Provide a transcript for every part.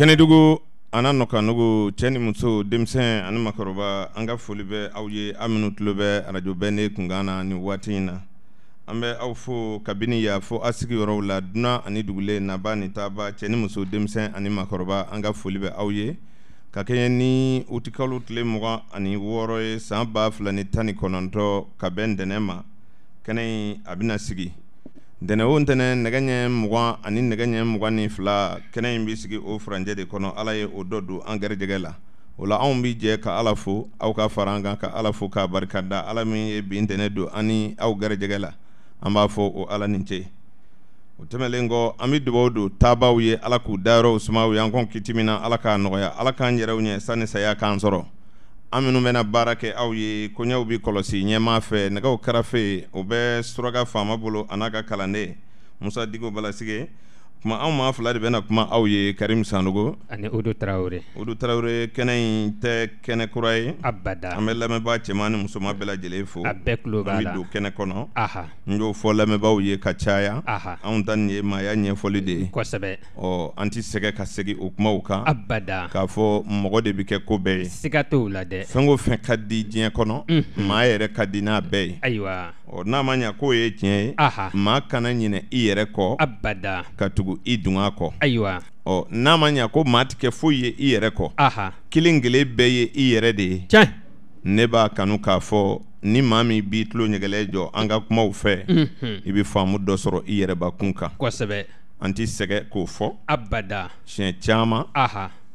kɛnɛdugu ana na nɔkanugu cɛɛ ni muso denmisɛn ani makɔrɔba an ka foli bɛ aw ye an minw tulo bɛ arajo bɛɛ ne kungan na ni waati na an bɛ aw fo kabini ya fo asigi yɔrɔw la duna ani dugule naba ni taaba cɛɛ ni muso denmisɛn ani makɔrɔba an ka foli bɛ aw ye ka kɛɲɛ ni utikalo tile mɔgɔ ani wɔɔrɔ ye saan b'a fila ni tan ni kɔnɔntɔ ka bɛn ma kɛnɛ a bena sigi dɛnɛ o ntɛnɛ nɛgɛ ɲɛ mugan ani nɛgɛ ɲɛ mugan ni fila kɛnɛ in bi sigi o furanjɛ de kɔnɔ ala ye o dɔ don an gɛrɛjɛgɛ la o la anw bi jɛ ka ala fo aw ka fara an kan ka ala fo k'a barikada ala min ye bi ntɛnɛ don ani aw gɛrɛjɛgɛ la an b'a fɔ o ala nin ce o tɛmɛlen kɔ an bɛ dugawu don taabaw ye ala k'u dayɔrɔw sumaw ye an kɔn kitimina ala k'a nɔgɔya ala k'an yɛrɛw ɲɛ sanni saya k'an sɔrɔ an minnu bɛna baara kɛ aw ye koɲɛw bi kɔlɔsi ɲɛmaa fɛ nɛgɛw karafe o bɛ suraka faama bolo a n'a ka kalanden musa digo balasige kuma anw maa fila de bɛna kuma aw ye karimu sanogo ani odo tarawure odo tarawre kɛnɛ in tɛ kɛnɛ kura ye abada an bɛ lamɛnbaa cɛman ni musoman bɛɛ lajɛlen fo a bɛɛ tulo b'a la an bɛ don kɛnɛ kɔnɔ aha n y'o fɔ lamɛnbaaw ye ka caya aha anw ta nin ye maaya ɲɛfɔli de ye kosɛbɛ ɔ an ti sɛgɛ ka segin o kumaw kan abada k'a fɔ mɔgɔ de bɛ kɛ ko bɛɛ ye siga t'o la dɛ fɛn o fɛn ka di diɲɛ kɔnɔ maa yɛrɛ ka di n'a bɛɛ ye ayiwa ɔ n'a ma ɲa k'o ye tiɲɛ ye ma kana ɲinɛ i yɛrɛ kɔ abada ka tugu i dunga kɔ ayiwa ɔ n'a ma ɲa ko maa ti kɛ foyi ye i yɛrɛ kɔ kelen kelen bɛɛ ye i yɛrɛ de ye tiɲɛ ne b'a kanu k'a fɔ ni maa min b'i tulo ɲɛgɛlɛ jɔ an ka kumaw fɛ i bɛ faamu dɔ sɔrɔ i yɛrɛbakun kan kosɛbɛ an ti sɛgɛ k'o fɔ abada siɲɛ caman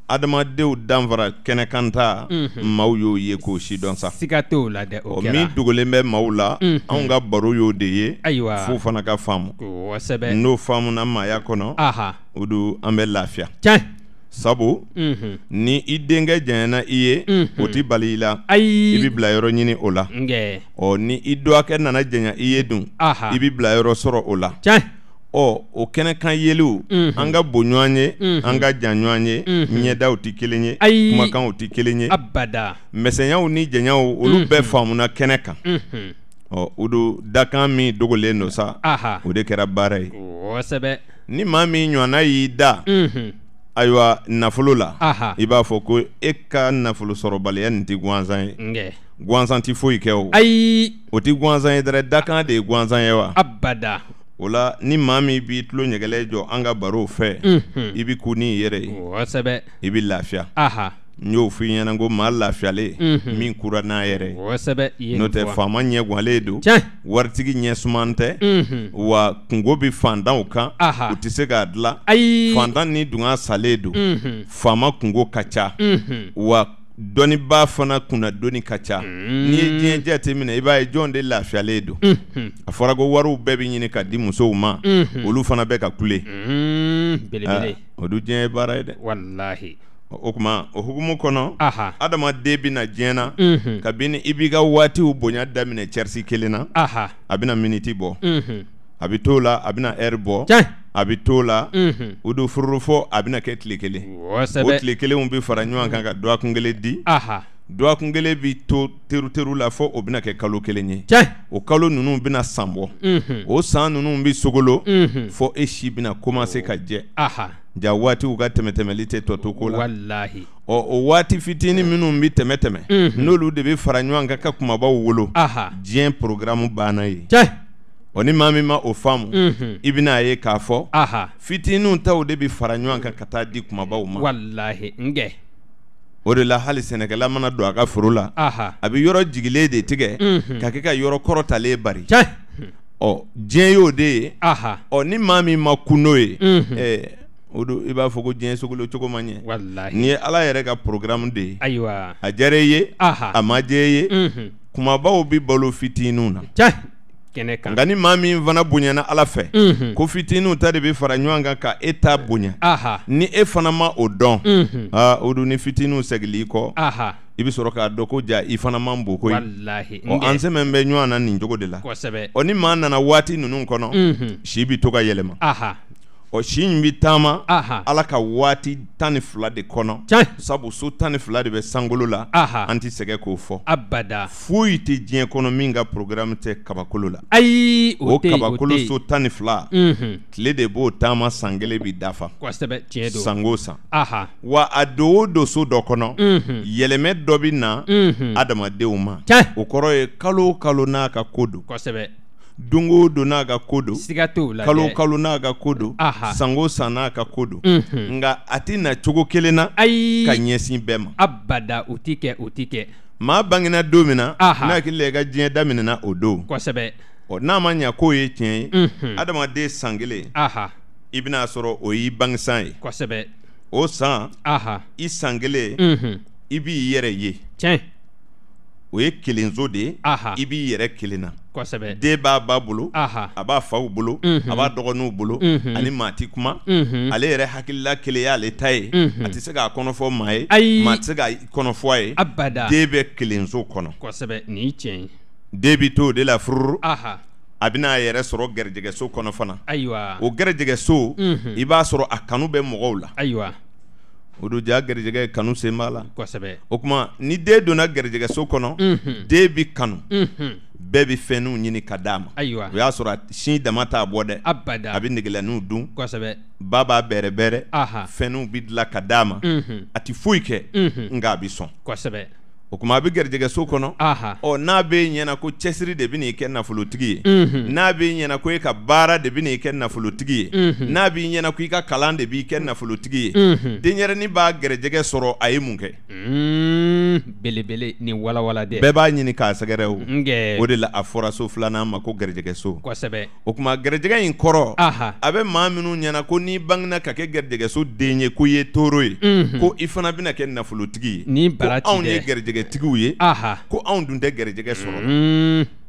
adamadenw danfara kɛnɛkanta maw mhm. y'o ye k'o sidɔn sa siga t'o la dɛ o kɛra min dogolen bɛ maw la mhm. anw ka baro y'o de ye ayiwa fo fana ka faamu kosɛbɛ n'o faamuna maaya kɔnɔ o don an bɛ lafiya tiɲɛ sabu mhm. ni i denkɛ janyana i ye o ti bali i la ayi i bi bila yɔrɔ ɲini o la ɔ ni i dɔgɔkɛ nana janya i ye dun i bi bila yɔrɔ sɔrɔ o la tiɲɛ ɔ o kɛnɛkan yeliw an ka bo ɲɔgɔn ye an ka jan ɲɔgɔn ye ɲɛdaw tɛ kelen ye kumakanw tɛ kelen ye abada mɛsɛnyaw ni janyaw olu bɛɛ faamuna kɛnɛ kan ɔ o dakan min dogolen don sa o de kɛra baara ye ni ma min ɲɔgɔnna y'i da ayiwa nafolo la i b'a fɔ ko e ka nafolo sɔrɔbaliya nin tɛ gwanzan ye gwanzan tɛ foyi kɛ o o tɛ gansan ye dɛrɛ dakan de ye ye wa abada ola la ni maa min b'i tulo ɲɛgɛlɛ jɔ an ka barow fɛ i bi ku n'i yɛrɛ ye kosɛbɛ i bi lafiya n y'o f'i ɲɛna ko maa lafiyalen min kura n'a yɛrɛ ye n'o tɛ faama ɲɛguwanlen don waritigi ɲɛ suman tɛ wa kungo bi fantanw kan u tɛ se k'a dilan fantan ni dunan sale do faama kungo ka ca wa ba fana kunna dɔnni ka ca mm. n'i ye diɲɛ jate minɛ i b'a ye jɔn de lafiyalen don a fɔra ko wariw bɛɛ bɛ ɲini ka di musow ma mm-hmm. olu fana bɛ ka kule mm-hmm. ah, o dun diɲɛ ye baara ye dɛ o kuma o hukumu kɔnɔ adamaden bɛna diɲɛ na mm-hmm. kabini i b'i ka waatiw bonya daminɛ cɛrisi kelen na a bɛna miniti bɔ a bɛ t'o la a bɛna ɛri bɔ a bɛ to la o mhm. don fururu fɔ a bɛna kɛ tile kelen o tile kelenw bɛ fara ɲɔgɔn kan ka dɔgɔkun kelen di dɔgɔkun kelen bɛ to teru teru la fɔ o bɛna kɛ kalo kelen ye o kalo ninnu bɛna san bɔ mhm. o san ninnu bɛ sogolo mhm. fɔ e si bɛna komase ka jɛ ja waatiw ka tɛmɛtɛmɛli tɛ tɔ to ko la ɔ o waati fitinin minnu bɛ tɛmɛ tɛmɛ n'olu de bɛ fara ɲɔgɔn kan ka kumabaw wolo diɲɛ porogaramu banna ye. o ni maa min ma o faamu mhm. i bɛna a ye k'a fɔ fitininw taw de bɛ fara ɲɔgɔn kan ka taa di kumabaw ma walahi ngɛ o de la hali sɛnɛkɛla mana don a ka foro la a bi yɔrɔ jigile de tigɛ mhm. ka kɛ ka yɔrɔ kɔrɔtale bari ɔ diɲɛ y'o de mhm. eh, ye ɔ ni maa min ma kun n'o ye ɛɛ o don i b'a fɔ ko diɲɛ sogolo cogo ma ɲɛ nin ye ala yɛrɛ ka programme de ye a diyara i ye a ma diya i ye kumabaw bɛ balo fitininw na kɛnɛ kan nka ni maa min fana bonyana ala fɛ mm -hmm. ko fitiniw ta de be fara ɲɔgɔn kan ka e ta bonya ni e fana ma o dɔn mm -hmm. ah, o dun ni fitiniw segili kɔ i be sɔrɔ k'a dɔ ko ja i fana man bo koyi ɔ an sɛmɛ bɛ ɲɔgɔn na nin cogo de la kosɛbɛ ɔ ni maa nana waati nunu kɔnɔ mm -hmm. si bi to ka yɛlɛma o si in bɛ taama ala ka waati tan ni fila de kɔnɔ sabu so tan ni fila de bɛ sankolo la an tɛ sɛgɛ k'o fɔ abada foyi tɛ diɲɛ kɔnɔ min ka programme tɛ kabakolo la ayi o tɛ o kabakolo so tan ni fila tile de b'o taama san kelen bɛ dafa kosɛbɛ tiɲɛ don san o san wa a don o don so dɔ kɔnɔ yɛlɛmɛ dɔ bɛ na adamadenw ma o kɔrɔ ye kalo o kalo n'a ka ko don kosɛbɛ don o don n'a ka ko don siga t'o la kalo kalo n'a ka ko don san o san n'a ka ko don mhm. nka a tɛ na cogo kelen na ayi ka ɲɛsin bɛɛ ma abada o tɛ kɛ o tɛ kɛ maa bangena don min na n'a hakili la i ka diɲɛ daminɛna o don kosɛbɛ ɔ n'a ma ɲa k'o ye tiɲɛ ye mhm. adamaden san kelen i bɛn'a sɔrɔ o y'i bangesan ye kosɛbɛ o san i san kelen mhm. i b'i yɛrɛ ye tiɲɛ o ye kelenso de ye i b'i yɛrɛ kelen na den b'a ba bolo a b'a faw bolo a b'a dɔgɔninw bolo ani maa ti kuma ale yɛrɛ hakilila kelen y'ale ta ye a tɛ se k'a kɔnɔfɔ maa ye maa tɛ se k'a kɔnɔfɔ a ye den bɛ kelenso kɔnɔ den bɛ to o de la fururu a bɛna a yɛrɛ sɔrɔ gɛrɛjɛgɛso kɔnɔ fana o gɛrɛjɛgɛso i b'a sɔrɔ a kanu bɛ mɔgɔw la o don ja garijɛgɛ e kanu sen b'a la kosɛbɛ o kuma ni den donna garijɛgɛso kɔnɔ mhm. den bi kanu mhm. bɛɛ bi fɛnninw ɲini ka d'a ma ayiwa o y'a sɔrɔ sin dama t'a bɔ dɛ abada a bi negelɛninw dun kosɛbɛ ba b'a bɛrɛ bɛrɛ fɛnninw bi dilan ka d'a ma a ti foyi kɛ nka a bi sɔn kosɛbɛ o kuma a bɛ garijɛgɛ so kɔnɔ ɔ n'a bɛ ɲɛna ko cɛsiri de bɛ n'i kɛ nafolotigi ye n'a bɛ ɲɛna ko e ka baara de bɛ n'i kɛ nafolotigi ye n'a bɛ ɲɛna ko i ka kalan de b'i kɛ nafolotigi ye denyɛrɛnin b'a garijɛgɛ sɔrɔ a ye mun kɛ. Mm -hmm. Hmm. belebele nin walawala dɛ bɛɛ b'a ɲini k'a sɛgɛrɛ o nkɛ o de la a fɔra so filanan ma ko garijɛgɛso kosɛbɛ o kuma gɛrɛjɛgɛ in kɔrɔ a bɛ maa minnu ɲɛna ko n'i bangena ka kɛ garijɛgɛso den ye ko i ye toro ye ko i fana bɛna kɛ nafolotigi ye nin bara anw ye gɛrɛjɛgɛtigiw ye ko anw dun tɛ gɛrɛjɛgɛ sɔrɔ hmm.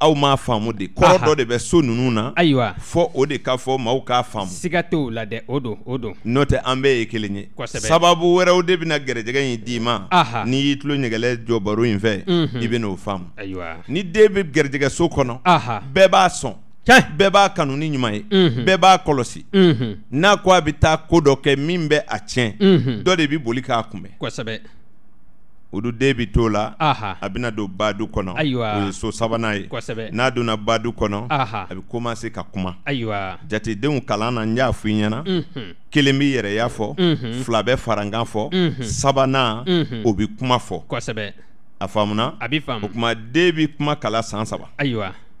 aw m'a faamu de kɔrɔ dɔ de bɛ so ninnu na ayiwa fɔ o de ka fɔ maaw k'a faamu siga t'o la dɛ o don o don n'o tɛ an bɛɛ ye kelen ye kosɛbɛ sababu wɛrɛw de bɛna gɛrɛjɛgɛ in d'i ma n'i y'i tulo ɲɛgɛlɛ jɔ baro in fɛ i bɛ n'o faamu ayiwa ni den bɛ gɛrɛjɛgɛso kɔnɔ bɛɛ b'a sɔn bɛɛ b'a kanu ni ɲuman ye bɛɛ b'a kɔlɔsi n'a ko a bɛ taa ko dɔ kɛ min bɛ a tiɲɛ dɔ de bɛ boli k'a kunbɛn kosɛbɛ olu den bi t'o la a bena don badu kɔnɔ ye so sabanan ye n'a donna badu kɔnɔ a bɛ komanse ka kuma jatedenw kalan mhm. mhm. mhm. na n y'a fɔ i ɲɛna kelen b'i yɛrɛya fɔ fila bɛ farankan fɔ sabana o bɛ kuma fɔ a faamuna o kuma den bi kuma kala san saba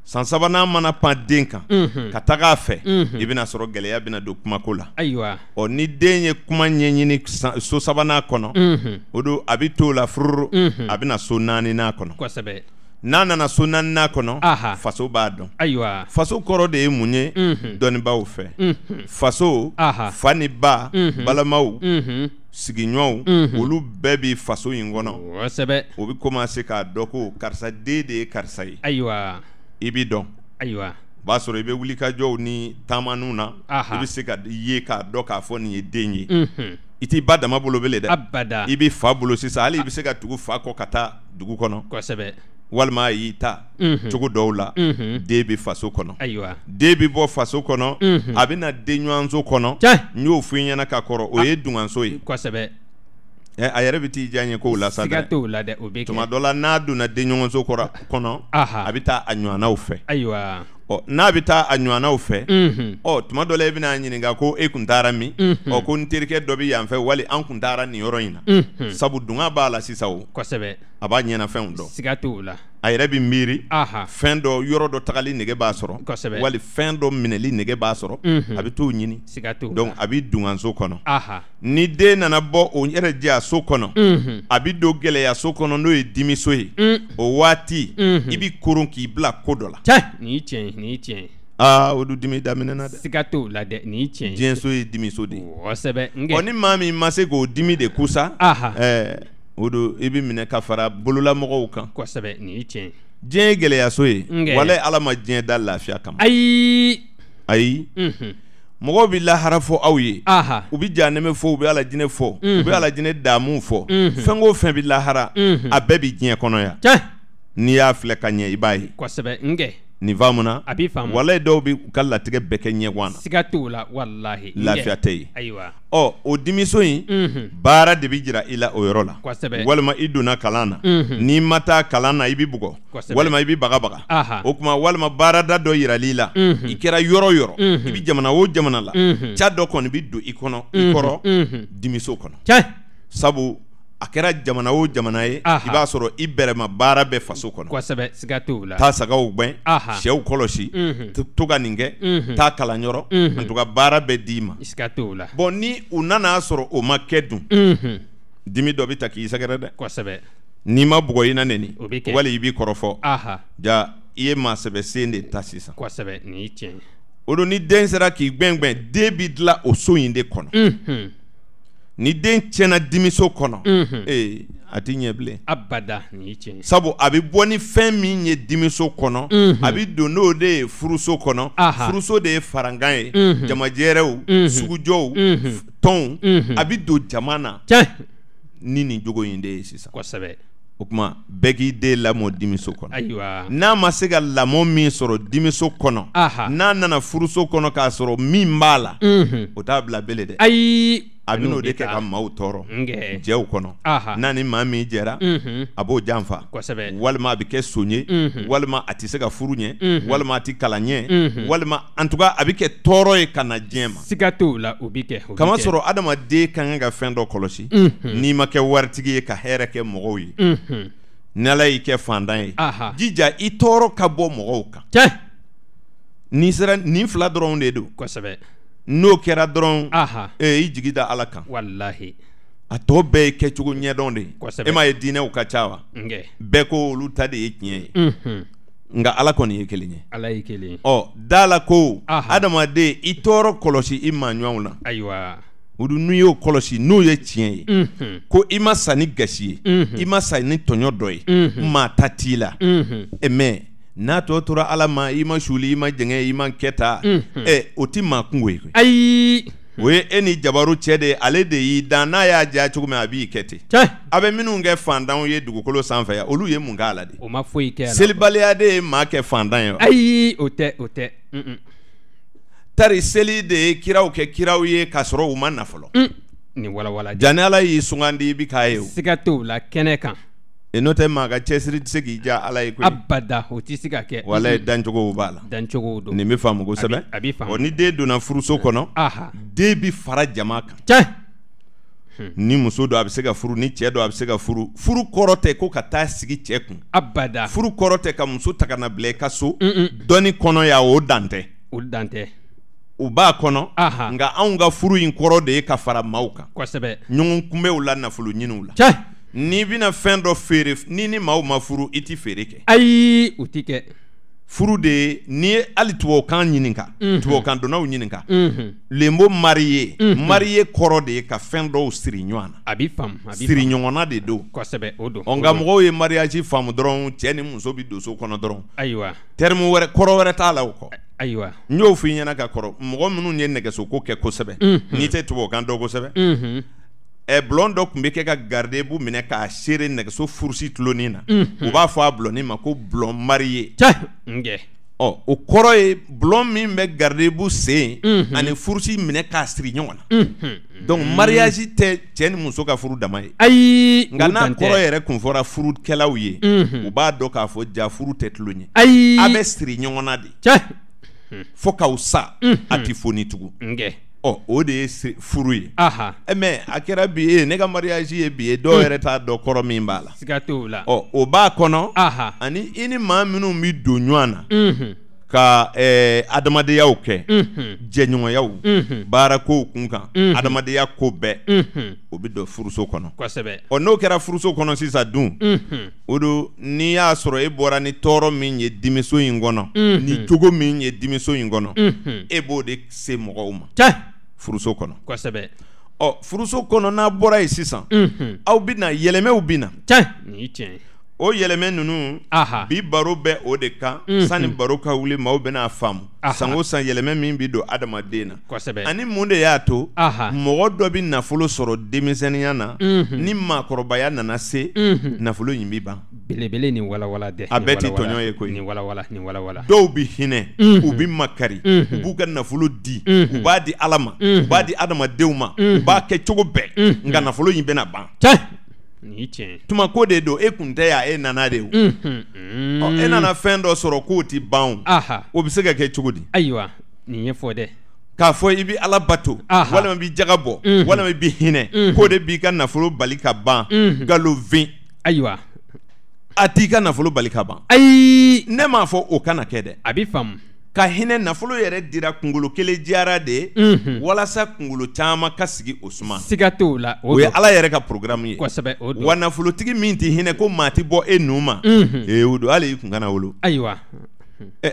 san sabanan mana pan den kan mhm. ka taga a fɛ mhm. i ben'a sɔrɔ gɛlɛya bena don kumako la ayiwa ɔ ni den ye kuma ɲɛɲini so sabana kɔnɔ mhm. o do a be to o la fururu a bena so naaninan kɔnɔ kosɛbɛ n'a nana so naaninan kɔnɔ faso b'a dɔn ayiwa faso kɔrɔ de ye mun ye dɔnnibaw fɛ faso fa ni ba balimaw sigiɲɔgɔnw olu bɛɛ bɛ faso yin kɔnɔ kosɛbɛ o be komanse k'a dɔ ko karisa den de ye karisa ye ayiwa i b'i dɔn ayiwa o b'a sɔrɔ i bɛ wuli ka jɔw ni taamaniw na i bɛ se ka ye k'a dɔn k'a fɔ nin ye den ye i t'i ba dama bolo bilen dɛ abada i b'i fa bolo sisan hali i bɛ se ka tugu fa kɔ ka taa dugu kɔnɔ kosɛbɛ walima a y'i ta cogo dɔw la den bɛ faso kɔnɔ ayiwa den bɛ bɔ faso kɔnɔ a bɛ na den ɲɔgɔnso kɔnɔ n y'o f'i ɲɛna ka kɔrɔ o ye dunganso ye kosɛbɛ Eh, a yɛrɛ bɛ t'i diya k'o la sa dɛ siga t'o la dɛ o bɛ kɛ tuma dɔ la n'a donna denɲɔgɔnso kɔrɔ ah. kɔnɔ a bɛ taa a ɲɔgɔnnaw fɛ ayiwa ɔ n'a bɛ taa a ɲɔgɔnnaw fɛ ɔ tuma dɔ la e bɛna ɲininka ko e kun taara min ɔ ko n terikɛ dɔ bɛ yan fɛ wali an kun taara nin yɔrɔ in na sabu dunga b'a la sisan o kosɛbɛ a b'a ɲɛnafɛnw dɔn siga t'o la a yɛrɛ bɛ miiri fɛn dɔ yɔrɔ dɔ tagali nege b'a sɔrɔ wali fɛn dɔ minɛli nege b'a sɔrɔ a bɛ t'o ɲini donc a bɛ dunganso kɔnɔ ni den nana bɔ o yɛrɛ jɛ a so kɔnɔ a bɛ don gɛlɛya so kɔnɔ n'o ye dimiso ye o waati i bɛ koron k'i bila ko dɔ la nin tiɲɛ nin tiɲɛ ye aa olu dimi daminɛna dɛ siga t'o la dɛ nin ye tiɲɛ ye diɲɛso ye dimiso de ye kosɛbɛ ni maa min ma se k'o dimi de kusa ɛɛ o don i bɛ minɛ ka fara bololamɔgɔw kan kosɛbɛ nin ye tiɲɛ ye diɲɛ ye gɛlɛyaso ye wala ala ma diɲɛ da lafiya kama ayi ayi mɔgɔw bɛ lahara fɔ aw ye u bɛ janɛmɛ fɔ u bɛ alajinɛ fɔ u bɛ alajinɛ daamu fɔ fɛn o fɛn bɛ lahara a bɛɛ bɛ diɲɛ kɔnɔ yan n'i y'a filɛ ka ɲɛ i b'a ye kosɛbɛ nkɛ ni famuna na a b'i faamu walayi dɔw bi u ka latigɛ bɛɛ kɛ ɲɛguwan na siga t'o la walahi lafiya tɛ yen ayiwa ɔ o dimiso in baara de bi jira i la o yɔrɔ la kosɛbɛ walima i donna kalan na n'i ma taa kalan na i bi bugɔ walima i bi bagabaga o kuma walima baarada dɔ yirali la i kɛra yɔrɔ yɔrɔ i bi jamana o jamana la ca dɔ kɔni bi don i kɔnɔ i kɔrɔ dimiso kɔnɔ sabu a kɛra jamana o jamana ye i b'a sɔrɔ i bɛrɛma baara bɛɛ faso kɔnɔ kosɛbɛ siga t'o la taa sagaw gwɛn sɛw kɔlɔsi to ka nin kɛ taa kalanyɔrɔ an to ka baara bɛɛ d'i ma siga t'o la bɔn ni u nana'a sɔrɔ o ma kɛ dun dimi dɔ bɛ ta k'i sɛgɛrɛ dɛ kosɛbɛ n'i ma bugɔ i na neni wali i b'i kɔrɔfɔ ja i ye maa sɛbɛ sen de ta sisan kosɛbɛ nin tiɲɛ ye o don ni den sera k'i gbɛngbɛn den bi dilan o so in de kɔnɔ ni den tiɲɛna dimiso kɔnɔ ee a ti ɲɛ bilen abada ni tiɲɛ sabu a bɛ bɔ ni fɛn min ye dimiso kɔnɔ a bɛ don n'o de ye furuso kɔnɔ furuso de ye farankan ye jamajɛrɛw sugujɔw tɔnw a bɛ don jama na ni nin jogo in de ye sisan kosɛbɛ o kuma bɛɛ k'i den lamɔ dimiso kɔnɔ n'a ma se ka lamɔ min sɔrɔ dimiso kɔnɔ n'a nana furuso kɔnɔ k'a sɔrɔ min b'a la o t'a bila bele dɛ ayi a n'o mhm. mhm. mhm. e de kɛ ka maaw tɔɔrɔ jɛw kɔnɔ n'a ni maa min jɛra a b'o janfa walima a bɛ kɛ son ye walima a tɛ se ka furu ɲɛ walima a tɛ kalan ɲɛ walima en tout cas a bɛ kɛ tɔɔrɔ ye ka na diɲɛ ma siga t'o la o bɛ kɛ kamasɔrɔ adamaden ka kan ka fɛn dɔ kɔlɔsi n'i ma kɛ waritigi ye ka hɛrɛ kɛ mɔgɔw ye n'ala y'i kɛ fantan ye jija i tɔɔrɔ ka bɔ mɔgɔw kan n'i sera nin fila dɔrɔn de don kosɛbɛ n'o kɛra dɔrɔn e i jigi da ala kan walahi a tɔ bɛɛ ye kɛcogo ɲɛdɔn de e m'a ye diinɛw ka ca wa bɛɛ ko olu ta de ye tiɲɛ ye nka ala kɔni ye kelen ye ala ye kelen ɔ da la ko adamaden i tɔɔrɔ kɔlɔsi i ma na ayiwa olu n'u y'o kɔlɔsi n'o ye tiɲɛ ye mm -hmm. ko i ma sa ni gasi ye mm -hmm. i ma sa ni tɔɲɔ dɔ ye mm -hmm. maa ta t'i la e mɛ n'a tɔ tora ala ma i ma suli i ma jɛngɛ i ma kɛ ta ɛ o ti maa kungo ye koyi ayi o ye e ni jabaru cɛ de ye ale de y'i dan n'a y'a diya cogo min a b'i kɛ ten a bɛ minnu kɛ fantanw ye dugukolo sanfɛ yan olu ye mun k'a la de o ma foyi kɛ a la selibaliya de ye maa kɛ fantan ye ayi o tɛ o tɛ tari seli de ye kiraw kɛ kiraw ye k'a sɔrɔ u ma na fɔlɔ nin walawala jan ni ala y'i sugandi i bi k'a ye o siga t'o la kɛnɛ kan n'o tɛ maa ka cɛsiri tɛ se k'i ja ala ye koyi abada o tɛ se ka kɛ wala ye dancogow b'a la dancogow don nin bɛ faamu kosɛbɛ a bɛ faamu ni den donna furuso kɔnɔ den bɛ fara jama kan tiɲɛ hmm. ni muso don a bɛ se ka furu ni cɛ don a bɛ se ka furu furu kɔrɔ tɛ ko ka taa sigi cɛ kun abada furu kɔrɔ tɛ ka muso ta ka na bila i ka so dɔnni kɔnɔ y'a o dan tɛ o dan tɛ u b'a kɔnɔ nka anw ka furu in kɔrɔ de ye ka fara maaw kan kosɛbɛ ɲɔgɔn kunbɛw la nafolo ɲiniw la tiɲɛ n'i bena fɛn dɔ feere n'i ni maaw ma furu i tɛ feere kɛ. ayi u tɛ kɛ. furu de n'i ye hali tubabukan ɲininka mm -hmm. tubabukan donnaw ɲininka mm -hmm. lenbo mariye mm -hmm. mariye kɔrɔ de ye ka fɛn dɔw siri ɲɔgɔn na a siri ɲɔgɔnna de don kosɛbɛ o don nka mɔgɔw ye mariage faamu dɔrɔn cɛ ni muso bi doso kɔnɔ dɔrɔn ayiwa tɛrimu wɛrɛ kɔrɔ wɛrɛ t'a la o kɔ ayiwa n y'o f'i ɲɛna ka kɔrɔ mɔgɔ minnu ye ko kɛ kosɛbɛ n'i tɛ tubabukan dɔn kosɛbɛ ɛ bulon dɔ kun be kɛ ka garde bu minɛ k'a seere nɛgɛso furusi tulonin na u b'a fɔ a bulonnin ma ko bulɔn mari ye ɔ o kɔrɔ ye bulɔn min bɛ garde bu sen ani furusi minɛ k'a siri ɲɔgɔn na donk mariage tɛ cɛ ni muso ka furu dama ye ayi nka n'a kɔrɔ yɛrɛ kun fɔra furukɛlaw ye u b'a dɔ k'a fɔ ja furu tɛ tulo ye ayi a bɛ siri ɲɔgɔn de fo k'aw sa a tɛ foni tugun ɔ o de ye furu ye mɛ a kɛra bi ye ne ka mariage ye bi ye dɔw mm. yɛrɛ t'a dɔn kɔrɔ min b'a la siga t'o la ɔ o b'a kɔnɔ ani i ni maa minnu bɛ don ɲɔgɔn na. Mm -hmm. ka eh, adamadenyaw kɛ mm -hmm. jɛɲɔgɔnyaw mm -hmm. baarakow kun kan mm -hmm. adamadenya ko bɛɛ o bɛ don furuso kɔnɔ ɔ n'o kɛra furuso kɔnɔ sisan dun o don n'i y'a sɔrɔ e bɔra ni tɔɔrɔ min ye dimiso in kɔnɔ ni cogo min ye dimiso in kɔnɔ e b'o de se mɔgɔw ma. Tɛ. Furuso kɔnɔ kosɛbɛ ɔ furuso kɔnɔ n'a bɔra yen sisan unhun aw bɛna yɛlɛmɛw bɛna tiɲɛ nin ye tiɲɛ ye o yɛlɛmɛ ninnu bi baro bɛ o de kan mm -hmm. sanni baro ka wuli maaw bɛna faamu san o san yɛlɛmɛ min bi don adamaden na ani mun de y'a to mɔgɔ dɔ bi nafolo sɔrɔ denmisɛnninya na mm -hmm. ni maakɔrɔbaya nana se mm -hmm. nafolo in bi ban belebele ni walawala dɛ a bɛɛ tɛ tɔɲɔ ye koyi walawala walawala dɔw bi hinɛ mhm. u bi makari u mhm. b'u ka nafolo di u mhm. b'a di ala ma u b'a di adamadenw ma u b'a kɛ cogo bɛɛ nka nafolo in bɛna ban ni tiɲɛ. Tuma ko de don e kun tɛ yan e nana de o. Unhun. e mm. nana fɛn dɔ sɔrɔ k'o ti ban o. Aha. O bɛ se ka kɛ cogo di? Ayiwa nin ye fɔ dɛ. K'a fɔ i bɛ Ala bato. Aha. Walima i bɛ jaga bɔ. Unhun. Walima i bɛ hinɛ. K'o de b'i ka nafolo bali ka ban. Unhun. Nkalonfin. Ayiwa. A t'i ka nafolo bali ka ban. Ayi. Ne m'a fɔ o kana kɛ dɛ. A bɛ faamu ka hinɛ nafolo yɛrɛ dira kungolo kelen diyara de ye walasa kungolo caman ka sigi o suma siga t'o la o ye ala yɛrɛ ka programme ye kosɛbɛ o don wa nafolotigi min tɛ hinɛ ko maa ti bɔ e nu ma ee o don hali i kun kana wolo ayiwa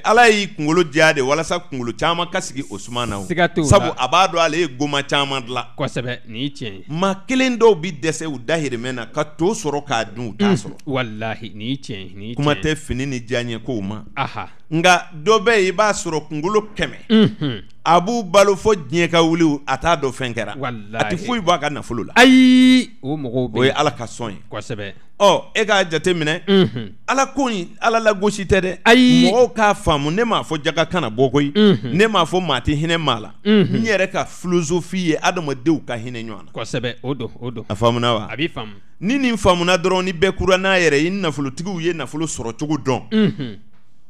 ala y'i kunkolo diya de walasa kunkolo caman ka sigi o suma na sabu a b'a dɔn ale ye goma caman dilan kosɛbɛ nin ye tiɲɛ ye maa kelen dɔw bi dɛsɛ u dahirimɛ na ka to sɔrɔ k'a dun u t'a sɔrɔ walahi nin ye tiɲɛ ye kuma tɛ fini ni diya ɲɛ kow ma aha nka dɔ bɛ yen i b'a sɔrɔ kunkolo kɛmɛ mhm. a b'u balo fɔ diɲɛ ka wuli a t'a dɔn fɛn kɛra a tɛ foyi bɔ a ka nafolo la ayi o mɔgɔw bɛ yen o ye ala ka sɔn ye kosɛbɛ ɔ e k'a jate minɛ mhm. ala ko in ala lagosi tɛ dɛ ayi mɔgɔw k'a faamu ne m'a fɔ jaga kana bɔ koyi mhm. ne m'a fɔ maa tɛ hinɛ maa la n yɛrɛ ka filozofi ye adamadenw ka hinɛ ɲɔgɔn na kosɛbɛ o don o don a faamuna wa a b'i faamu ni nin faamuna dɔrɔn ni bɛɛ kura n'a yɛrɛ ye ni nafolotigiw ye nafolo sɔrɔ cogo dɔn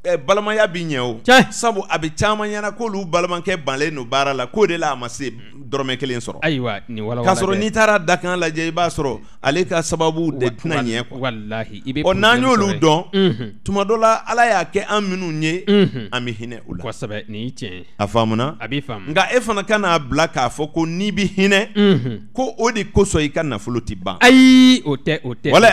Eh, balimaya bi ɲɛ o sabu a bɛ caman ɲɛna k'olu balimakɛ banlen no baara la k'o de la a ma se dɔrɔmɛ kelen sɔrɔ k'a sɔrɔ n'i taara dakan lajɛ i b'a sɔrɔ ale ka sababu de tɛna ɲɛ kuwa walahi n'an y'olu dɔn mhm. tuma dɔ la ala y'a kɛ an minnu ye mhm. an bɛ hinɛ u la a faamuna nka e fana ka n'a bila k'a fɔ ko n'i bɛ hinɛ mhm. ko o de kosɔn i ka nafolo ti ban wala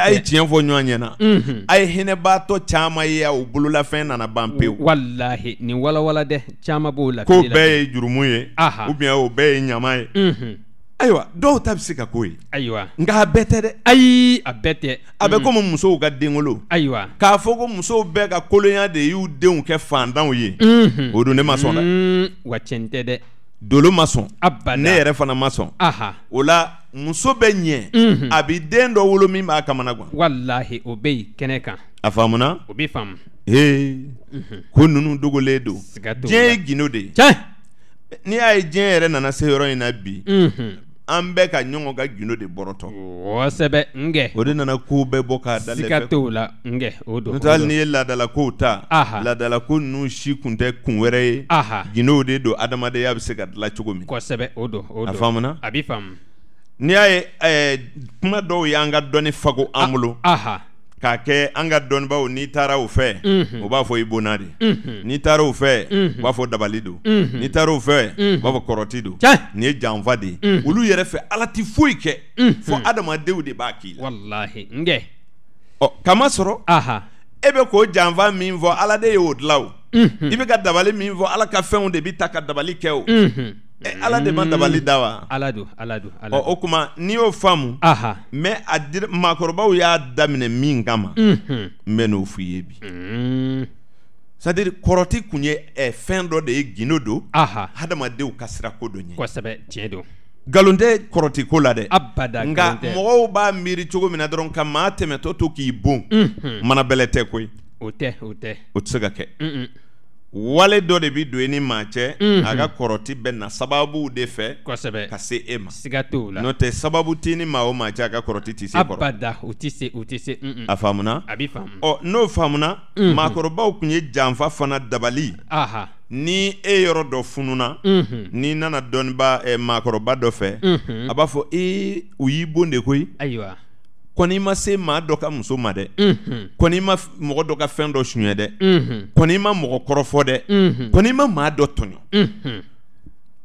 a ye tiɲɛ fɔ ɲɔgɔn ɲɛna a ye hinɛbaatɔ caman ye aw bololafɛn nana kana ban pewu. walahi nin walawala dɛ caman b'o la. k'o bɛɛ ye jurumu ye. aha ou bien o bɛɛ ye ɲama ye. unhun. ayiwa dɔw ta bɛ se ka k'o ye. ayiwa nka a bɛɛ tɛ dɛ. ayi a bɛɛ tɛ. a bɛ mm. komi musow ka denwolo. ayiwa k'a fɔ ko musow bɛɛ ka kolonya de y'u denw kɛ fantanw ye. o don ne ma sɔn dɛ. Mm, wa tiɲɛ tɛ dɛ. dolo ma sɔn ne yɛrɛ fana ma sɔn o la muso bɛ ɲɛ a bɛ den dɔ wolo min b'a kamana gan walahi o bɛ yen kɛnɛ kan a faamuna o b'i faamu he mhm. ko ninnu dogolen don diɲɛ ye gindo de ye n'i y'a ye diɲɛ yɛrɛ nana se yɔrɔ in na bi mhm. an bɛɛ ka ɲɔgɔn ka gindo de bɔrɔtɔ kosɛbɛ nkɛ o de nana kow bɛɛ bɔ k'a da siga t'o la nkɛ o don n'o hali n'i ye laadala kow ta laadala ko ninnu si kun tɛ kun wɛrɛ ye gindow de don adamadenya bɛ se ka dilan cogo min kosɛbɛ o don o don a faamuna a b'i faamu n'i y'a ye kuma dɔw y'an ka dɔnni fago an bolo k'a kɛ an ka dɔnnibaw n'i taara o fɛ o b'a fɔ i bonna de n'i taara o fɛ u b'a fɔ dabali don n'i taara o fɛ u b'a fɔ kɔrɔti don nin ye janfa de ye olu yɛrɛ fɛ ala ti foyi kɛ fo adamadenw de b'a k'i la ɔ kamasɔrɔ e bɛ k'o janfa min fɔ ala de y'o dilan o i bɛ ka dabali min fɔ ala ka fɛnw de bɛ ta ka dabali kɛ o Eh, ala de ma dabali mm. da wa ala don ala don ala o kuma n'i y'o faamu mɛ a dira maakɔrɔbaw y'a daminɛ min kama n bɛ n'o f'i ye bi mm. dire kɔrɔti kun ye ɛ fɛn dɔ de ye gindo don hadamadenw ka sira ko dɔ ɲɛ kosɛbɛ tiɲɛ don nkalon tɛ kɔrɔti ko la dɛ abada nka mɔgɔw b'a miiri cogo min na dɔrɔn ka maa tɛmɛtɔ to k'i bon manabɛlɛ tɛ koyi o tɛ o tɛ o tɛ se ka kɛ wale dɔ mhm. de bi don i ni maa cɛ a ka kɔrɔti bɛ na sababuw de fɛ kosɛbɛ ka se e ma siga t'o la n'o tɛ sababu t'i ni maa o maa cɛ a ka kɔrɔti t'i se kɔrɔ abada u ti se u ti se a faamuna a bi faamu ɔ oh, n'o faamuna maakɔrɔbaw mhm. tun ye janfa fana dabali aha ni e yɔrɔ dɔ fununa mhm. n'i nana dɔnniba eh, maakɔrɔba dɔ fɛ a b'a fɔ ee u y'i bon de koyi ayiwa Kwen ima se ma do ka mousou ma de. Mm-hmm. Kwen ima mou do ka fen do chunye de. Mm-hmm. Kwen ima mou do korofo de. Mm-hmm. Kwen ima ma do tonyo. Mm-hmm.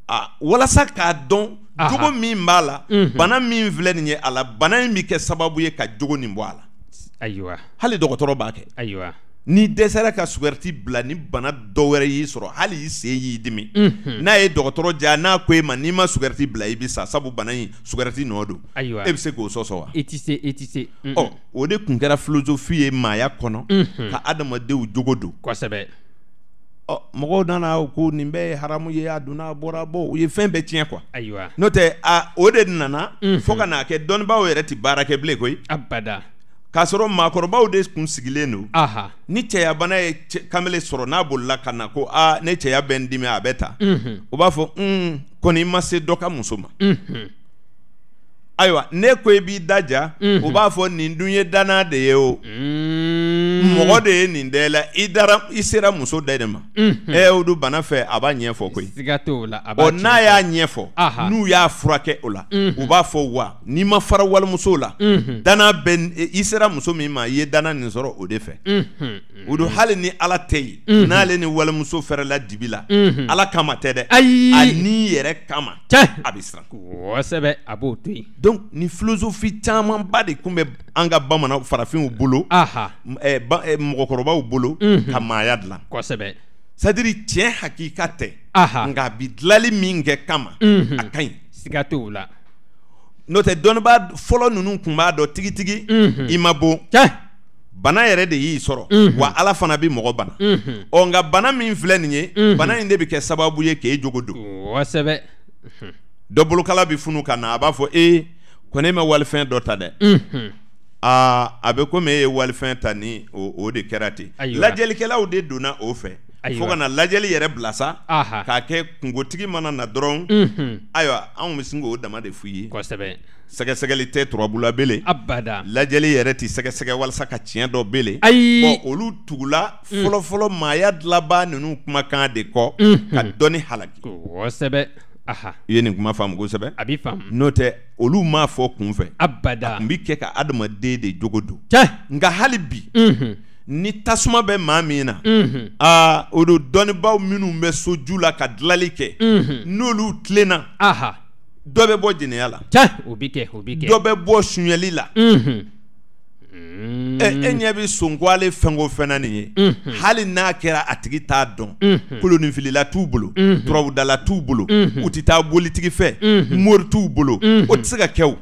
A, wala sa ka don, jougo mi mba la, mba mhm. nan mi vle niye ala, mba nan mi ke sababuye ka jougo nimbo ala. A yuwa. Hali do gotoro bake. A yuwa. ni dɛsɛra ka sugɛrɛti bila ni bana dɔ wɛrɛ y'i sɔrɔ hali i sen y'i dimi n'a ye dɔgɔtɔrɔ ja n'a ko e ma n'i ma sugɛrɛti bila i bi sa sabu bana in sugɛrɛti nɔ don e bɛ se k'o sɔsɔ wa e ti se e ti se ɔ o de tun kɛra philosophe ye maaya kɔnɔ ka adamadenw jogo don kosɛbɛ ɔ mɔgɔw nana ko nin bɛɛ ye haramu ye a donna a bɔra bɔ u ye fɛn bɛɛ tiɲɛ kuwa ayiwa n'o tɛ a o de nana fo ka n'a kɛ dɔnnibaaw yɛrɛ tɛ baara kɛ bilen koyi abada k'a sɔrɔ maakɔrɔbaw de kun sigilen don Aha. ni bana ye kamele sɔrɔ n'a bolila ka na ko aa ne cɛya bɛ n dimi a bɛ ta o b'a fɔ un kɔni i ma se dɔ ka muso ma ayiwa ne ko i b'i daja o b'a fɔ nin dun ye danna de ye o. Mm. mɔgɔ hmm. de ye nin da i la i dara i sera muso da de ma e y'o don bana fɛ a b'a ɲɛfɔ koyi siga t'o la a b'a ɔ n'a y'a ɲɛfɔ n'u y'a furakɛ o la u b'a fɔ wa n'i ma fara walimuso la dana bɛ i sera muso min ma i ye dana nin sɔrɔ o de fɛ o don hali ni ala tɛ yen n'ale ni walimuso fɛrɛla dibi la ala kama tɛ dɛ ayi a n'i yɛrɛ kama a bɛ siran kosɛbɛ a b'o to yen donc nin philosophe camanba de tun bɛ an ka bamanan farafinw bolo Eh, mɔgɔkɔrɔbaw bolo mhm. ka maaya dilan kosɛbɛ sadiri tiɲɛ hakika tɛ nka mhm. a bi dilali min kɛ kama a ka ɲi siga t'o la n'o tɛ dɔnniba fɔlɔ ninnu tun b'a dɔn tigitigi mhm. i ma bon bana yɛrɛ de y'i sɔrɔ wa ala fana bɛ mɔgɔ bana ɔ nka bana min filɛ nin ye bana in de bɛ kɛ sababu ye k'e jogo don kosɛbɛ dɔ bolokala bɛ funu ka na a b'a fɔ e eh, ko ne ma walifɛn dɔ ta dɛ aa a bɛ komi e ye walifɛn ta ni o o de kɛra ten lajɛlikɛlaw de donna o fɛ fo ka na lajɛli yɛrɛ bila sa k'a kɛ kungotigi mana na dɔrɔn ayiwa anw bɛ sin k'o dama de f'u ye kosɛbɛ sɛgɛsɛgɛli tɛ turabula bele abada lajɛli yɛrɛ ti sɛgɛsɛgɛ walasa ka tiɲɛ dɔ bele ayi bɔn olu tugula mm. fɔlɔfɔlɔ maaya dilabaa ninnu kumakan de kɔ ka dɔnni halaki kosɛbɛ i ye nin kuma faamu kosɛbɛ a b'i faamu n'o tɛ olu m'a fɔ kunfɛ abada a tun bɛ kɛ ka adamaden de jogo don cɛ nka hali bi ni tasuma bɛ maa min na aa o don dɔnnibaaw minnu bɛ soju la ka dilali kɛ n'olu tilenna dɔ bɛ bɔ jɛnɛya la cɛ o bɛ kɛ o bɛ kɛ dɔ bɛ bɔ sunyɛli la ɛnyɛ hmm. e bɛ sonkwale fɛn o fɛn na nin ye hali n'a kɛra a tigi t'a dɔn koloninfilila t'u bolo turabudala t'u bolo u tɛ taa bolitigi fɛ mori t'u bolo o tɛ se ka kɛ o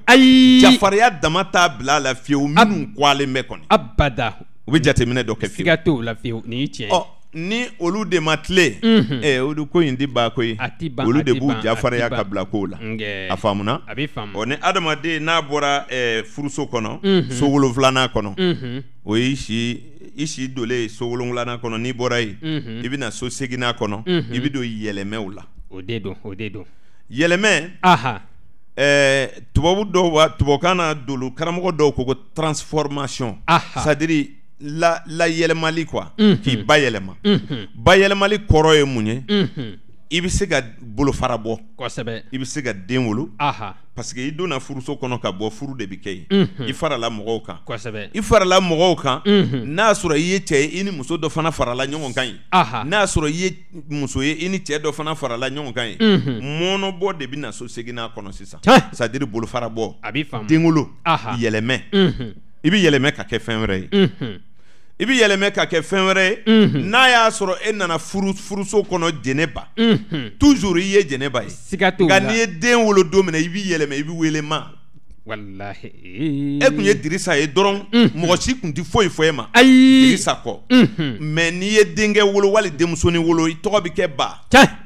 jafariya dama t'a bila a la fiyewu minnu kwalen bɛ kɔni abada u bɛ jateminɛ dɔ kɛ fiyewu siga t'o ni olu de ma tile ɛ o de ko in ti ban ko ye olu de b'u jafarinya ka bila kow la a faamuna ɔ ni adamaden n'a bɔra furuso kɔnɔ so wolonfilanan kɔnɔ o y'i si i si dolen so wolonfilanan kɔnɔ n'i bɔra yen i bɛna so seginnan kɔnɔ i bɛ don yɛlɛmɛw la o de don o de don yɛlɛmɛ Eh, tubabu dɔw tubabukan na dolo karamɔgɔ dɔw ko ko transformation c'est à dire la layɛlɛmali kuwa mm -hmm. k'i bayɛlɛma mm -hmm. bayɛlɛmali kɔrɔ ye mun ye mm -hmm. i bɛ se ka bolofara bɔ kosɛbɛ i bɛ se ka den wolo parce que i donna furuso kɔnɔ ka bɔ furu de bɛ kɛ yen mm -hmm. i farala mɔgɔw kan kosɛbɛ i farala mɔgɔw kan mm -hmm. n'a sɔrɔ i ye cɛ ye i ni muso dɔ fana farala ɲɔgɔn kan ye n'a sɔrɔ i ye muso ye i ni cɛ dɔ fana farala ɲɔgɔn kan ye mm -hmm. mɔnɔbɔ de bɛ na so seginna kɔnɔ sisan c'est à dire bolofara bɔ a bɛ faamu den wolo yɛlɛmɛ i bɛ yɛlɛmɛ ka kɛ fɛn wɛrɛ ye i bɛ yɛlɛmɛ ka kɛ fɛn wɛrɛ ye n'a y'a sɔrɔ e nana furuso kɔnɔ jɛnɛba tuzuru i ye jɛnɛba ye siga t'o la nka n'i ye den wolo don min na i b'i yɛlɛmɛ i bɛ wele ma walahi e tun ye dirisa ye dɔrɔn mɔgɔ si tun tɛ foyi fɔ e ma ayi dirisa kɔ mɛ n'i ye denkɛ wolo wali denmusonin wolo i tɔgɔ bɛ kɛ ba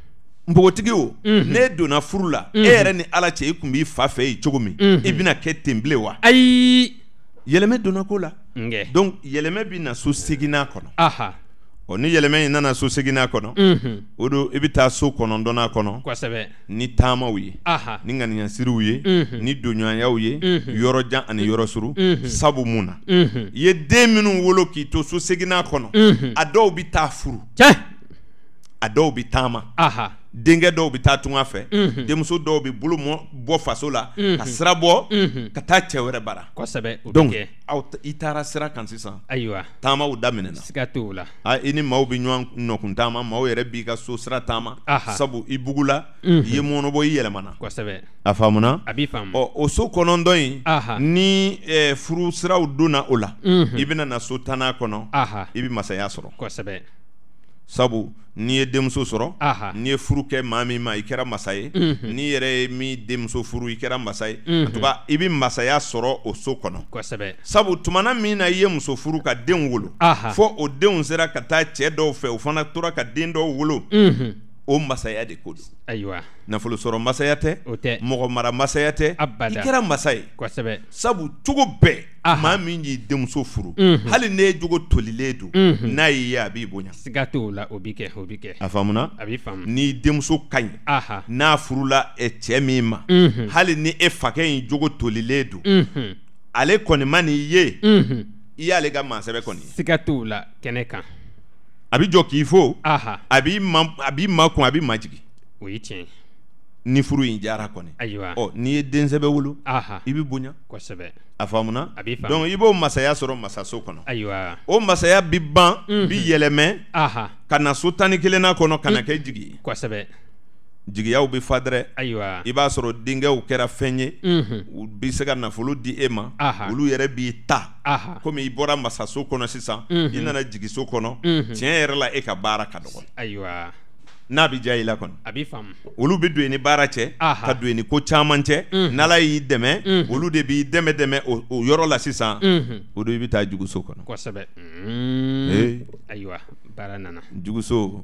npogotigi o mhm. n'e donna furu la e mhm. yɛrɛ ni ala cɛ i tun b'i fa fɛ yen cogo min mhm. i bɛna kɛ ten bilen wa ayi yɛlɛmɛ donna ko la donc yɛlɛmɛ bɛ na so segina kɔnɔ ɔ ni yɛlɛmɛ in nana so segina kɔnɔ o don i bɛ taa so kɔnɔdɔna kɔnɔ ni taamaw ye ni ŋaniyasiriw ye ni donɲɔgɔnyaw ye yɔrɔjan ani yɔrɔ suru sabu mun na i ye den minnu wolo k'i to so segina kɔnɔ a dɔw bɛ taa furu a dɔw bɛ taama denkɛ dɔw bɛ taa tunga fɛ denmuso dɔw bɛ bolo bɔ faso la ka sira bɔ ka taa cɛ wɛrɛ bara kosɛbɛ aw i taara sira kan sisan ayiwa taamaw daminɛna siga t'o la i ni maaw bɛ ɲɔgɔn nɔkun taama maaw yɛrɛ b'i ka so sira taama sabu i bugula i ye mɔnɔbɔ i yɛlɛmana kosɛbɛ a faamuna a b'i faamu ɔ o so kɔnɔntɔn in ni furu siraw donna o la i bɛna na so tana kɔnɔ i bɛ masaya sɔrɔ kosɛbɛ sabu n'i ye denmuso sɔrɔ n'i ye furu kɛ maa min ma i kɛra masa ye n'i yɛrɛ ye min denmuso furu i kɛra masa ye tuba i bɛ masaya sɔrɔ o so kɔnɔ sabu tumana min na i ye muso furu ka deenw wolo fɔɔ o denw sera ka taa cɛɛ dɔw fɛ o fana tora ka den dɔw wolo o masaya de ko don ayiwa nafolosɔrɔ masaya tɛ o tɛ mɔgɔ mara masaya tɛ abada i kɛra masa ye kosɛbɛ sabu cogo bɛɛ maa min y'i denmuso furu hali n'e ye jogo tolilen don n'a y'i ye a b'i bonya siga t'o la o bi kɛ o bi kɛ a faamuna a bi faamu n'i denmuso ka ɲi n'a furula cɛ min ma hali ni e fakɛ in jogo tolilen don ale kɔni ma n'i ye i y'ale ka maa sɛbɛ kɔni siga t'o la kɛnɛ kan a bi jɔ k'i fo a b'i ma a b'i ma kun a b'i jigi o ye tiɲɛ ni furu in jara kɔni ayiwa ɔ oh, n'i ye den sɛbɛ wolo i bi bonya kosɛbɛ a faamuna a b'i faamu donc i b'o masaya sɔrɔ masaso kɔnɔ ayiwa o masaya bi ban bi mhm. yɛlɛmɛ ka na so tan ni kelenna kɔnɔ ka na mhm. kɛ jigi ye kosɛbɛ jigiyaw bɛ fa dɛrɛ ayiwa i b'a sɔrɔ denkɛw kɛra fɛn ye u bɛ se ka nafolo di e ma olu yɛrɛ b'i ta komi i bɔra masaso kɔnɔ sisan i nana jigiso kɔnɔ tiɲɛ yɛrɛ la e ka baara ka dɔgɔ ayiwa n'a bɛ diya i la kɔni a bɛ faamu olu bɛ don i ni baara cɛ ka don i ni ko caman cɛ n'ala y'i dɛmɛ olu de b'i dɛmɛ dɛmɛ o yɔrɔ la sisan o don i bɛ taa juguso kɔnɔ kosɛbɛ ee. ayiwa baara nana juguso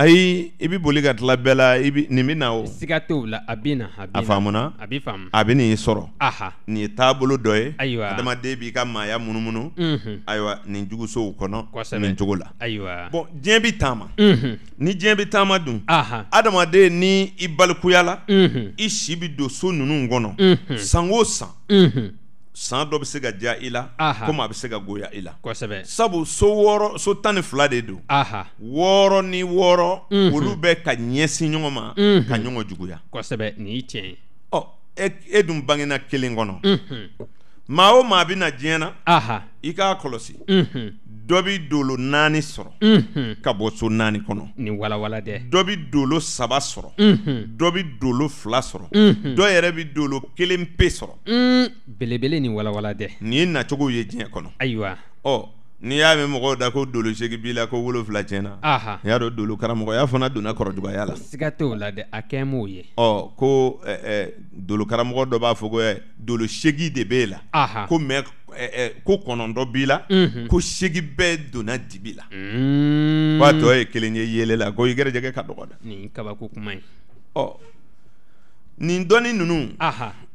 ayi i bi boli ka tila bɛɛ la i bi nin bi na o siga t'o la a bi na a bi na a faamuna a bi faamu a bi n'i sɔrɔ aha nin ye taabolo dɔ ye ayiwa adamaden b'i ka maaya munumunu unhun ayiwa nin jugusow kɔnɔ kosɛbɛ nin cogo la ayiwa bɔn diɲɛ bi taama unhun ni diɲɛ bi taama dun aha adamaden ni i balikuyala unhun i si bi don so ninnu kɔnɔ unhun san o san unhun san dɔ bɛ se ka diya i la komi a bɛ se ka goya i la sabu so wɔɔrɔ so tan ni fila de don wɔɔrɔ ni wɔɔrɔ olu bɛ ka ɲɛsin ɲɔgɔn ma ka ɲɔgɔn juguya kosɛbɛ nin y'i tiɲɛ ye ɔ e, e dun bangena kelen kɔnɔ maa o maa bɛ na diɲɛ na i k'a kɔlɔsi dɔ bɛ dolo naani sɔrɔ ka bɔ so naani kɔnɔ nin walawala dɛ dɔ bɛ dolo saba sɔrɔ dɔ bɛ dolo fila sɔrɔ dɔ yɛrɛ bɛ dolo kelen pe sɔrɔ mm, belebele nin walawala dɛ nin ye nacogo ye diɲɛ kɔnɔ ayiwa ɔ n'i y'a mɛn mɔgɔw da ko dolo seegin b'i la ko wolonfila tiɲɛna i y'a dɔn dolo karamɔgɔya fana donna kɔrɔjuguya la siga t'o la dɛ a kɛ m'o ye ɔ ko eh, eh, dolo karamɔgɔ dɔ b'a fɔ ko eh, dolo seegin de b'e la ko mɛ ko kɔnɔntɔ b'i la ko seegin bɛɛ donna dibi la hmm. ko a tɔ ye kelen ye yeele la ko i gɛrɛjɛgɛ ka dɔgɔ dɛ nin kabako kuma ye ɔ nin dɔnni ninnu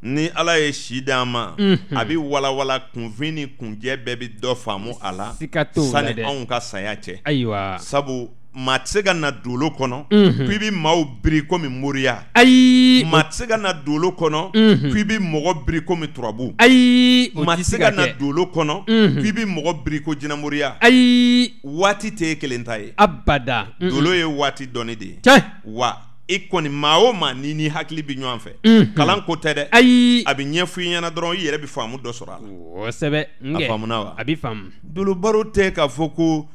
ni ala ye si d'an ma mhm. a bɛ walawala kunfin ni kunjɛ bɛɛ bɛ dɔ faamu a la sani anw ka saya cɛ ayiwa sabu maa tɛ se ka na dolo kɔnɔ mhm. k'i bɛ maaw biri komi moriya maa tɛ se ka na dolo kɔnɔ k'i bɛ mɔgɔ biri komi turabu ayi maa tɛ se ka na dolo kɔnɔ mhm. k'i bɛ mɔgɔ biri ko jinɛmoriya ayi waati tɛ e kelen ta ye dolo ye waati dɔɔni de ye wa i kɔni maa o maa n'i ni hakili bi ɲɔgɔn fɛ mhm. kalan ko tɛ dɛ ayi a bi ɲɛ f'i ɲɛna dɔrɔn i yɛrɛ bɛ faamu dɔ sɔrɔ a la kosɛbɛ a faamuna wa a bɛ faamu dolobaro tɛ k'a fɔ ko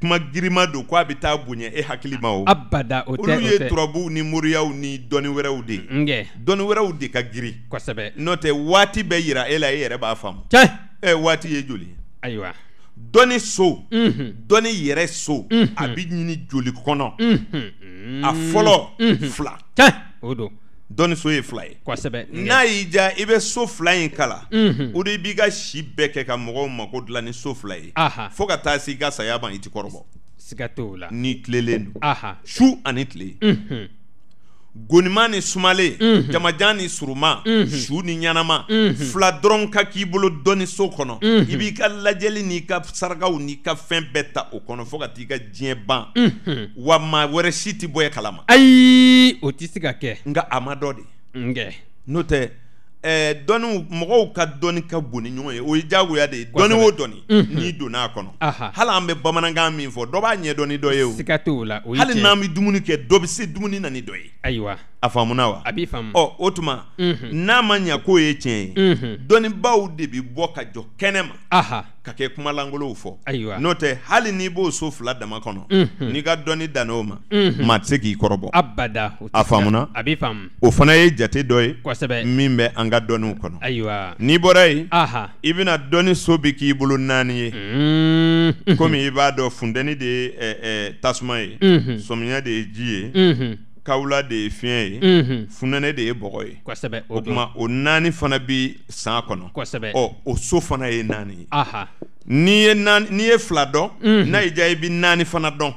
kuma girima don ko a taa bonya e hakili ma o abada o tɛ olu ye turabuw ni moriyaw ni dɔni wɛrɛw de ye dɔni wɛrɛw de ka girin kosɛbɛ n'o waati bɛ yira e la e yɛrɛ b'a faamu e, waati ye joli ayiwa dɔnni so dɔnni yɛrɛ so a bɛ ɲini joli kɔnɔ a fɔlɔ fila dɔnni so ye fila ye n'a y'i diya i bɛ so fila in kala o de b'i ka si bɛɛ kɛ ka mɔgɔw mako dilan ni so fila ye fo ka taa se i ka saya ma i ti kɔrɔbɔ ni tilelen don su ani tile goniman ni sumalen mm -hmm. jamajan ni suruma mm -hmm. su ni ɲanama mm -hmm. fila dɔrɔn ka k'i bolo dɔɔni so kɔnɔ mhm. i b'i ka lajɛli n'i ka sarakaw n'i ka fɛn bɛɛ ta o kɔnɔ fo ka t'i ka diɲɛ ban mhm. wa maa wɛrɛ si ti bɔ e kalama ayi o ti se ka kɛ nka a ma dɔ de n'o tɛ ɛɛ eh, dɔnni mɔgɔw ka dɔnni ka bon ni ɲɔgɔn ye o ye diyagoya de ye dɔnni o dɔnni n'i donna a kɔnɔ hali an bɛ bamanankan min fɔ dɔ b'a ɲɛ dɔn ni dɔ ye o siga t'o la o ye tiɲɛ hali n'an bɛ dumuni kɛ dɔ bɛ se dumuni na ni dɔ ye ayiwa a faamuna wa a b'i faamu ɔ o tuma n'a ma ɲɛ k'o ye tiɲɛ ye dɔnnibaw de bɛ bɔ ka jɔ kɛnɛ ma ka kɛ kuma lankolow fɔ n'o tɛ hali n'i b'o so fila dama kɔnɔ n'i ka dɔnni dan o ma maa tɛ se k'i kɔrɔbɔ abada a faamuna a b'i faamu o fana ye jate dɔ ye kosɛbɛ min bɛ an ka dɔnniw kɔnɔ ayiwa n'i bɔra yen i bɛna dɔnni so bi k'i bolo naani ye komi i b'a dɔn funtɛni de ye tasuma ye sɔmiya de ye ji ye kawula de ye fiɲɛ ye funɛnɛ de ye bɔgɔ ye o tuma o naani fana bi san kɔnɔ ɔ o so fana ye naani ye n'i ye naani n'i ye fila dɔn n'a y'i diya i bɛ naani fana dɔn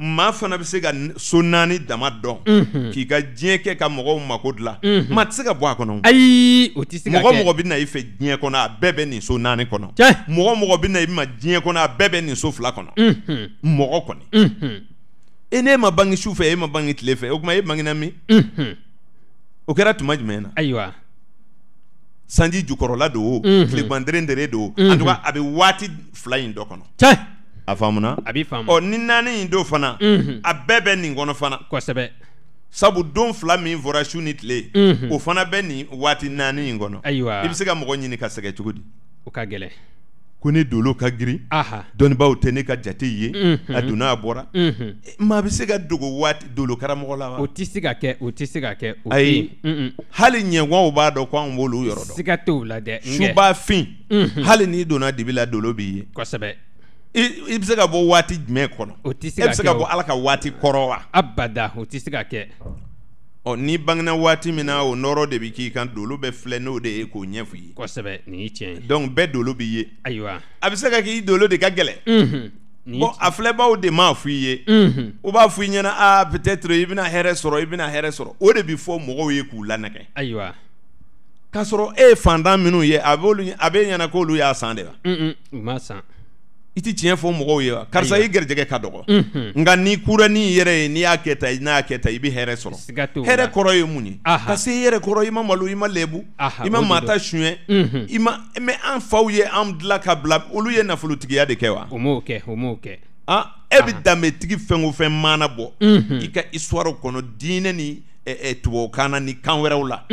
maa fana bɛ se ka so naani dama dɔn k'i ka diɲɛ kɛ ka mɔgɔw mako dilan maa tɛ se ka bɔ a kɔnɔ ayi o tɛ se ka kɛ mɔgɔ mɔgɔ bɛ na i fɛ diɲɛ kɔnɔ a bɛɛ bɛ nin so naani kɔnɔ mɔgɔ mɔgɔ bɛ na i ma diɲɛ kɔnɔ a bɛɛ bɛ nin so fila kɔnɔ mɔgɔ kɔni e ne ma bangi su fɛ e ma bangi tile fɛ o kuma e bangena min o kɛra tuma jumɛn na ayiwa sanji jukɔrɔla do o do o en tout cas a bɛ waati fila in dɔ kɔnɔ a faamuna a b'i faamu ɔ ni naani in do fana a bɛɛ bɛ nin kɔnɔ fana kosɛbɛ sabu don fila min fɔra su ni tile o fana bɛ nin waati naani in kɔnɔ ayiwa i bɛ se ka mɔgɔ ɲini ka sɛgɛ cogo di o ka gɛlɛn kone ne dolo ka girin dɔnnibaw tɛ ne ka jate ye a donna a bɔra e, maa bɛ se ka dogo waati dolo karamɔgɔ la wa o tɛ se ka kɛ o tɛ se ka kɛ ayi hali ɲɛgɔnw b'a dɔn ko anw b'olu yɔrɔ dɔn siga t'o la dɛ subafin hali n'i donna dibi la dolo b'i ye kosɛbɛ i bɛ se ka bɔ waati jumɛn kɔnɔ o tɛ se ka kɛ e bɛ se ka bɔ ala ka waati kɔrɔ wa abada o tɛ se ka kɛ ɔ n'i bangena waati min na o nɔrɔ de bi k'i kan dolo bɛ filɛ n'o de ye k'o ɲɛ f'i ye kosɛbɛ nin ye tiɲɛ ye donc bɛɛ dolo b'i ye ayiwa a bɛ se ka k'i dolo de ka gɛlɛ unhun bɔn a filɛbaaw de m'a f'i ye unhun u b'a f'i ɲɛna aa peut-être i bɛna hɛrɛ sɔrɔ i bɛna hɛrɛ sɔrɔ o de bi fɔ mɔgɔw ye k'u lanɛgɛ ayiwa k'a sɔrɔ e ye fantan minnu ye a b'olu a b'e ɲɛna k'olu y'a san de wa un un u ma san i tiɲɛ fɔ mɔgɔw ye wa karisa i garijɛgɛ ka dɔgɔ nka n'i kura n'i yɛrɛ ye n'i y'a kɛ tan n'a y'a kɛ tan i bɛ hɛrɛ sɔrɔ hɛrɛ kɔrɔ ye mun ye ka se i yɛrɛ kɔrɔ i ma malo i ma lɛbu i ma maata suɲɛ i ma mɛ an faw ye an dilan ka bila olu ye nafolotigiya de kɛ wa o m'o kɛ o m'o kɛ ah, e bɛ danbetigi fɛn o fɛn maana bɔ i ka isuwariw kɔnɔ diinɛ ni tubabukan na ni kan wɛrɛw la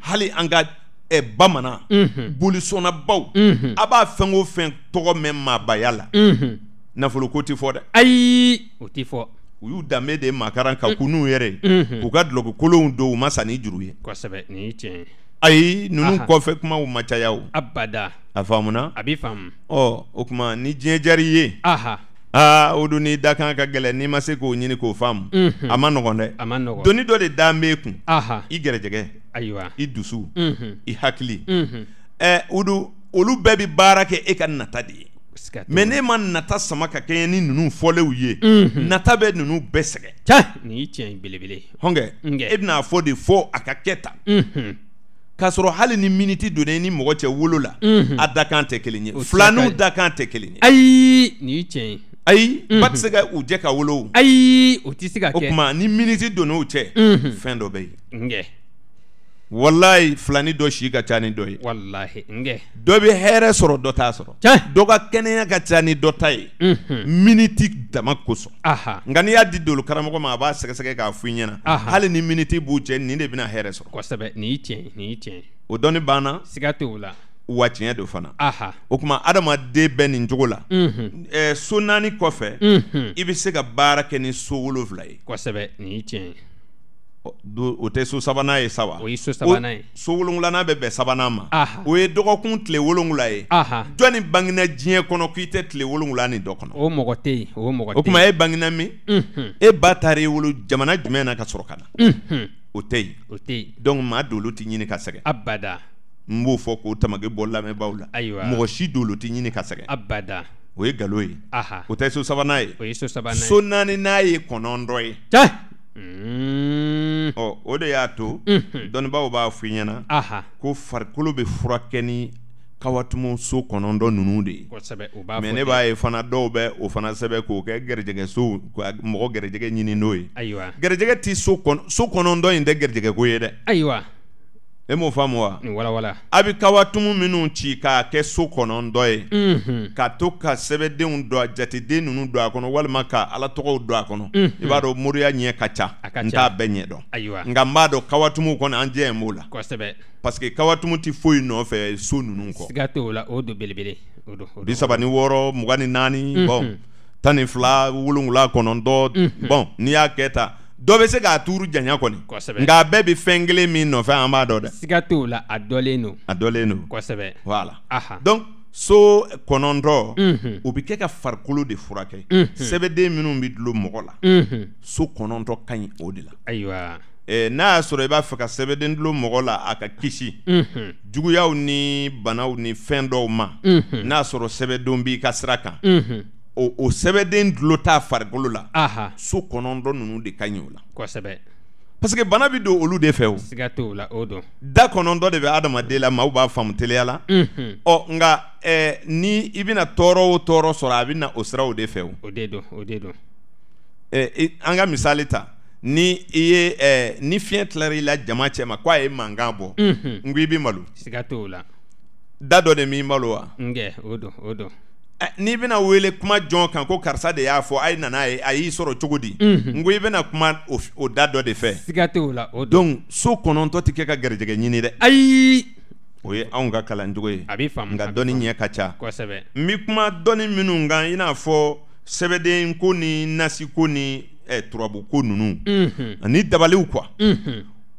hali an ka ɛ bamanan bolisɔnnabaw a b'a fɛn o fɛn tɔgɔ mɛn maabaya la nafolo ko ti fɔ dɛ ayi o ti fɔ u y'u danbe de makaran ka kunun yɛrɛ ye k'u ka dulɔkikolonw don u ma sanni juru ye kosɛbɛ nin ye tiɲɛ ye ayi ninnu kɔfɛ kumaw ma caya o abada a faamuna a bi faamu ɔ o tuma ni diɲɛ diyar'i ye aha aa ah, o dun n'i da kan ka gɛlɛn n'i ma se k'o ɲini k'o faamu a ma nɔgɔn dɛ a ma nɔgɔn doni dɔ de daan b'e kun i gɛrɛjɛgɛ ayiwa i dusu i hakili ɛ udu olu bɛɛ bi baara kɛ e ka nata de ye mɛ ne ma nata sama ka kɛɲɛ ni ninnu fɔlenw ye nata bɛ ninnu bɛɛ sɛgɛn cɛ nin y'i tiɲɛ belebele hɔnkɛ e bɛn'a fɔ de fo a ka kɛ tan k'a sɔrɔ hali ni miniti donnen ni mɔgɔ cɛ wolo la a da kan tɛ kelen ye filaninw da tɛ kelen ye ayi nin y'i tiɲɛ ye ayi mhm. ba tɛ se ka u jɛ ka wolo ayi o tɛ se ka kɛ o tuma ni miniti donna u cɛ mhm. fɛn dɔ bɛ yen walayi filani dɔ si ka ca ni dɔ ye walahi dɔ bɛ hɛrɛ sɔrɔ dɔ t'a sɔrɔ dɔ ka kɛnɛya ka ca ni dɔ ta ye mhm. miniti dama kosɔn nka n'i y'a di dolo karamɔgɔ ma a b'a sɛgɛsɛgɛ k'a fɔ i aha hali ni miniti b'u cɛ nin de bɛna hɛrɛ sɔrɔ kosɛbɛ nin y'i tiɲɛ nin y'i tiɲɛ o dɔnni banna siga t'o la wa tiɲɛ don fana o tuma adamaden bɛ nin cogo la so naani kɔfɛ i bɛ se ka baara kɛ ni so wolonwula ye kosɛbɛ nin ye tiɲɛ ye don o tɛ so sabanan ye sawa o ye so sabanan ye so wolonwulanan bɛ bɛn sabanan ma o ye dɔgɔkun tile wolonwula ye jɔn ni bangena diɲɛ kɔnɔ k'i tɛ tile wolonwula nin dɔ kɔnɔ o mɔgɔ tɛ yen o mɔgɔ tɛ yen o tuma e bangena min e ba taar'i e wolo jamana jumɛn na ka sɔrɔ ka na o tɛ yen o tɛ yen donc maa dolo tɛ ɲini ka sɛgɛn abada n b'o fɔ k'o tamage bɔ lamɛnbaaw la mɔgɔ si dolo tɛ ɲini ka sɛgɛ abada o ye galo ye o tɛ so sabanan ye o ye so sabanan ye so naani n'a ye kɔnɔntɔn ye mm. ɔ mm. o oh, de y'a to mm-hmm. dɔnnibaw b'a f'i ɲɛna ko farikolo bɛ furakɛ ni kawatumu so kɔnɔntɔn ninnu de ye mɛ ne b'a ye fana dɔw bɛ o fana sɛbɛn k'o kɛ gɛrɛjɛgɛ so mɔgɔ gɛrɛjɛgɛ ɲini n'o ye gɛrɛjɛgɛ tɛ so kɔnɔntɔn in tɛ gɛrɛjɛgɛ ko ye dɛ ayiwa e m'o faamu wa. wala wala. a bɛ kawatumu minnu ci k'a kɛ so kɔnɔ dɔ ye. unhun. ka to ka sɛbɛdenw don a jateden ninnu don a kɔnɔ walima ka ala tɔgɔw don a kɔnɔ. unhun. i b'a dɔn moriya ɲɛ ka ca. n t'a bɛɛ ɲɛ dɔn. nka n b'a dɔn kawatumu kɔnɔ an jɛn b'o la. kosɛbɛ. kawatumu tɛ foyi nɔfɛ so ninnu kɔ. siga la o belebele o bi saba ni wɔɔrɔ mugan ni naani. bɔn tan ni fila wolonwula kɔnɔntɔn. bɔn n'i y'a kɛ tan. dɔ bɛ se k'a tuuru janya kɔni kosɛbɛ nka a bɛɛ bɛ fɛn kelen min nɔfɛ an b'a dɔn dɛ siga t'o la a dɔlen don a dɔlen don kosɛbɛ voilà aha donc so kɔnɔntɔn mm -hmm. o bɛ kɛ ka farikolo de furakɛ mm -hmm. sɛbɛden minnu bɛ dulon mɔgɔ la mm -hmm. so kɔnɔntɔn ka ɲi o de la ayiwa eh, n'a y'a sɔrɔ i b'a fɛ ka sɛbɛden dulon mɔgɔ la a ka kisi mm -hmm. juguyaw ni banaw ni fɛn dɔw ma mm -hmm. n'a y'a sɔrɔ sɛbɛdenw b'i ka sira kan mm -hmm. o o sɛbɛden dulo t'a farikolo la aha so kɔnɔntɔn ninnu de ka ɲi o la kosɛbɛ parce que bana bi don olu de fɛ o siga t'o la o don da kɔnɔntɔn de bɛ adamaden la maaw b'a faamu teliya la ɔ nka ɛɛ ni i bɛna tɔɔrɔ o tɔɔrɔ sɔrɔ a bɛ na o siraw de fɛ o o de don o de don ɛɛ an ka misali ta ni i ye ɛɛ ni fiɲɛ tilara i la jama cɛ ma k'a ye mankan bɔ n ko i bɛ malo siga t'o la da dɔ de m'i malo wa n kɛ o don o don Eh, n'i bena wele kuma jɔn kan ko karisa de y'a fɔ ay nana ye a y'i sɔrɔ cogo di n ko i bɛna kuma o da dɔ de fɛ o donc so kɔnɔntɔ tɛ kɛ ka gɛrɛjɛgɛ ɲini dɛ ayi o ye anw ka kalancogo ye nka dɔni ɲɛ ka ca n bɛ kuma dɔni minnu kan i n'a fɔ sɛbɛden ko ni nasi ko ni turabu ko nunu ani dabaliw quoi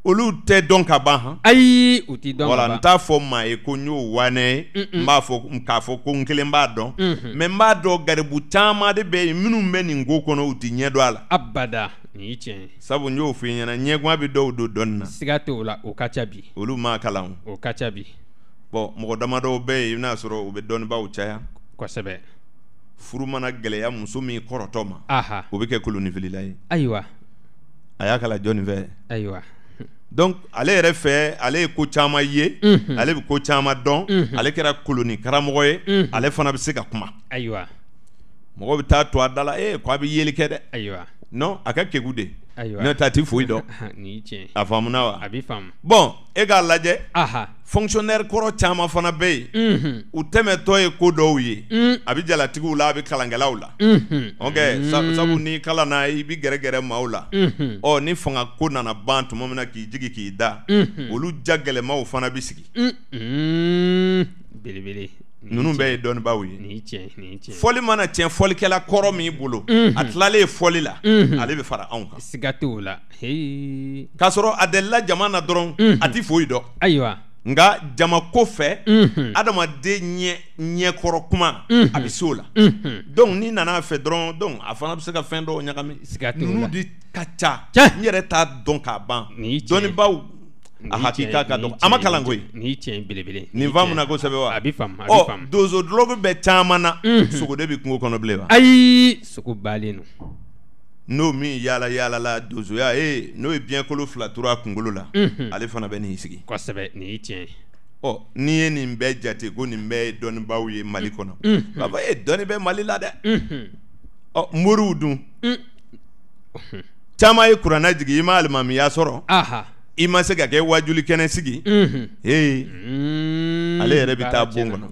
olu tɛ dɔn ka ban han. ayi u ti dɔn ka ban. wala n t'a fɔ maa ye ko n y'o wanɛ ye. n b'a fɔ k'a fɔ ko n kelen b'a dɔn. Mm-hmm. mɛ n b'a dɔn garibu caman de bɛ yen minnu bɛ nin ko kɔnɔ u ti ɲɛ don a la. abada nin y'i tiɲɛ sabu n y'o f'i ɲɛna ɲɛguwan bɛ dɔw don dɔɔnin na. siga t'o la o ka ca bi. olu m'a kalan o. o ka ca bi. bɔn mɔgɔ damadɔw bɛ yen i bɛn'a sɔrɔ u bɛ dɔnnibaaw caya. kosɛbɛ. furu mana gɛlɛya muso min kɔrɔtɔ ma. aha o bɛ kɛ kolonifilila ye. ayiwa. a y'a kala jɔnni fɛ. ayiwa donc ale yɛrɛ fɛ ale ye ko caman ye ale bɛ ko caman dɔn ale kɛra koloni karamɔgɔ ye ale fana bɛ se ka kuma ayiwa mɔgɔ bɛ taa to a da la ee eh, ko a bɛ yeli kɛ dɛ ayiwa non a ka kegu de n'o tɛ a ti foyi dɔn a faamuna wa a bi faamu bɔn e k'a lajɛ fonctionnaire kɔrɔ caman fana bɛ yen u tɛmɛtɔ ye ko dɔw ye mm. a bi jalatigiw la a bi kalankɛlaw la ok mm. sabu n'i kalan na i bi gɛrɛgɛrɛ maaw la ɔ ni fanga ko nana ban tuma min na k'i jigi k'i da olu ja gɛlɛmaw fana bi sigi mm. belebele ninnu bɛɛ ye dɔnnibaaw ye fɔli mana tiɲɛ fɔlikɛla kɔrɔ min bolo a tilalen ye fɔli la ale bɛ fara anw kan siga t'o la k'a sɔrɔ a delila jama na dɔrɔn a ti foyi dɔn ayiwa nka jama ko fɛ adamaden ɲɛ ɲɛkɔrɔ kuma a bɛ se o la dɔnku n'i nana a fɛ dɔrɔn dɔnku a fana bɛ se ka fɛn dɔw ɲagami siga t'o la ninnu de ka ca n t'a dɔn k'a ban a hakili k'a ka dɔn a ma kalan koyi nin y'i tiɲɛ belebele nin faamu na kosɛbɛ wa a bɛ faamu a bɛ faamu ɔ donso dɔrɔgu bɛ caman na sogo de kungo kɔnɔ bilen wa ayi sogo baalen don n'o min yaala yaala la donsoya ye n'o ye biɲɛkolo fila tora a kunkolo la ale fana bɛ n'i sigi kosɛbɛ nin y'i tiɲɛ ɔ n'i ye nin bɛɛ jate ko nin bɛɛ ye dɔnnibaaw ye mali kɔnɔ baba e dɔnni bɛ mali la dɛ ɔ moriw dun caman ye kuranna jigi i ma alimamiya i ma se ka kɛ wajuli kɛnɛ sigi ee hmm. ale yɛrɛ bɛ taa bon kɔnɔ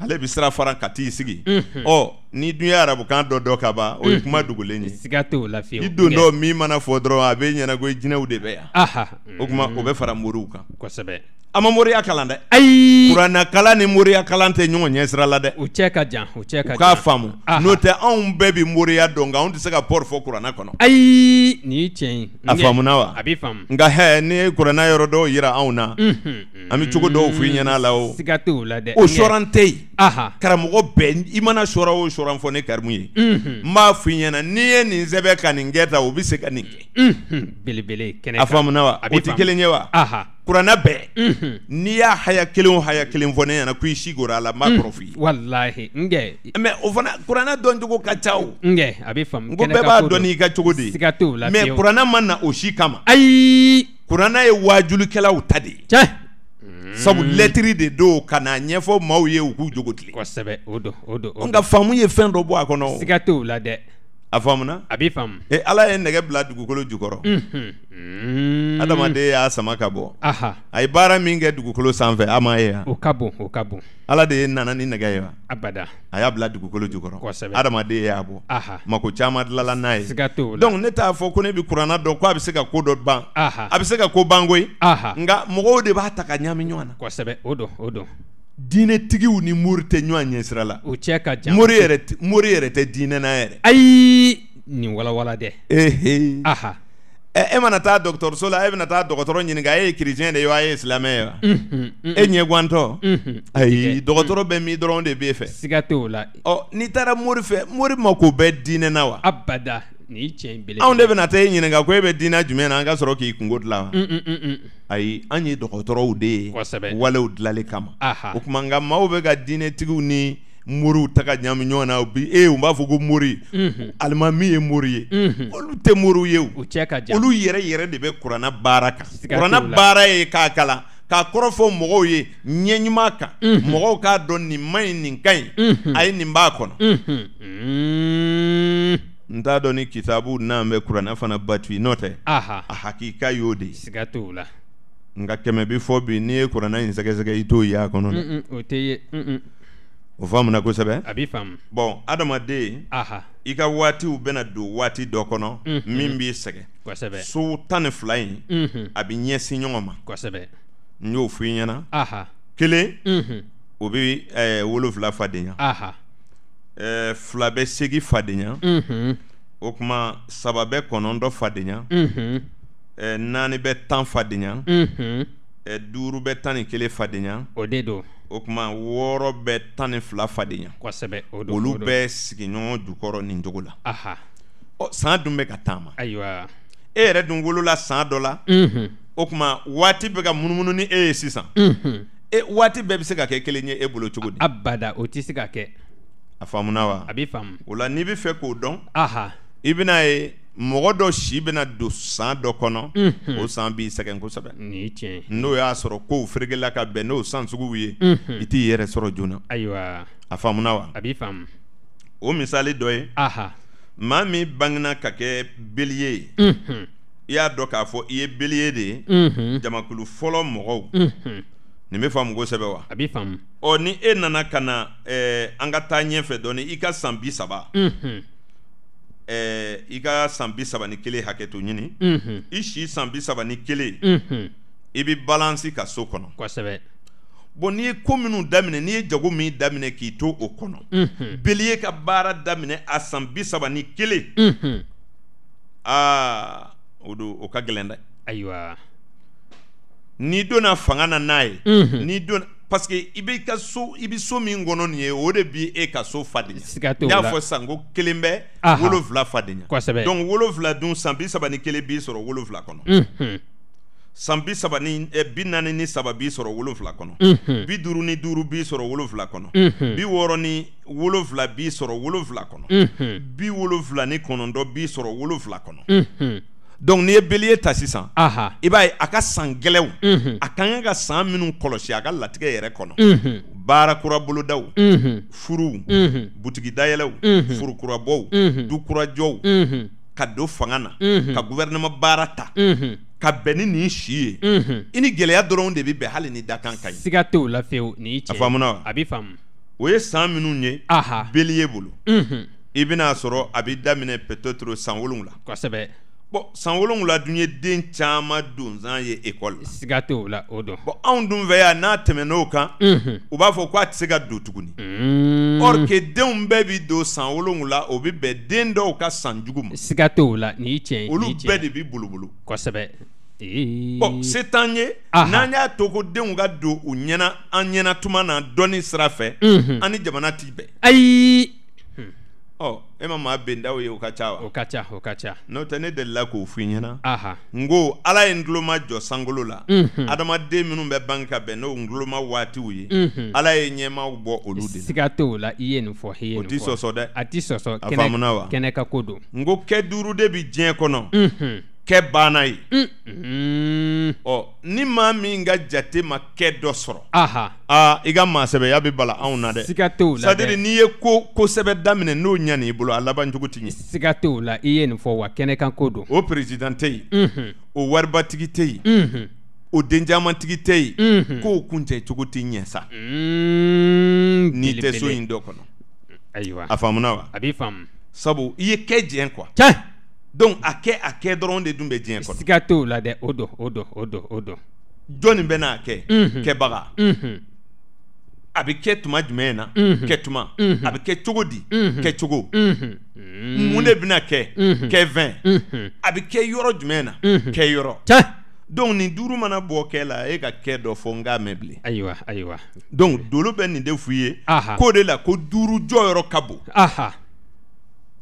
ale bɛ sira fara ka t'i sigi ɔ ni dun ye arabukan dɔ dɔ ka ban o ye kuma dogolen ye la i don dɔ min mana fɔ dɔrɔn a be ɲɛna ko jinɛw de bɛ yan o kuma o bɛ fara moriw kan kosɛbɛ a ma moriya kalan dɛ ayi kalan ni moriya kalan tɛ ɲɔgɔn ɲɛ sira la dɛ o cɛ ka jan o cɛ ka jan u k'a faamu n'o tɛ anw bɛɛ bi moriya dɔn nka anw tɛ se ka pɔri fɔ kuranna kɔnɔ ayi nin tiɲɛ ye a faamuna wa a bɛ faamu nka hɛ n'i kurana yɔrɔ dɔw yira anw na an bi cogo dɔw f'i ɲɛna la o siga t'o la dɛ o sɔrɔ an tɛ yen karamɔgɔ bɛɛ i mana sɔrɔ o sɔrɔ fɔ ne ye n b'a f'i ɲɛna n'i ye nin sɛbɛ ka nin kɛ o be se ka mhm. nin kɛ a wa o tɛ kelen ye wa bɛɛ n'i y'a haya kelen o haya kelen fɔ ne ɲɛna k'i si gora a la n kɔrɔ f'i ye mɛ o fana kuranɛ dɔncogo ka ca o bɛɛ b'a dɔn n'i ka cogo de ye siga mɛ ma na o si kama ayi ye waajulikɛlaw ta de Mm. sabu lɛtiri de do ka na ɲɛfɔ maaw ye u k'u jogo tile. kosɛbɛ o don o don. nka faamu ye fɛn dɔ bɔ a kɔnɔ. siga t'o la dɛ. a faamuna a b'i faamu e ala ye nɛgɛ bila dugukolo jukɔrɔ mm. adamaden y'a sama ka bɔ a ye baara min kɛ dugukolo sanfɛ a ma ye wa o ka bon o ka bon ala de ye nana ni nɛgɛ ye wa abada a y'a bila dugukolo jukɔrɔ kosɛbɛ adamaden y'a bɔ mako caman dilala n'a ye siga t'o la donc ne t'a fɔ ko ne bɛ kuranna dɔn a bɛ se ka ko dɔ ban a bɛ se ka ko ban koyi nka mɔgɔw de b'a ta ka ɲagami ɲɔgɔn na kosɛbɛ o don o don diinɛtigiw ni mori tɛ ɲɔgɔn ɲɛ sira la o cɛ ka jan mori yɛrɛ mori yɛrɛ tɛ diinɛ na yɛrɛ ayi nin walawala dɛ ehe aha ɛ e mana taa dɔgɔtɔrɔso la e bɛna taa dɔgɔtɔrɔ ɲininka e ye kirisiyɛn de ye wa e ye silamɛ ye wa e ɲɛ guwantɔ ayi dɔgɔtɔrɔ bɛ min dɔrɔn de b'e fɛ siga t'o la ɔ n'i taara mori fɛ mori ma ko bɛɛ diinɛ na wa abada nin anw de bɛna taa e ɲininka ko e bɛ diinɛ jumɛn na an ka sɔrɔ k'i kungo dilan mm, mm, mm, ayi an ye dɔgɔtɔrɔw de ye walew dilali kama o tuma nka maaw bɛ ka diinɛtigiw ni moriw ta ka ɲami ɲɔgɔn na bi e u b'a fɔ ko mori alimami ye mori ye olu tɛ moriw ye o olu yɛrɛ yɛrɛ de bɛ kuranna baara kan kuranna baara ye k'a kalan k'a kɔrɔfɔ mɔgɔw ye ɲɛ ɲuman kan mɔgɔw k'a dɔn nin man ɲi nin ka ɲi a ye nin b'a kɔnɔ n t'a dɔn ni kitabu n'an bɛ kuranɛ fana batwi n'o tɛ eh? a hakika y'o de siga t'o la nka kɛmɛ bi fɔ bi n'i ye kuranɛ in sɛgɛsɛgɛ i t'o ye a kɔnɔ dɛ o tɛ ye o faamuna kosɛbɛ a bi faamu bɔn adamaden i ka waatiw bɛna don waati dɔ kɔnɔ mm-hmm. min b'i sɛgɛn kosɛbɛ so tan ni fila in mm-hmm. a bi ɲɛsin ɲɔgɔn ma kosɛbɛ n y'o f'i ɲɛna kelen o mm-hmm. bi wolonfila eh, fadenya ɛɛ eh, fila bɛ segin fadenya mm-hmm. o kuma saba bɛ kɔnɔntɔn fadenya ɛɛ naani bɛ tan fadenya ɛ duuru bɛ tan ni kelen fadenya o de don o kuma wɔɔrɔ bɛ tan ni fila fadenya kosɛbɛ o don olu bɛ sigiɲɔgɔn jukɔrɔ nin cogo la ɔ san dun bɛ ka taama ayiwa e yɛrɛ dun wolola san dɔ la mm-hmm. o kuma waati bɛ ka munumunu ni e ye sisan mm-hmm. e waati bɛɛ bɛ se ka kɛ kelen ye e bolo cogo di abada o tɛ se ka kɛ a faamuna wa a b'i faamu o la n'i bɛ fɛ k'o dɔn i bɛna ye mɔgɔ dɔ si bɛna don san dɔ kɔnɔ o san b'i sɛgɛn kosɛbɛ n'o y'a sɔrɔ kow feerekela ka bɛn n'o san suguw ye i t'i yɛrɛ sɔrɔ joona ayiwa a faamuna wa a b'i faamu o misali dɔ ye maa min bangena ka kɛ beliye ye i y'a dɔn k'a fɔ i ye beliye de ye jamakulu fɔlɔ mɔgɔw nin be faamu kosɛbɛ wa a bɛ faamu ɔ ni e nana ka na ɛɛ eh, an ka taa ɲɛfɛ dɔɔni i ka san bi saba ɛɛ mm-hmm. eh, i ka san bi saba ni kelen hakɛ to ɲini mm-hmm. i si san bi saba ni kelen mm-hmm. i bɛ balansi ka so kɔnɔ kosɛbɛ bon n'i ye ko minnu daminɛ n'i ye jago min daminɛ k'i to o kɔnɔ beliye ka baara daminɛ a san bi saba ni kelen aa ah, o do o ka gɛlɛn dɛ ayiwa n'i donna fanga na n'a ye mhm. n'i donna parce que i b'i ka so i bɛ so min kɔnɔ nin ye o de b'i e ka so fadenya siga t'o la n y'a fɔ sisan ko kelen bɛ wolonwula fadenya kosɛbɛ donc wolonwula dun san bi saba ni kelen b'i sɔrɔ wolonwula kɔnɔ mhm. san bi saba ni eh, bi naani ni saba b'i sɔrɔ wolonwula kɔnɔ mm -hmm. bi duuru ni duuru b'i sɔrɔ wolonwula kɔnɔ mm -hmm. bi wɔɔrɔ ni wolonwula b'i sɔrɔ wolonwula kɔnɔ mm -hmm. bi wolonwula ni kɔnɔntɔn b'i sɔrɔ wolonwula kɔnɔ. Mhm. donc n'i ye bélier ta sisan i b'a ye a ka san gɛlɛnw a ka kan ka san minnu kɔlɔsi a ka latigɛ yɛrɛ kɔnɔ baarakura bolodaw furuw butigi dayɛlɛw furukurabɔw dukurajɔw ka don fanga na ka gouvernement baara ta ka bɛn ni nin si ye i ni gɛlɛya dɔrɔn de bɛ bɛn hali ni da kan ka ɲi siga t'o la fiyewu nin y'i cɛ a faamuna wa a bɛ faamu o ye san minnu ye bélier bolo i bɛn'a sɔrɔ a bɛ daminɛ peut san wolonwula kosɛbɛ bɔn san wolonwula dun ye den caman donsan ye ekɔli la siga oh t'o la o dɔn bɔn anw dun fɛ yan n'a tɛmɛn'o no kan unhun u b'a fɔ ko a tɛ se ka don tuguni mm. or que denw bɛɛ bi don san wolonwula o bi bɛn den dɔw ka san jugu ma siga t'o la nin y'i tiɲɛ ye olu bɛɛ de bi bolobolo kosɛbɛ bɔn se t'an ye n'an y'a to ko denw ka don u ɲɛna an ɲɛna tuma na dɔɔni sira fɛ an ni jamana ti bɛn ayi ɔ e ma maa bɛn daw ye o ka ca wa o ka ca o ka ca n'o tɛ ne delila k'o f'i ɲɛna n ko ala ye n tuloma jɔ sankolo la adamaden minnu bɛ bange ka bɛn n'o n tuloma waatiw ye ala ye ɲɛmaw bɔ olu de siga t'o la i ye nin fɔ i ye nin fɔ o ti sɔsɔ dɛ a ti sɔsɔ kɛnɛ a faamuna wa kɛnɛ ka ko don n ko kɛ duuru de bi diɲɛ kɔnɔ kɛ banna ye mm. Mm. ɔ ni maa min ka jate ma kɛ dɔ sɔrɔ aa i ka maasɛbɛya be bala anw na dɛ s'a t'o sadiri n'i ye ko kosɛbɛ daminɛ n'o ɲan'i bolo a laban cogo ti ɲɛ siga t'o la i ye nin fɔ wa kɛnɛkan ko don o perezidan tɛ yen o waribatigi tɛ yen mm -hmm. o tɛ yen k'o kuncɛ cogo ti ɲɛ sa mm, n'i tɛ so in dɔ kɔnɔ ayiwa a faamuna wa a b'i faamu sabu i ye kɛ jɛn kuwa donc a kɛ a kɛ dɔrɔn de dun bɛ diɲɛ kɔnɔ siga t'o la dɛ o don o don o don o don jɔnni bɛ n'a kɛ kɛbaga a bɛ kɛ tuma jumɛn na kɛ tuma a bɛ kɛ cogo di kɛ cogo mun de bɛna kɛ kɛ fɛn a bɛ kɛ yɔrɔ jumɛn na kɛ yɔrɔ donc nin duuru mana bɔ kɛ la e ka kɛ dɔ fɔ n k'a mɛn bilen ayiwa ayiwa donc dolo bɛ nin de f'u ye k'o de la ko duuru jɔyɔrɔ ka bon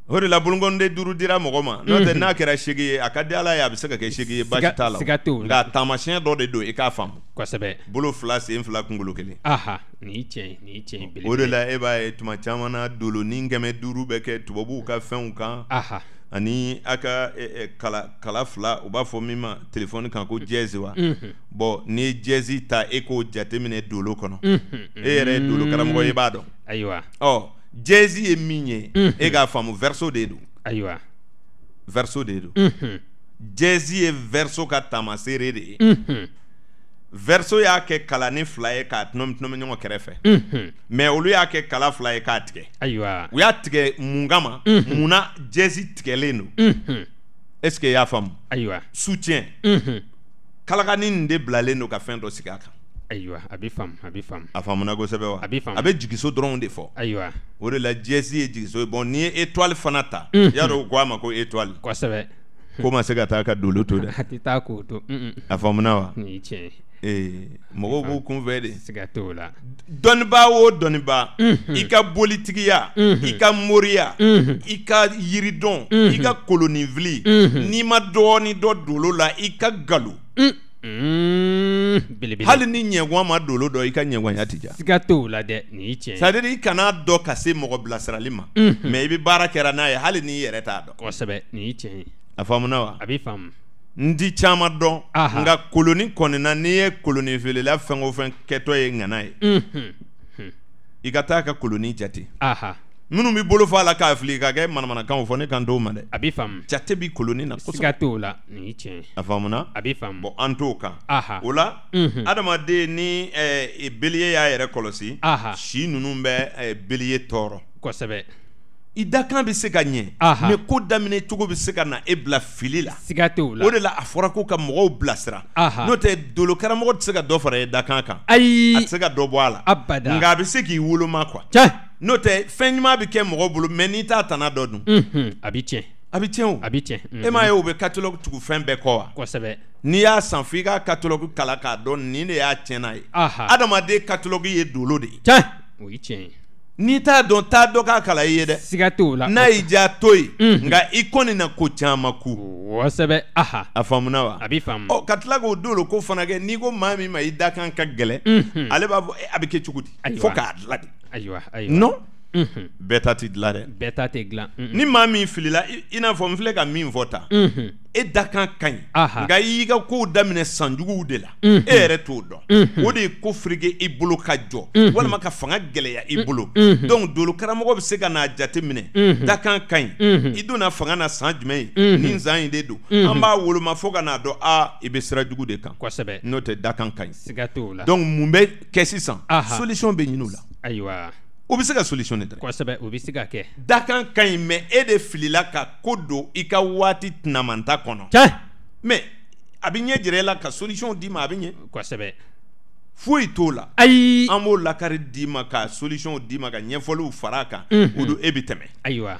o de la bolongoniden duuru dira mɔgɔ ma n'o tɛ n'a kɛra segi ye a ka di ala ye a bɛ se ka kɛ segi ye baasi t'a la siga t'o nka taamasiyɛn dɔ de don i k'a faamu kosɛbɛ bolo fila sen fila kunkolo kelen aha nin tiɲɛ ye nin tiɲɛ ye belebele o de la e b'a ye tuma caman na doloni kɛmɛ duuru bɛ kɛ tubabuw ka fɛnw kan aha ani a ka kala kala fila u b'a fɔ min ma telefɔni kan ko jɛzi wa bɔn n'i ye jɛzi ta e k'o jateminɛ dolo kɔnɔ mm e yɛrɛ ye dolo karamɔgɔ ye i e b'a dɔn ayiwa ɔ jezi ye min ye mm -hmm. e k'a faamu verso de don ayiwa verso de do mm -hmm. jezi ye verso ka tamaseere de ye mm -hmm. verso y'a kɛ kalani ni fila ye k'a tɔnɔmi tɔnɔmi ɲɔgɔn kɛrɛfɛ mɛ mm -hmm. olu y'a kɛ kala fila ye k'a tigɛ ayiwa u y'a tigɛ mun kama mm -hmm. mun na jezi tigɛlen do mm -hmm. est ce que i y'a faamu ayiwa soutien mm -hmm. kalakani nin de bilalen do ka fɛn dɔ sigi a kan Ayiwa abifam, abifam. faamu a bɛ faamu a faamuna kosɛbɛ wa a bɛ faamu a jigiso de fɔ la jɛsi e ye jigiso n'i étoile fanata. ta y'a étoile kosɛbɛ ko ma se ka taa ka dolo to dɛ a tɛ taa k'o to a faamuna wa nin Ika tiɲɛ ye ee mɔgɔw b'u la n'i ma la Mm, hali ni ɲɛguwan ma dolo dɔ i ka ɲɛguwanya ti ja sika t'o la dɛ nin ye sadiri i kana dɔ ka se mɔgɔ bilasirali ma mɛ mhm. i bɛ baara kɛra n'a ye hali n'i yɛrɛ t'a dɔn kosɛbɛ nin ye tiɲɛ ye a faamuna wa a bɛ faamu n ti caman dɔn nka koloni kɔni na n'i ye koloni feerela fɛn o fɛn kɛtɔ ye ŋana ye i ka taa ka koloni jate Minnu b'i bolo fɔ a la k'a fili ka kɛ manamanakanw fɔ ne kan t'o ma dɛ, a bɛ faamu, jate bɛ kolonin na kosɛbɛ, siga t'o la, nin ye tiɲɛ ye, a faamuna, a bɛ faamu, bon an t'o kan, anhan, o la, adamaden ni ɛ eh, bélier y'a yɛrɛ kɔlɔsi, anhan, si ninnu bɛ eh, bélier tɔɔrɔ, kosɛbɛ, i dakan bɛ se ka ɲɛ, anhan, mais ko daminɛ cogo bɛ se ka na e bila fili la, siga t'o la, o de la a fɔra ko ka mɔgɔw bilasira, anhan, n'o tɛ dolokaramɔgɔ tɛ se ka dɔ fara i dakan kan, ayi, a tɛ se ka dɔ bɔ a la, abada, nka a bɛ se k'i woloma quoi tiɲɛ n'o tɛ fɛn ɲuman bɛ kɛ mɔgɔ bolo mɛ n'i t'a tana dɔ dun. a bɛ tiɲɛ. a bɛ tiɲɛ o. a bɛ tiɲɛ. e m'a ye u bɛ katolɔki tugu fɛn bɛɛ kɔ wa. kosɛbɛ. n'i y'a san f'i ka katolɔki kala k'a dɔn nin de y'a tiɲɛ n'a ye. adamaden katolɔki ye dolo de ye. tiɲɛ o ye tiɲɛ ye. n'i t'a dɔn t'a dɔ k'a kala i ye dɛ siga t'o la n'a y'i diya to yen mm. nka i kɔni na ko caman ku kosɛbɛ aha a faamuna wa a bi faamu ɔ oh, ka tila k'o don o ko fana kɛ n'i ko maa min ma i da kan ka gɛlɛn mhm. ale b'a fɔ eh, a bɛ kɛ cogo di fo k'a dilan de ayiwa ayiwa non Mhm. bɛɛ ta tɛ dilan dɛ bɛɛ ta tɛ dilan mhm. ni maa min filila i n'a fɔ n filɛ ka min fɔ ta mhm. e da kan ka ɲi nka i y'i ka kow daminɛ sanjuguw de la e yɛrɛ t'o dɔn o de ye ko firige i bolo ka jɔ walima ka fanga gɛlɛya i bolo dɔnku dolokaramɔgɔ bɛ se ka n'a jate minɛ da kan ka ɲi i donna fanga na san jumɛn ye nin zan in de don an b'a woloma fo ka n'a dɔn a i bɛ sira jugu de kan kosɛbɛ n'o tɛ da kan ka ɲi siga t'o la dɔnku mun bɛ kɛ sisan solution bɛ ɲini o la ayiwa o bɛ se ka solution de ta kosɛbɛ o bɛ se ka kɛ dakan ka ɲi mɛ e de filila ka ko don i ka waati tinamanta kɔnɔ tiɲɛ mɛ a bɛ ɲɛ jira e la ka solution d'i ma a bɛ ɲɛ kosɛbɛ foyi t'o la ayi an b'o lakari d'i ma ka solution d'i ma ka ɲɛfɔliw fara mhm. a kan o don e bɛ tɛmɛ ayiwa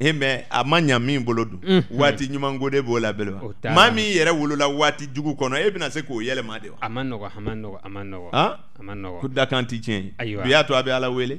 e mɛ a ma ɲa min bolo dun mm -hmm. waati ɲuman gode b'o la belewa maa min yɛrɛ wolola waati jugu kɔnɔ e bena se k'o yɛlɛma de wa a ma nɔgɔ a ma nɔgɔ a ma nɔgɔ a ma nɔgɔ ko dakan ti tiɲɛ ye bi y'a to a be ala wele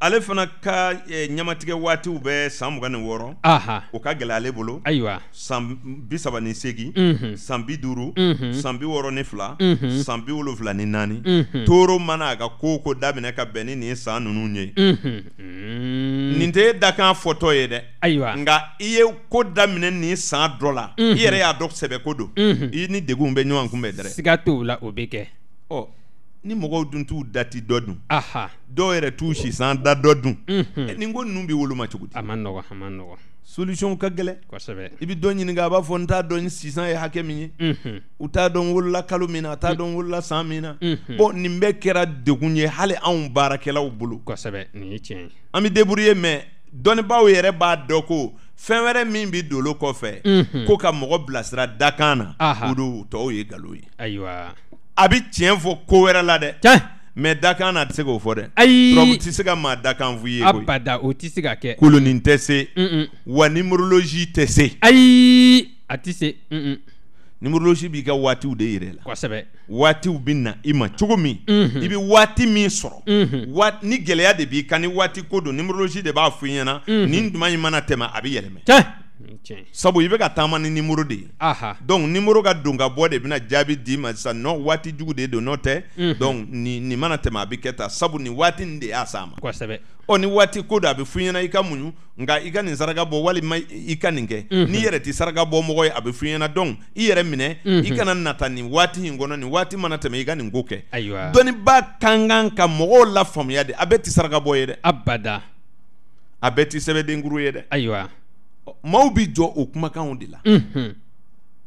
ale fana ka e, ɲamatigɛ waatiw bɛ san mugan ni wɔɔrɔ o ka gɛlɛ ale bolo ayiwa san bi saba ni segi san bi duuru san bi wɔɔrɔ ni fila san bi wolonfila ni naani toro mana a ka ko ko daminɛ ka bɛn ni nin san ninnu ye nin tɛ e dakan fɔtɔ ye dɛ ayiwa nka i ye ko daminɛ nin san dɔ la i yɛrɛ y'a dɔn sɛbɛ ko don i ni deguw bɛ ɲɔgɔn kun bɛ dɛrɛ siga t'o la o bɛ kɛ ni mɔgɔw dun t'u dati dɔ dun dɔw yɛrɛ t'u sisan da dɔ dun nin ko ninnu bɛ woloma cogo di a ma nɔgɔ a ma nɔgɔ solution ka gɛlɛn kosɛbɛ i bɛ dɔ ɲininka a b'a fɔ n t'a dɔn sisan ye hakɛ min ye u t'a dɔn wolola kalo min na a t'a dɔn wolola san min na bɔn nin bɛɛ kɛra degun ye hali anw baarakɛlaw bolo kosɛbɛ nin ye tiɲɛ ye an bɛ débrouiller mais dɔnnibaaw yɛrɛ b'a dɔn ko fɛn wɛrɛ min bɛ dolo kɔfɛ ko ka mɔgɔ bilasira dakan na o de tɔw ye nkalon ye ayiwa a bɛ tiɲɛ fɔ ko wɛrɛ la dɛ tiɲɛ mɛ dakan na mm-hmm. a tɛ se k'o fɔ dɛ ayi turabu tɛ se ka maa dakan f'i ye koyi abada o tɛ se ka kɛ kolonin tɛ se mm wa numerologie tɛ se ayi a tɛ se mm numerologie b'i ka waatiw de yira i la kosɛbɛ waatiw bɛ na i ma cogo min -hmm. i bɛ waati min sɔrɔ -hmm. wa ni gɛlɛya de b'i kan ni waati ko don numerologie de b'a f'i ɲɛna mm-hmm. nin tuma in mana tɛmɛ a bɛ yɛlɛma tiɲɛ sabu i bɛ ka taama ni nimoro de ye donc nimoro ka don ka bɔ de bɛna jaabi d'i ma sisan nɔ waati jugu de don n'o tɛ donc nin nin mana tɛmɛ a bɛ kɛ tan sabu nin waati nin de y'a s'a ma kosɛbɛ ɔ ni waati ko don a bɛ f'i ɲɛna i ka muɲu nka i ka nin saraka bɔ walima i ka nin kɛ n'i yɛrɛ tɛ saraka bɔ mɔgɔ ye a bɛ f'i ɲɛna donc i yɛrɛ minɛ i kana nata nin waati in kɔnɔ nin waati mana tɛmɛ i ka nin ko kɛ dɔnniba kan kan ka mɔgɔw lafaamuya de a bɛɛ ti saraka bɔ ye dɛ abada a bɛɛ ti sɛbɛdenkuru ye dɛ ayiwa maaw bɛ jɔ o kumakanw de la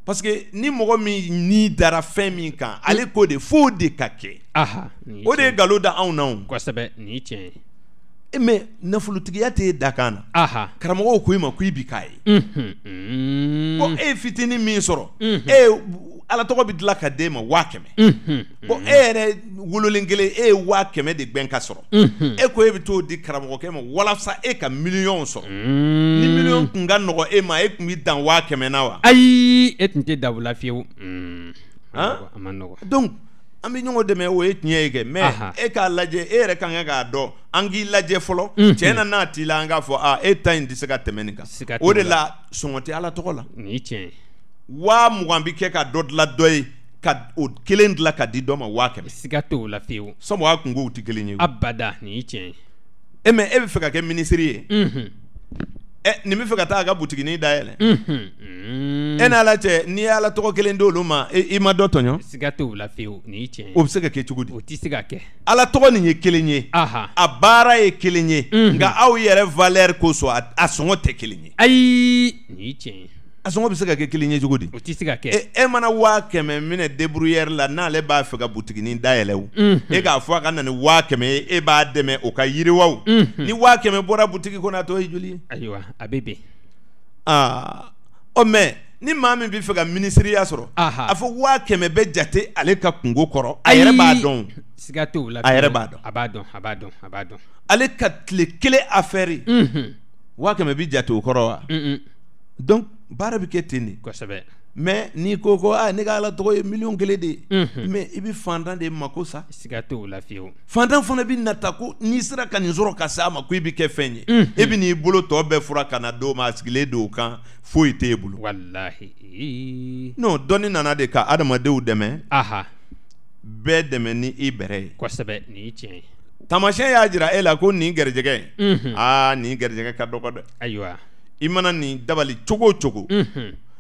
parce que ni mɔgɔ min ni dara fɛn min kan ale ko de fo de ka kɛ o de ye nkalon da anw na kosɛbɛ nin e mɛ nafolotigiya tɛ e da kan na karamɔgɔw ko i e ma ko i bi k'a ye mm. ko e ye fitinin min sɔrɔ e ala tɔgɔ bi dilan ka d'e ma waa kɛmɛ bɔn e yɛrɛ wololen kelen e ye waa kɛmɛ de gbɛn ka sɔrɔ e ko e bɛ t'o di karamɔgɔkɛ ma walasa e ka miliyɔn sɔrɔ ni miliyɔn tun ka nɔgɔ e ma e tun bi dan waa kɛmɛ na wa. ayi e tun tɛ dawula fiyewu. Hmm. a ma nɔgɔ. donc an bɛ ɲɔgɔn dɛmɛ o ye tiɲɛ ye kɛ mɛ e k'a lajɛ e yɛrɛ ka kan k'a dɔn an k'i lajɛ fɔlɔ tiɲɛ na n'a t'i la an k'a fɔ e ta in tɛ se ka tɛmɛ nin kan o de la sɔngɔ tɛ ala tɔgɔ la. nin tiɲɛ ye. waa mugan bi kɛ ka dɔ dilan dɔ ye ka o kelen dilan ka di dɔ ma waa kɛmɛ. siga t'o la fiyewu. sɔmɔ a kunkow tɛ kelen ye. abada nin ye tiɲɛ ye. e mɛ mhm. e bɛ fɛ ka kɛ minisiri ye. ɛ nin bɛ fɛ ka taa a ka butiginin dayɛlɛ. e n'ala cɛ n'i y'ala tɔgɔ kelen di olu ma i ma dɔ tɔɲɔ. siga t'o la fiyewu nin ye tiɲɛ ye. o bɛ se ka kɛ cogo di. o tɛ se ka kɛ. ala tɔgɔ nin ye kelen ye. a baara ye kelen ye. nka aw yɛrɛ valeur kosɔn a sɔngɔ tɛ kelen ye. ayi nin ye tiɲɛ ye. a sɔngɔ bɛ se ka kɛ kelen ye cogo di o tɛ se ka kɛ e, e mana waa kɛmɛ minɛ deburuyɛri la n'ale b'a fɛ ka butiginin dayɛlɛ o e k'a fɔ a ka na ni waa kɛmɛ ye e b'a dɛmɛ o ka yiriwa o ni waa kɛmɛ bɔra butigi kɔnɔ a tɔ ye joli ye ayiwa a bɛ bɛn aa ɔ mɛ ni maa min bɛ fɛ ka minisiriya sɔrɔ a fɔ waa kɛmɛ bɛ jate ale ka kungo kɔrɔ a yɛrɛ b'a dɔn siga t'o la a yɛrɛ b'a dɔn a b'a dɔn a b'a dɔn a b'a dɔn ale ka tile kelen affaire waa kɛmɛ bɛ jate o kɔrɔ wa donc baara bi kɛ ten de kosɛbɛ mɛ n'i ko ko a ah, ne ka ala tɔgɔ ye miliyɔn kelen de ye mɛ i bɛ fantan de mako sa siga t'o la fiyewu fantan fana bi nata ko n'i sera ka nin sɔrɔ ka se a ma ko i bi kɛ fɛn ye e bɛ n'i bolo tɔ bɛɛ fura ka na ma a sigilen don kan foyi t'e bolo walahi n'o dɔnni nana de ka adamadenw dɛmɛ aha bɛɛ dɛmɛ ni i bɛrɛ ye kosɛbɛ nin tiɲɛ ye taamasiyɛn y'a jira e la ko nin garijɛgɛ aa nin gɛrɛjɛgɛ ka dɔgɔ dɛ ayiwa i mana nin dabali cogo o cogo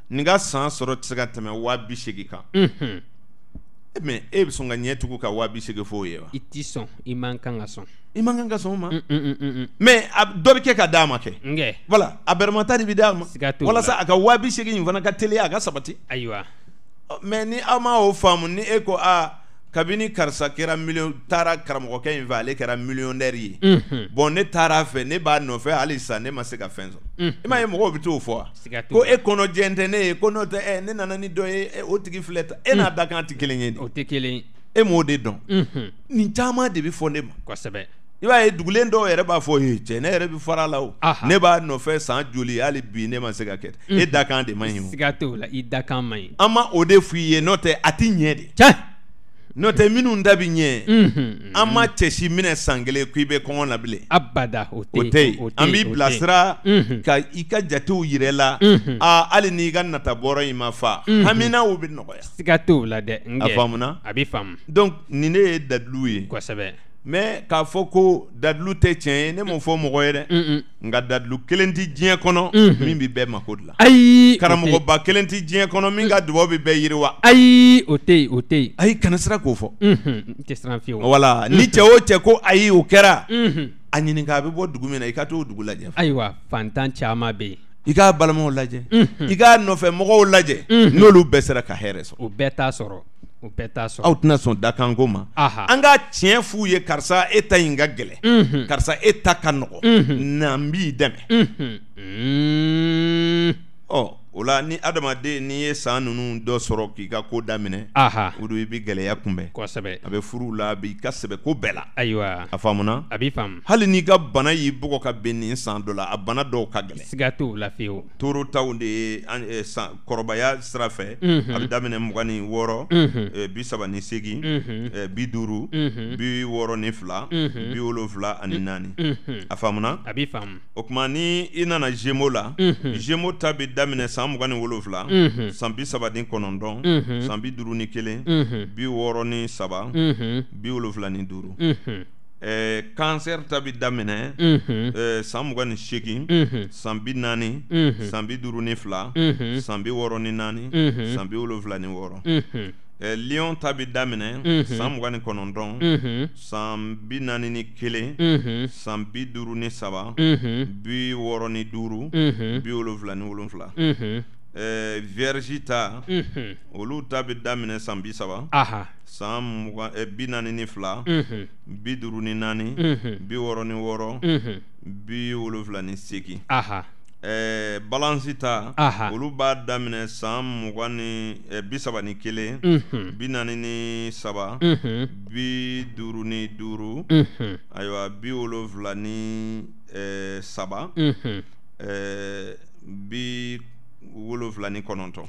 nin ka san sɔrɔ tɛ se ka tɛmɛ waa bi seegin kan e mɛ e bɛ sɔn ka ɲɛ tugu ka waa bi seegin f'o ye wa i ti sɔn i man kan ka sɔn i man kan ka sɔn o ma mɛ dɔ bɛ kɛ ka d'a ma kɛ wala a bɛrɛmata de bɛ d'a ma walasa a ka waa bi seegin in fana ka teliya a ka sabati ayiwa mɛ ni aw ma o faamu ni e ko aa kabini karisa kɛra miliyɔn taara karamɔgɔkɛ in fɛ ale kɛra miliyɔndɛri ye mm -hmm. bɔn ne taara fɛ ne b'a nɔfɛ hali sisan ne ma se ka fɛn sɔrɔ i m'a ye mɔgɔw bɛ t'o fɔ wa ko e kɔnɔ jɛn tɛ ne ye ko n'o tɛ eh, ne nana ni dɔ ye eh, o tigi filɛ ta e n'a mm. da kan tɛ kelen ye de o tɛ kelen e m'o de dɔn -hmm. nin caman de bɛ fɔ ne ma kosɛbɛ i b'a ye dugulen dɔw yɛrɛ b'a fɔ ee eh, cɛ ne yɛrɛ bɛ fara la o ne b'a nɔfɛ san joli hali bi ne ma se ka kɛ e Dakan de man ɲi o siga t'o la i dakan kan man ɲi an ma o de f'i ye n'o tɛ a ti ɲɛ de tiɲɛ n'o tɛ minnu ta bi ɲɛ an ma cɛsi minɛ san kelen bɛ kɔngɔ na bilen abada o tɛ yen an b'i bilasira ka i ka jatew yɛrɛ la aa hali n'i ka nata bɔrɔ in ma fa haminaw bɛ nɔgɔya siga t'o la dɛ a faamuna a bɛ faamu donc nin de ye dalilu ye kosɛbɛ mɛ k'a fɔ ko dalilu tɛ tiɲɛ ye ne m'o fɔ mɔgɔ ye dɛ nka dalilu kelen tɛ diɲɛ kɔnɔ mm-hmm. min bɛ bɛɛ mako dilan ayi karamɔgɔba kelen tɛ diɲɛ kɔnɔ min ka dubaw bɛ bɛɛ yiriwa ayi o tɛ yen o tɛ yen ayi kana sira k'o fɔ mm-hmm. n tɛ siran fiyewu wala ni cɛ o cɛ ko ayi o kɛra mm-hmm. a ɲininka a bɛ bɔ dugu min na i ka t'o dugu lajɛ ayiwa fantan caman bɛ yen i k'a balimaw lajɛ i k'a nɔfɛ lajɛ n'olu bɛɛ sera ka hɛrɛ sɔrɔ o bɛɛ t'a sɔrɔ anga tɛna sɔn dakan ko ma an k'a tiɲɛ f'u ye karisa e ta in ka gɛlɛn karisa e ta ka nɔgɔn o la ni adamaden n'i ye san ninnu dɔ sɔrɔ k'i ka ko daminɛ o de i bɛ gɛlɛya kunbɛn kosɛbɛ a bɛ furu la a b'i ka sɛbɛ ko bɛɛ la ayiwa a faamuna a b'i faamu hali n'i ka bana y'i bugɔ ka bɛn nin san dɔ la a bana dɔw ka gɛlɛn siga t'o la fiyewu toro taw de ye an eh, san kɔrɔbaya sira fɛ a bɛ daminɛ mugan ni wɔɔrɔ bi saba ni segin bi duuru bi wɔɔrɔ ni fila bi wolonfila ani naani a faamuna a b'i faamu o tuma ni i nana zemo la zemo ta bɛ daminɛ san san mugan ni wolonfila san bi saba ni kɔnɔntɔn san bi duru ni kelen bi wɔɔrɔ ni saba bi wolonfila ni duuru Eh, kansɛr ta bi daminɛ eh, san mugan ni seegin san bi naani san bi duru ni fila san bi wɔɔrɔ ni naani san bi wolonfila ni wɔɔrɔ Eh, Lion ta mhm. mhm. bi daminɛ san mugan ni kɔnɔntɔn mhm. san bi naani ni kelen san bi duuru ni saba bi wɔɔrɔ ni duuru bi wolonfila ni wolonfila vierge ta olu ta bi daminɛ san bi saba san mugan eh, bi naani ni fila bi duuru ni naani bi wɔɔrɔ ni wɔɔrɔ bi wolonfila ni seegin Eh, balansi ta olu b'a daminɛ san mugan ni eh, bi ni kelen mm -hmm. bi nani ni saba mm -hmm. bi duuru ni duuru mm -hmm. ayiwa bi wolonfila ni eh, saba eh, bi wolonfila ni kɔnɔntɔn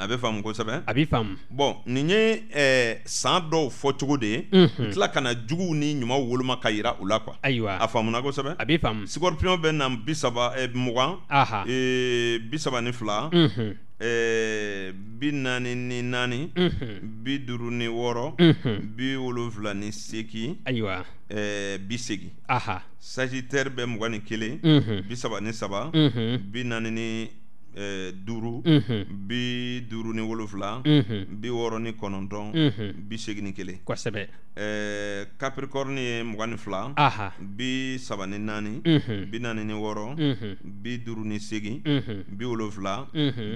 a bɛ faamu kosɛbɛ a bɛ faamu bɔn nin ye ɛɛ san dɔw fɔ cogo de ye n tila ka na juguw ni ɲumanw woloma ka yira u la kuwa ayiwa a faamuna kosɛbɛ a bɛ faamu sikɔripiyɔn bɛ na bi saba ɛɛ mugan ee bi saba ni fila ɛɛ bi naani ni naani bi duuru ni wɔɔrɔ bi wolonfila ni seegin ayiwa ɛɛ bi seegin aha sagitɛri bɛ mugan ni kelen bi saba ni saba bi naani ni Eh, duuru bi duuru ni wolofila bi wɔɔrɔ ni kɔnɔntɔn bi seegin ni kelen kosɛbɛ capricorne ye mugan ni fila bi saba ni naani bi naani ni wɔɔrɔ bi duuru ni seegin bi wolofila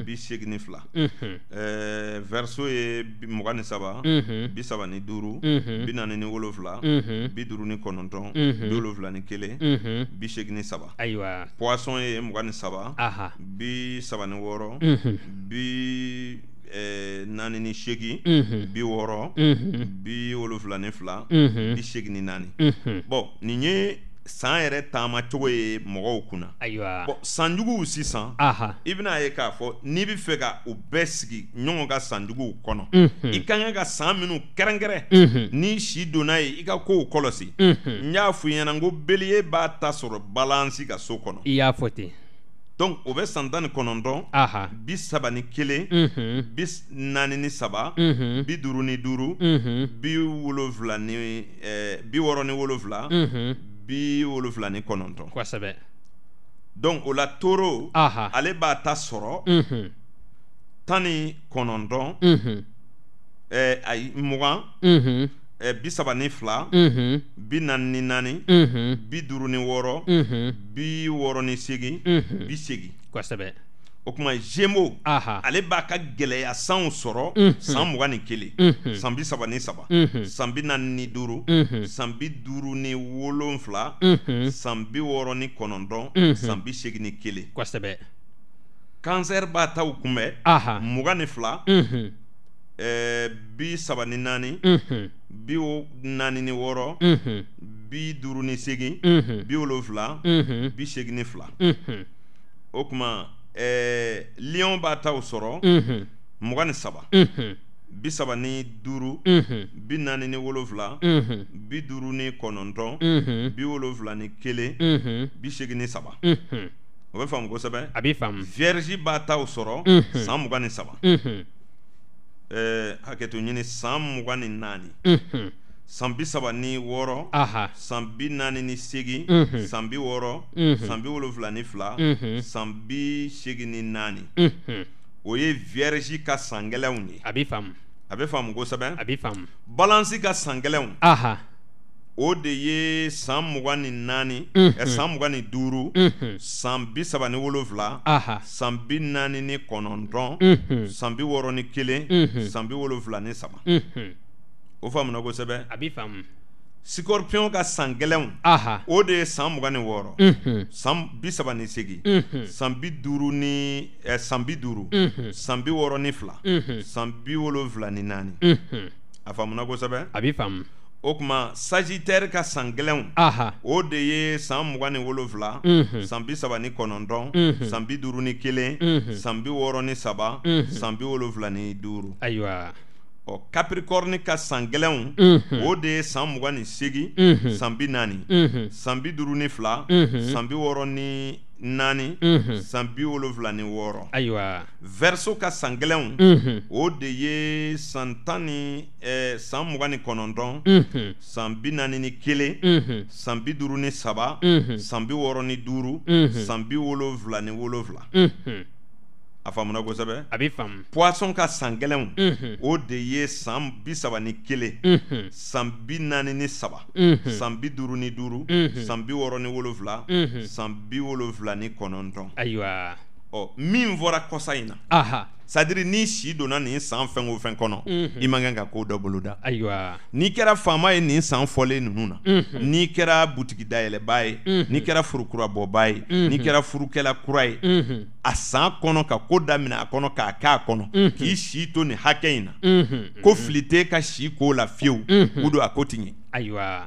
bi segi ni fila eh, verso ye mugan ni saba bi saba ni duuru bi naani ni wolofila bi duuru ni kɔnɔntɔn bi wolofila ni kelen bi seegin ni saba ayiwa poisson ye mugan ni saba bi saba ni wɔɔrɔ bi naani ni seegin bi wɔɔrɔ bi wolonfila ni fila bi seegin ni naani bɔn nin ye san yɛrɛ taama cogo ye mɔgɔw kunna ayiwa bɔn sanjuguw sisan i bɛna ye k'a fɔ n'i bɛ fɛ ka u bɛɛ sigi ɲɔgɔn ka sanjuguw kɔnɔ i ka kan ka san minnu kɛrɛnkɛrɛn n'i si donna ye i ka kow kɔlɔsi n y'a f'i ɲɛna n ko beliye b'a ta sɔrɔ balansi ka so kɔnɔ i y'a fɔ ten donc o bɛ san tan ni kɔnɔntɔn kile, mhm. saba nanini kelen bi naani ni saba mhm. bi duuru ni duuru mhm. bi wolofila ni eh, bi wɔɔrɔ ni wolofila bi wolofila ni donc o la toro ale b'a ta sɔrɔ tan ni kɔnɔntɔn eh, ayi Eh, bi saba ni fila mhm. bi naani ni naani mhm. bi duuru ni wɔɔrɔ mhm. bi wɔɔrɔ ni segin bi segin kosɛbɛ o kuma zemo ale b'a ka gɛlɛya sanw sɔrɔ san mugan ni kelen san bi saba ni saba san bi naani ni duuru san bi duuru ni wolonfila san bi wɔɔrɔ ni kɔnɔntɔn san bi segin ni kelen kosɛbɛ kansɛri b'a taw kunbɛn mugan ni fila Eh, bi saba ni naani bi o naani ni wɔɔrɔ bi duuru ni segin bi wolonfila bi segin ni fila o kuma eh, liyɔn b'a taw sɔrɔ mugan ni saba bi saba ni duuru bi naani ni wolonfila bi duuru ni kɔnɔntɔn bi wolonfila ni kelen bi segin ni saba o bɛ faamu kosɛbɛ a bɛ faamu vierge b'a taw sɔrɔ san mugan ni saba. eh, ɲini san mugan ni naani san bi saba ni wɔɔrɔ san bi naani ni segin san bi wɔɔrɔ san bi wolofila ni fila san bi segin ni naani mhm. o ye vierge ka sangɛlɛnw ye a bɛ faamu a bɛ faamu kosɛbɛ a bɛ faamu balansi ka sangɛlɛnw o de ye san mugan ni naani san mugan ni duuru san bi saba ni wolonfila san bi naani ni kɔnɔntɔn san bi wɔɔrɔ ni kelen san bi wolonfila ni saba o faamuna kosɛbɛ a bi faamu scorpion ka san gɛlɛnw o de ye san mugan ni wɔɔrɔ san bi saba ni segin san bi duuru ni eh, san bi duuru san bi wɔɔrɔ ni fila san bi wolonfila ni naani a faamuna kosɛbɛ a bi faamu o kuma sagitɛri ka san gɛlɛnw o de ye san mugan ni wolonfila mhm. san bi saba ni kɔnɔntɔn mhm. san bi duuru ni kelen mhm. san bi wɔɔrɔ ni saba san bi wolonfila ni duuru ayiwa ɔ capricorne ka san gɛlɛnw o de ye san mugan ni seegin san bi naani san bi duuru ni fila san bi wɔɔrɔ ni naani mhm. san bi wolonfila ni wɔɔrɔ ayiwa vɛriso ka san kelenw mhm. o de ye eh, san tan ni san mugan mhm. ni kɔnɔntɔn san bi naani ni kelen san bi duuru ni saba san bi wɔɔrɔ ni duuru san bi wolonfila ni wolonfila a faamuna kosɛbɛ a bɛ faamu poisson ka san gɛlɛnw o de ye san bi saba ni kelen san bi naani ni saba san bi duuru ni duuru san bi wɔɔrɔ ni wolonfila san bi wolonfila ni kɔnɔntɔn ayiwa ɔ min fɔra kɔsa in na sadiri n'i si donna nin san fɛn o fɛn kɔnɔ mm -hmm. i man kan ka ko dɔ boloda ayiwa n'i kɛra faama ye nin san fɔlen ninnu na mm -hmm. n'i kɛra butigi dayɛlɛbaa ye mm -hmm. n'i kɛra furukura bɔbaa ye n'i kɛra furukɛla kura ye a san kɔnɔ ka ko daminɛ a kɔnɔ k'a k'a kɔnɔ k'i si to nin hakɛ in na ko fili t'e ka si k'o la fiyewu o don a ko ti ɲɛ ayiwa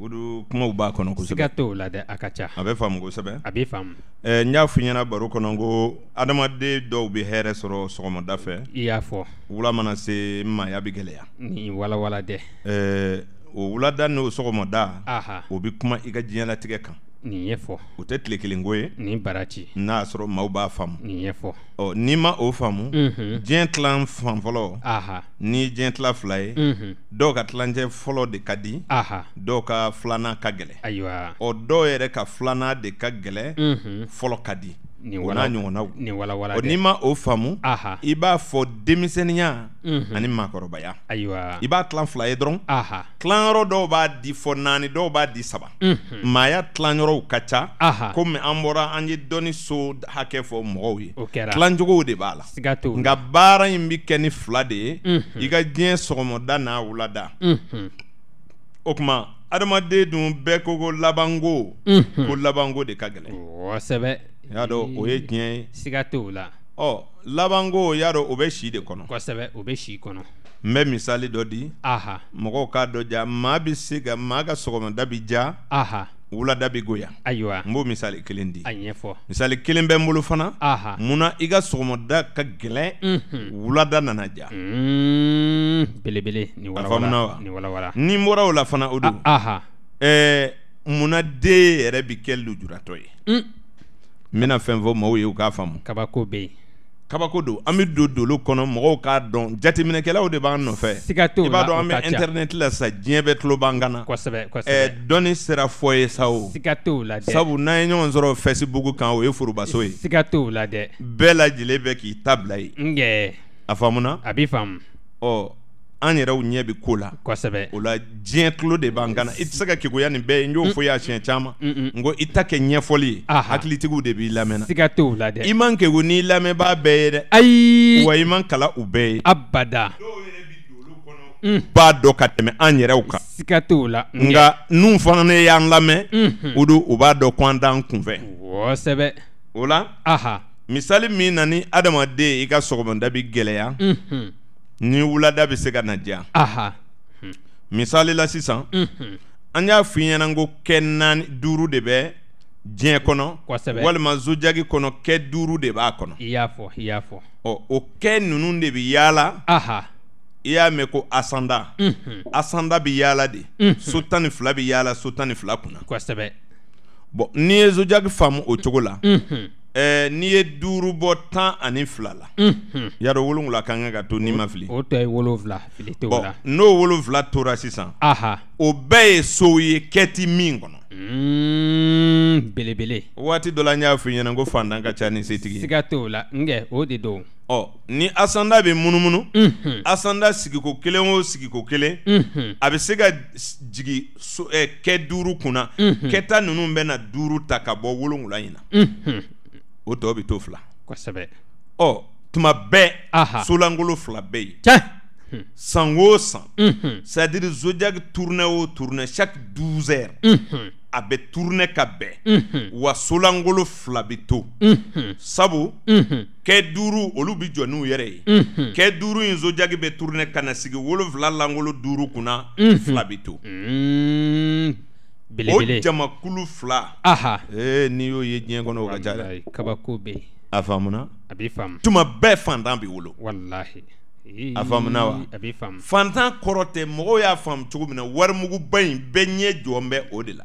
o do kumaw b'a kɔnɔ kosɛbɛ siga t'o la dɛ a ka ca a bɛ faamu kosɛbɛ a bɛ faamu ɛɛ n y'a f'i ɲɛna baro kɔnɔ ko adamaden dɔw bɛ hɛrɛ sɔrɔ sɔgɔmada fɛ i y'a fɔ wula mana se maaya bɛ gɛlɛya nin walawala dɛ ɛɛ eh, o wulada n'o sɔgɔmada o bɛ kuma i ka diɲɛlatigɛ kan ni ye fɔ u tɛ tile kelen ko ye ni bara n'a y'a sɔrɔ maaw b'a faamu nin ye fɔ ɔ n'i ma o faamu diɲɛ tilan fan fɔlɔ ni diɲɛ tila fila ye dɔw ka tilancɛ fɔlɔ de ka di dɔw ka filanan ka gɛlɛ ayiwa ɔ dɔw yɛrɛ ka filanan de ka gɛlɛ fɔlɔ ka di o n'a n'i ma o faamu i b'a fɔ denmisɛnninya mhm. ani maakɔrɔbaya ayiwa i b'a tilan fila ye dɔrɔn tilanyɔrɔ dɔw b'a di fɔ naani dɔw b'a di saba mhm. maaya tilanyɔrɔw ka ca komi an bɔra an ye dɔnni so hakɛ fɔ mɔgɔw ye tilancogow de b'a la siga t'o nka baara in bɛ kɛ ni fila de ye mhm. i ka diɲɛ sɔgɔmada n'a wulada o tuma adamaden dun bɛɛ ko ko labanko ko labanko de ka gɛlɛn kosɛbɛ y'a dɔn o ye tiɲɛ ye siga t'o la ɔ labanko y'a dɔn o bɛ si de kɔnɔ kosɛbɛ o bɛ si kɔnɔ n bɛ misali dɔ di aha mɔgɔw k'a dɔ ja maa bɛ se ka maa ka sɔgɔmada bi ja aha wulada bi goya ayiwa n b'o misali kelen di a ɲɛfɔ misali kelen bɛ n bolo fana aha munna i ka sɔgɔmada ka gɛlɛn unhun wulada nana ja mm belebele nin walawala a faamuna wa nin walawala ni n bɔra o la fana o don aha ɛɛ munna den yɛrɛ bi kɛ lujuratɔ ye un n bɛna fɛn fɔ maaw ye u k'a faamu kabako yen kabako don an bɛ don dolo kɔnɔ mɔgɔw de b'an nɔfɛ siga Sigatu la i b'a internet la sa diɲɛ bɛɛ tulo b'an kan Sigatu kosɛbɛ dɔnni sera fɔ ye sa o la dɛ sabu n'an ye ɲɔgɔn sɔrɔ kan o ye la k'i a faamuna a bi an yɛrɛw ɲɛ bi koo la kosɛbɛ o la diɲɛ tulo de b'an kana i tɛ se ka keguya nin bɛɛ ye n y'o fɔ y'a siɲɛ caaman mm, mm, mm. n ko i ta kɛ ɲɛfɔli ye hakilitigiw de b'i lamɛnna siga t'o la dɛ i man kegu n'i lamɛnbaa bɛɛ ye dɛ ayi wa i man kala u bɛɛ ye abada dɔw yɛrɛ b'a dɔ ka tɛmɛ an yɛrɛw kan siga t'o la nka n'u fana ne y'an lamɛn o don u b'a dɔn ko an t'an kunfɛ kosɛbɛ o la misali min na ni adamaden i ka sɔgɔmada bi gɛlɛya ni wulada bɛ se ka na diya hmm. misali la sisan hmm. an y'a f'i ɲɛna ko kɛ naani duuru de bɛ diɲɛ kɔnɔ walima zojagi kɔnɔ kɛ duuru de b'a kɔnɔ i y'a fɔ i y'a fɔ ɔ o kɛ ninnu de bɛ yaala i y'a mɛn ko asanda mhm. asanda bɛ yaala de mhm. so tan ni fila bɛ yaala so tan ni fila kunna kosɛbɛ bɔn n'i ye zojagi faamu o cogo la mhm. ɛɛ n'i ye duuru bɔ tan ani fila la yadɔ wolonwula ka kan ka to n'i ma fili o tɛ ye wolonwula fili t'o la bɔn n'o wolonwula tora sisan aha. o bɛɛ ye sow ye kɛti min kɔnɔ belebele waati dɔ la n y'a f'i ɲɛna ko fantan ka ca ni setigi ye siga t'o la nkɛ o de don ɔ ni asanda bɛ munumunu asanda sigiko kelen o sigiko kelen a bɛ se ka so jigi kɛ duuru kunna kɛta ninnu bɛ na duuru ta ka bɔ wolonwula in na o tɔ bɛ hmm. mhm. mhm. mhm. to fila kosɛbɛ ɔ tuma bɛɛ solangolo fila bɛ yen san o san dire zodiac tourne o tourne chaque douze heures a bɛ tournée ka bɛn wa solangolo fila bɛ to sabu kɛ duuru olu bɛ jɔ n'u yɛrɛ ye kɛ duuru in zodiac bɛ tournée ka na sigi wolonwula langolo duuru kunna fila bɛ to belebele o jamakulu fila aha ee eh, n'i y'o ye diɲɛ kɔnɔ o ka ca dɛ kabako bɛ yen a faamuna a b'i faamu tuma bɛɛ fantan b'i wolo walahi a faamuna wa a b'i faamu fantan kɔrɔ tɛ mɔgɔw y'a faamu cogo min na warimuguba in bɛɛ ɲɛ jɔn bɛ o de la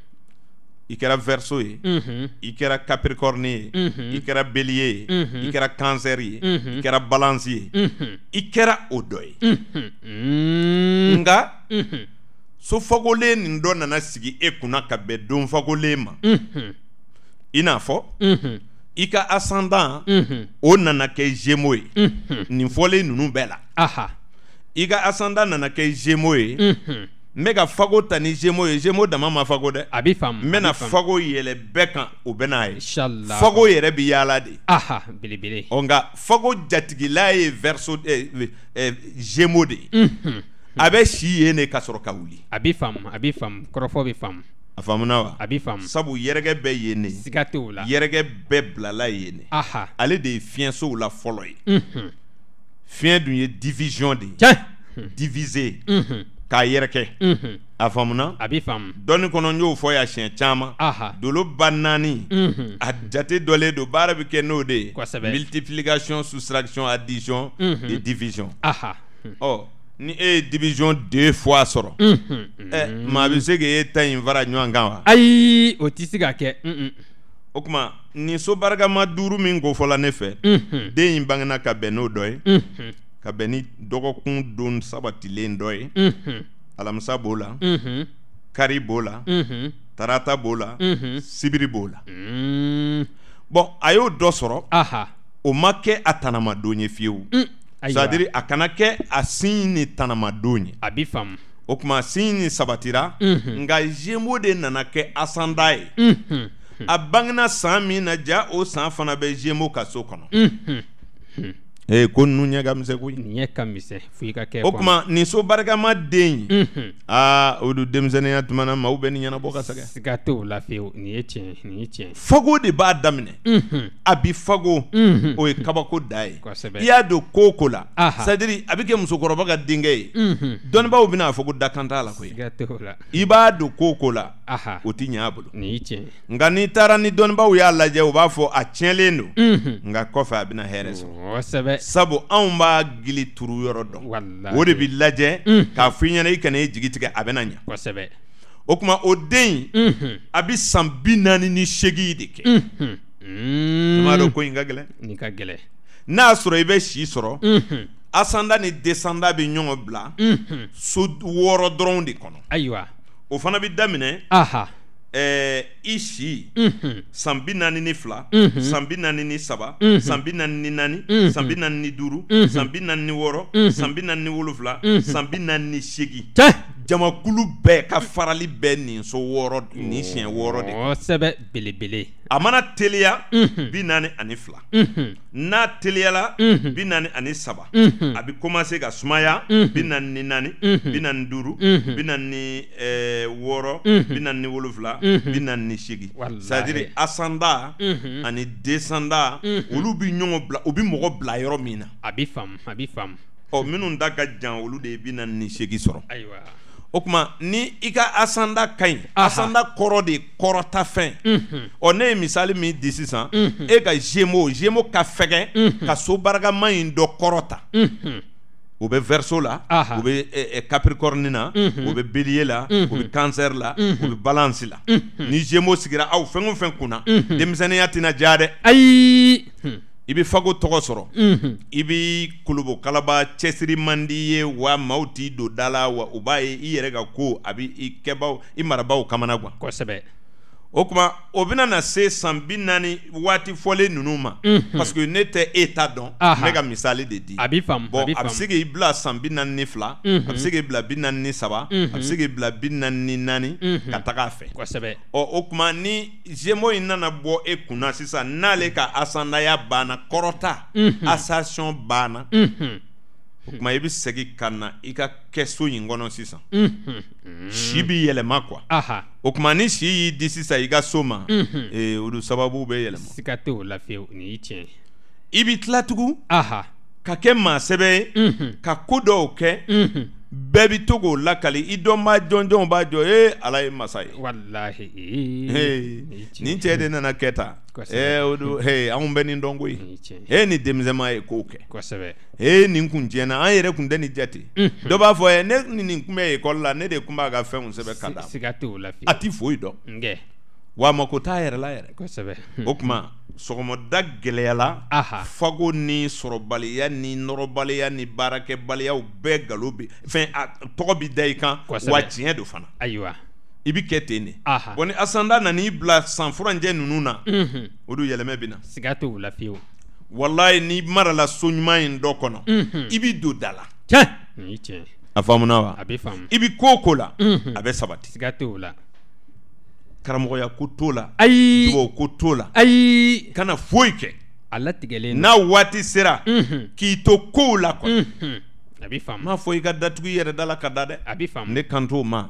i kɛra verso ye i kɛra capricorne ye i kɛra bélier ye i kɛra cancer ye i kɛra balance ye i kɛra o dɔ ye nka sofakolen nin dɔ nana sigi e kunna ka bɛn donfagolen ma i n'a fɔ i ka ascendant o nana kɛ gémeaux ye nin fɔlen ninnu bɛɛ la i ka ascendant nana kɛ gémeaux ye Mega fago Tani ni dama ma fago de Abifam Mena faamu fago yele bekan o fago yere bi yala de aha bili Onga onga fago jatigila verso de ye Abe de ka fam ka wa sabu Yerege be Yene de Yerege la yɛrɛkɛ Ah aha ale de Fienso la foloy. ye unhun division de Tiens k'a yɛrɛ kɛ a faamuna a bi faamu dɔɔni kɔnɔ n y'o fɔ yan siɲɛ caman dolo ba naani a jate dɔlen don baara bɛ kɛ n'o de multiplication soustraction addition et division ɔ ni e division deux fois sɔrɔ ɛ maa bɛ se k'e ta in fara ɲɔgɔn kan wa ayi o tɛ se ka kɛ o tuma nin so barikama duuru min ne fɛ den ka bɛn n'o ka bɛn ni dɔgɔkun don sabatilen dɔ ye alamisa b'o la kari b'o la tarata b'o la sibiri b'o la bɔn a y'o dɔ sɔrɔ o ma kɛ a tanamadon ye fiyewu mm, sadiri a kana kɛ a sin ni tanamadon ye a bi faamu o kuma sin ni sabatira nka zembo de nana kɛ asanda ye a bangena san min na ja o san fana bɛ zembo ka so kɔnɔ ee ko nu ɲɛ ka misɛn koyi nin ka kuma nin so barikama den mhm. a ah, aa o don denmisɛnninya tuma na bɛ ni ɲɛnabɔ ka sɛgɛn la fago de b'a daminɛ mhm. a bi fago mhm. o ye kabako da ye i y'a don koo ko la c'est à a bɛ kɛ musokɔrɔba ka denkɛ ye dɔnibaw bena a fɔ ko dakanta la koyi siga i b'a don koo o ko la o ti ɲaa bolo nka n'i taara ni dɔnibaw y'a lajɛ u b'a fɔ a tiɲɛlen do nka kɔfɛ a bena hɛrɛ sɔrɔ sabu anw b'a gili turu yɔrɔ dɔn o de bi lajɛ mm. k'a fɔ i ɲɛna i kana i jigi tigɛ a bɛna ɲa kosɛbɛ o kuma o den in a bi san bi naani ni seegin de kɛ i m'a dɔn mm. ko in ka gɛlɛn nin ka gɛlɛn n'a sɔrɔ i bɛ si sɔrɔ asanda ni desanda bɛ ɲɔgɔn bila so wɔɔrɔ dɔrɔn de kɔnɔ ayiwa o fana bi daminɛ aha ɛɛ eh, i si mhm. san bi naani ni fila mhm. san bi naani ni saba mhm. san bi naani ni naani san bi naani ni duuru san bi naani ni wɔɔrɔ san bi naani ni wolonfila san bi naani ni seegin jamakulu bɛɛ ka farali bɛɛ nin so wɔɔrɔ nin oh, siɲɛ wɔɔrɔ de kosɛbɛ belebele a mana teliya bi naani ani fila n'a teliyala bi naani ani saba a bi komase ka sumaya bi naani ni naani bi naani ni duuru bi naani ni eh, wɔɔrɔ bi naani ni wolonfila Mhm. bi naani ni seegin dire asanda mhm. ani desanda mhm. olu bi ɲɔgɔn bila u bi mɔgɔ bila yɔrɔ min na a bi faamu a bi faamu ɔ minnu da ka jan olu de ye bi naani ni seegin sɔrɔ ayiwa o kuma ni i ka asanda ka ɲi asanda kɔrɔ de kɔrɔta fɛn ɔ ne ye misali min di sisan e ka zemo zemo ka fɛgɛ ka so barikama in dɔ kɔrɔta u be verso la u be eh, eh, capricorne na mm -hmm. u bélier la mm -hmm. u cancer la mm -hmm. u balance la mhm. ni gémeaux sigira aw fɛn o fɛn kunna mhm. denmisɛnninya tɛna diya dɛ ayi hmm. i be fago tɔgɔ sɔrɔ mhm. i be kolobo kalaba cɛsiri mandi ye wa maw t'i don da la wa u b'a ye i yɛrɛ ka ko a bɛ i kɛbaw i marabaw kamana gwan kosɛbɛ o kuma o bɛna na se san bi naani waati fɔlen ninnu ma. Mhm. parce que ne tɛ e ta dɔn. ne ka misali de di. a mhm. b'i faamu a b'i faamu bɔn a bɛ se k'i bila san bi naani ni fila. a bɛ se k'i bila bi naani ni saba. Mhm. a bɛ se k'i bila bi naani ni naani. ka taga a fɛ. kosɛbɛ. ɔ o kuma ni zemo in nana bɔ e kunna sisan n'ale ka asandaya banna kɔrɔta. asasiɔn banna. o hmm. kuma i bɛ segi ka na i ka kɛso in kɔnɔ sisan hmm, hmm, si b'i yɛlɛma kuwa o kuma ni si y'i di sisan i ka so ma olu e, sababu bɛ yɛlɛma i bi tila tugun ka kɛ maa sɛbɛ ye ka ko dɔw kɛ bɛɛ bi to k'o lakali i dɔnbaa jɔnjɔnw b'a jɔ ee ala ye masa ye. walahi. nin cɛ de nana kɛ tan. kosɛbɛ o don ee anw bɛ nin dɔn koyi. ee denmisɛnma ye k'o kɛ. kosɛbɛ. ee nin kun tiɲɛna an yɛrɛ kun tɛ nin jate. dɔ b'a fɔ ɛ ne ni nin kun bɛ ekɔli la ne de kun b'a ka fɛnw sɛbɛn ka d'a la a ti foyi dɔn. wa a mako t'a yɛrɛ la yɛrɛ. o tuma. sɔgɔmada gɛlɛyala fago ni sɔrɔbaliya ni nɔrɔbaliya ni baarakɛbaliyaw bɛɛ galo bɛ fɛn a tɔgɔ bɛ da i kan wa tiɲɛ do fana ayiwa i bɛ kɛ ten de bɔn ni asanda nana bila san furanjɛ ninnu na olu yɛlɛmɛ bɛ na siga t'o la fiyewu walayi n'i marala so ɲuman dɔ kɔnɔ i bɛ don da la tiɲɛ a faamuna wa a bɛ faamu i bɛ ko o ko la a bɛ sabati siga t'o la Karamɔgɔya ko t'o la ayi ko t'o la kana foyi kɛ n'a waati sera k'i to kow la a m'a fɔ i ka datugu i yɛrɛ la ka da ne kan ma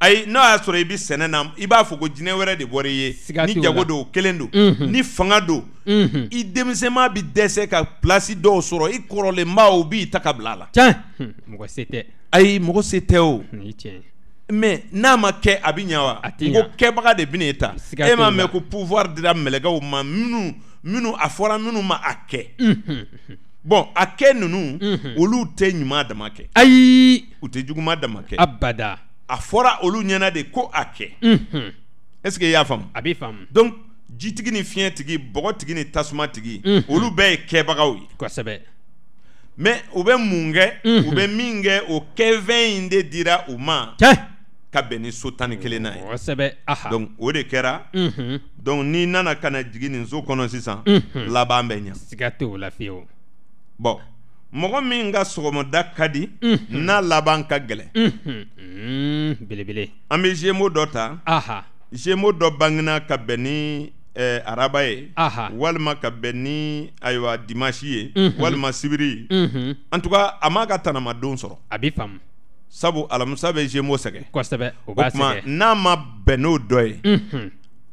ayi n'a y'a sɔrɔ i na i b'a fɔ ko jinɛ de bɔra i ye ni jago don kelen ni fanga don i denmisɛnma bi dɛsɛ ka plasi dɔw sɔrɔ i kɔrɔlenba o b'i ta ka mɛ n'a ma kɛ a bi ɲa wa ko kɛbaga de bɛna e ta e ma mɛn ko pouvoir dira mɛlɛkɛw ma minnu minnu a fɔra minnu ma a kɛ bɔn a kɛ ninnu olu tɛ ɲuman dama kɛ ayi u tɛ juguman dama kɛ abada a fɔra olu ɲɛna de ko a kɛ est ce que i y'a faamu a bɛ faamu donc jitigi ni fiɲɛtigi bɔgɔtigi ni tasumatigi olu bɛɛ ye kɛbagaw ye kosɛbɛ mɛ u bɛ mun kɛ u bɛ min kɛ o kɛfɛn in de dira u ma. ka bɛn ni so tan ni kelen na ye kosɛbɛ donc o de kɛra donc n'i nana ka na jigin nin so kɔnɔ sisan laban bɛ ɲa siga tɛ la fiyewu bɔn mɔgɔ min ka sɔgɔmada ka di n'a laban ka gɛlɛn hmm, belebele an bɛ zemo dɔ ta zemo dɔ bangena ka bɛn ni eh, araba ye walima ka bɛn ni ayiwa dimasi ye walima sibiri ye an tuka a m'a ka tanamadon sɔrɔ a bi faamu sabu alamusa bɛ zemo sɛgɛ kosɛbɛ o b'a sɛgɛ n'a ma bɛn n'o dɔ ye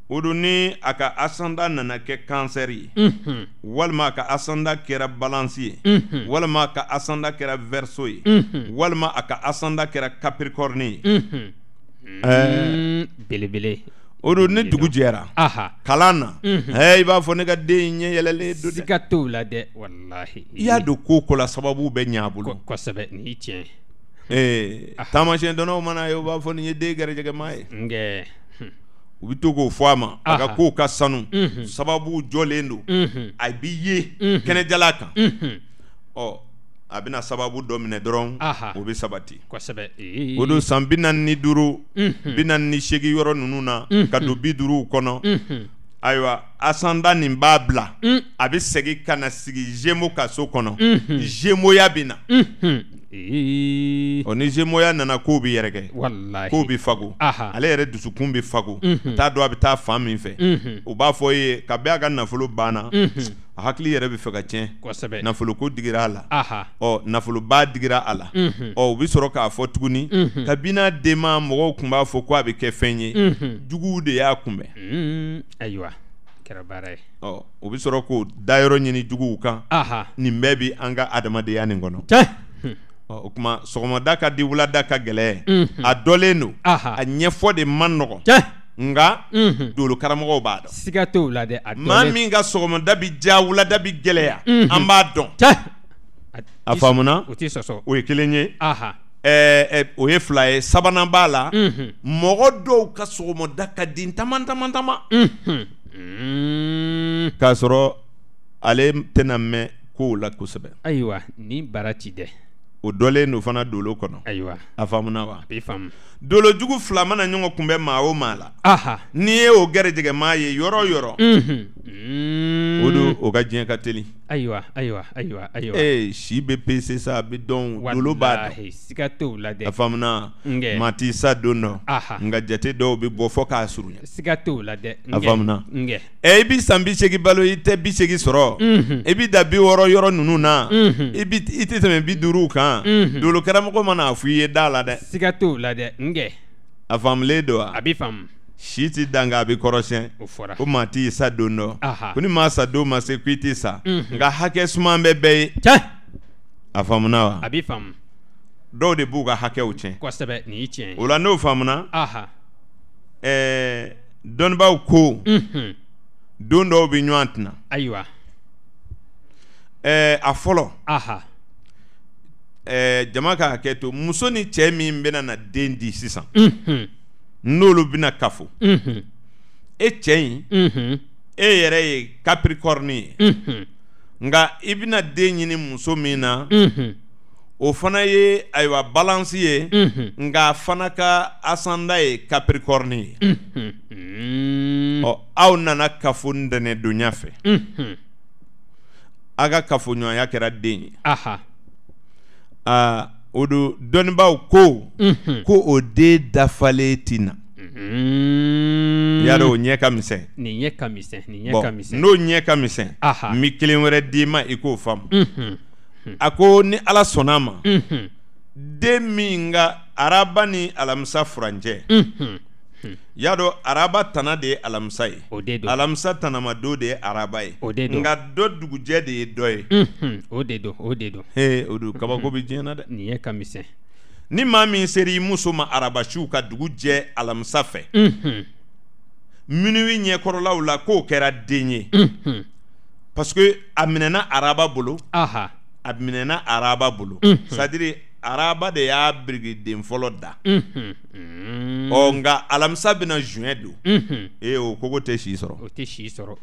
o don ni a ka asanda nana kɛ kansɛri ye walima a ka asanda kɛra balansi ye walima a ka asanda kɛra vɛriso ye walima a ka asanda kɛra kapirikɔrini ye ɛɛ mm, belebele o don ni dugu jɛra kalan na ɛɛ i b'a fɔ ne ka den in ɲɛ yɛlɛlen don dɛ siga t'o la dɛ walahi i y'a don ko ko la sababu bɛ ɲɛ a bolo kosɛbɛ nin tiɲɛ ye Eh, taamasiyɛn dɔnnaw mana ye u b'a fɔ nin ye den maa ye u bɛ to k'o fɔ a ma a ka kow ka sanu sababu jɔlen don a bɛ ye kɛnɛjala kan ɔ a bɛna sababu dɔ minɛ dɔrɔn o bɛ sabati kosɛbɛ o don san bi naani ni duuru mhm. bi naani ni seegin yɔrɔ ninnu na mhm. ka don bi duuru kɔnɔ mhm. ayiwa asanda nin b'a bila mm. a bɛ segin ka na sigi zemo ka so kɔnɔ zemoya bɛ na o ee. ni zemoya nana kow bi yɛrɛkɛ kow bi fago ale yɛrɛ dusukun bi fago t'a dɔ a bɛ taa fan min fɛ u b'a fɔ ye ka bɛ a ka nafolo banna a hakili yɛrɛ bɛ fɛ ka tiɲɛ nafoloko digira a la ɔ nafoloba digira a la ɔ u bɛ sɔrɔ k'a fɔ tuguni kabini denma mɔgɔw kun b'a fɔ ko a bɛ kɛ fɛn ye juguw de y'a kunbɛn ayiwa ɔ u bɛ sɔrɔ k'o dayɔrɔ ɲini juguw kan nin bɛɛ bɛ an ka adamadenya nin kɔnɔ o kuma sɔgɔmada ka di wulada ka gɛlɛ a dɔlen don a ɲɛfɔ de man nɔgɔn nka dolo karamɔgɔw b'a dɔn siga t'o la dɛ maa min ka sɔgɔmada bi diya wulada bi gɛlɛya an b'a dɔn a faamuna o tɛ sɔsɔ o ye kelen ye o ye fila ye sabanan b'a la mɔgɔ dɔw ka sɔgɔmada ka di tama tama tama k'a sɔrɔ ale tɛna mɛn kow la kosɛbɛ ayiwa nin bara ti dɛ O dɔlen don fana don kɔnɔ ayiwa a faamuna wa i dolojugu fila mana ɲɔgɔn kunbɛn maa o maa la n'i ye o gɛrɛjɛgɛ maa ye yɔrɔ mhm. mm. o yɔrɔ o don o ka diɲɛ ka teli ayiwa ayiwa ayiwa ayiwa ee eh, si bɛ pese sa a bɛ dɔn dolo b'a dɔn siga t'o la dɛ a faamuna maa t'i sa don dɔn nka jate dɔw bɛ bɔ fɔ k'a surunya siga t'o la dɛ a faamuna ɛ eh, i bɛ san bi seegin balo i tɛ bi seegin sɔrɔ mhm. i bɛ da bi wɔɔrɔ yɔrɔ ninnu na mhm. i tɛ tɛmɛ bi duuru kan dolo karamɔgɔ mana a fɔ i ye da la dɛ siga t'o la dɛ nge a faamulen don wa a bi faamu si ti dan a bi kɔrɔsiyɛn o fɔra ko maa t'i sa don dɔ ko ni maa sa don ma se k'i t'i sa mhm. nka hakɛ suma bɛ bɛɛ ye tiɲɛ a faamuna wa a bi faamu dɔw de b'u ka hakɛw tiɲɛ kosɛbɛ nin y'i tiɲɛ ye o la n'o faamuna ɛɛ dɔnnibaaw e, ko don dɔw bɛ ɲɔgɔn tina ayiwa ɛɛ a fɔlɔ jama ka hakɛ to muso ni cɛ min bɛna na den di sisan n'olu bɛna kafo e cɛ in e yɛrɛ ye kapirikɔrini ye nka i bɛna den ɲini muso min na o fana ye ayiwa balansi ye nka fana ka asanda ye kapirikɔrini ye mm. ɔ aw nana kafo ntɛnɛndonya fɛ aw ka kafoɲɔgɔnya kɛra den ye a o dɔnnibaw ko ko o den dafalen ti na y'a o ɲɛ ka misɛn nin ɲɛ ka misɛn nin ɲɛ ka misɛn n'o ɲɛ ka misɛn n kelen wɛrɛ d'i ma i k'o faamu a ko ni ala sɔnna a ma den min ka araba ni alamisa furancɛ Hmm. y'a dɔn araba tana de ye alamisa ye o de don alamisa tanama don de ye araba ye o de don nka dɔ dugujɛ de ye dɔ ye o de don o de don ee o don kabako bɛ diɲɛ na dɛ nin ye ka misɛn ni maa min ser'i muso ma arabasiw ka dugu jɛ alamisa fɛ minuwi ɲɛkɔrɔlaw la k'o kɛra den ye parce que a minɛna araba bolo aha a minɛna araba bolo c'est à dire araba de y'a birigiden fɔlɔ da ɔ nka alamisa bena juɲɛ do ee o kogo tɛ si sɔrɔ o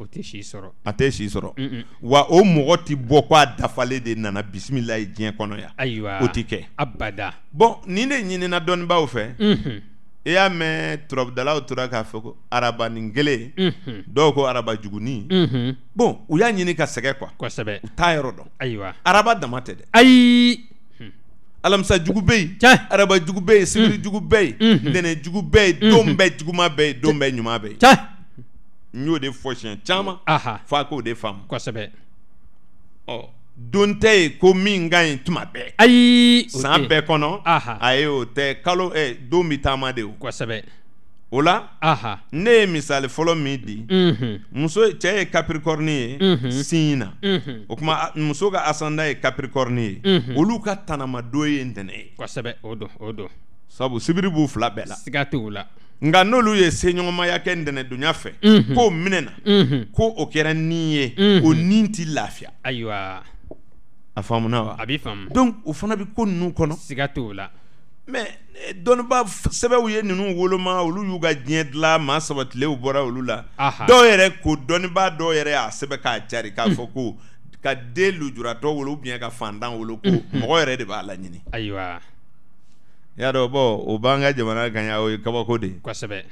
o a tɛ si sɔrɔ wa o mɔgɔ ti bɔ ko a dafale de nana bisimila ye diɲɛ kɔnɔ ya ayiwa o ti kɛ abada bɔn nin de ɲinina dɔnnibaaw fɛ i y'a mɛn turabudalaw tora k'a fɔ ko araba kelen dɔw ko araba juguni bon u y'a ɲini ka sɛgɛ kwa u t'a yɔrɔ dɔn araba dama tɛ dɛ alamisa jugu bɛ yen araba jugu bɛ yen mm. sibiri jugu bɛ yen ntɛnɛn jugu bɛ yen mm-hmm. don bɛɛ juguma bɛ yen don bɛɛ ɲuman bɛ yen n y'o de fɔ siɲɛ caman f'a k'o de faamu kosɛbɛ oh. ɔ don tɛ yen ko min ka ɲi tuma bɛɛ ayi san bɛɛ kɔnɔ a ye o tɛ kalo ɛ eh, don bɛ taama de o kosɛbɛ o la ne ye misali fɔlɔ min di mhm. muso cɛɛ ye capricorni ye mhm. sin na mhm. o kuma muso ka asanda ye capricorni ye olu ka tanama do ye ntɛnɛ ye kosɛbɛ o don o don sabu sibiri b'u fila bɛɛ la siga t'u la nka n'olu ye seɲɔgɔnmaya kɛ ntɛnɛ ntɛnɛdonya fɛ k'o minɛna ko o kɛra nin ye o nin ti lafiya ayiwa a faamuna wa a b'i faamu donc o fana bi ko ninnu kɔnɔ siga t'o la mɛ dɔnniba sɛbɛw ye ninnu woloma olu y'u ka diɲɛ dilan maa sabatilenw bɔra olu la dɔw yɛrɛ ko dɔnniba dɔw yɛrɛ y'a sɛbɛ k'a cari k'a fɔ ko ka den lujuratɔ wolo biyɛn ka fantan wolo ko mɔgɔ yɛrɛ de b'a laɲini ayiwa y'a dɔn bɔn o b'an ka jamana kan yan o ye kabako de kosɛbɛ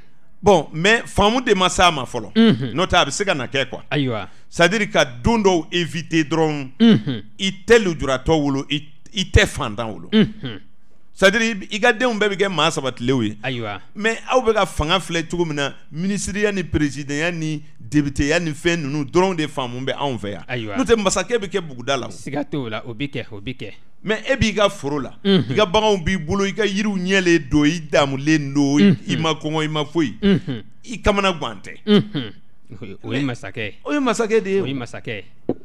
bɔn mɛ faamu de ma s'a ma fɔlɔ n'o tɛ a bɛ se ka na kɛ kuwa ayiwa c'est hmm, hmm. à dire ka don dɔw éviter dɔrɔn i tɛ lujuratɔ wolo i tɛ fantan wolo sadiri i ka denw bɛɛ bɛ kɛ maa sabatilenw ye ayiwa mɛ aw bɛ ka fanga filɛ cogo min na minisiriya ni peresidenya ni debeteya ni fɛn ninnu dɔrɔn de faamu bɛ anw fɛ yan ayiwa n'o tɛ masakɛ bɛ kɛ buguda la siga t'o la o bɛ kɛ o bɛ kɛ mɛ e b'i ka foro la i ka baganw b'i bolo i ka yiriw ɲɛlen don i damulen don i ma kɔngɔ i ma foyi i kamana gan tɛ o ye masakɛ o ye masakɛ de ye o ye masakɛ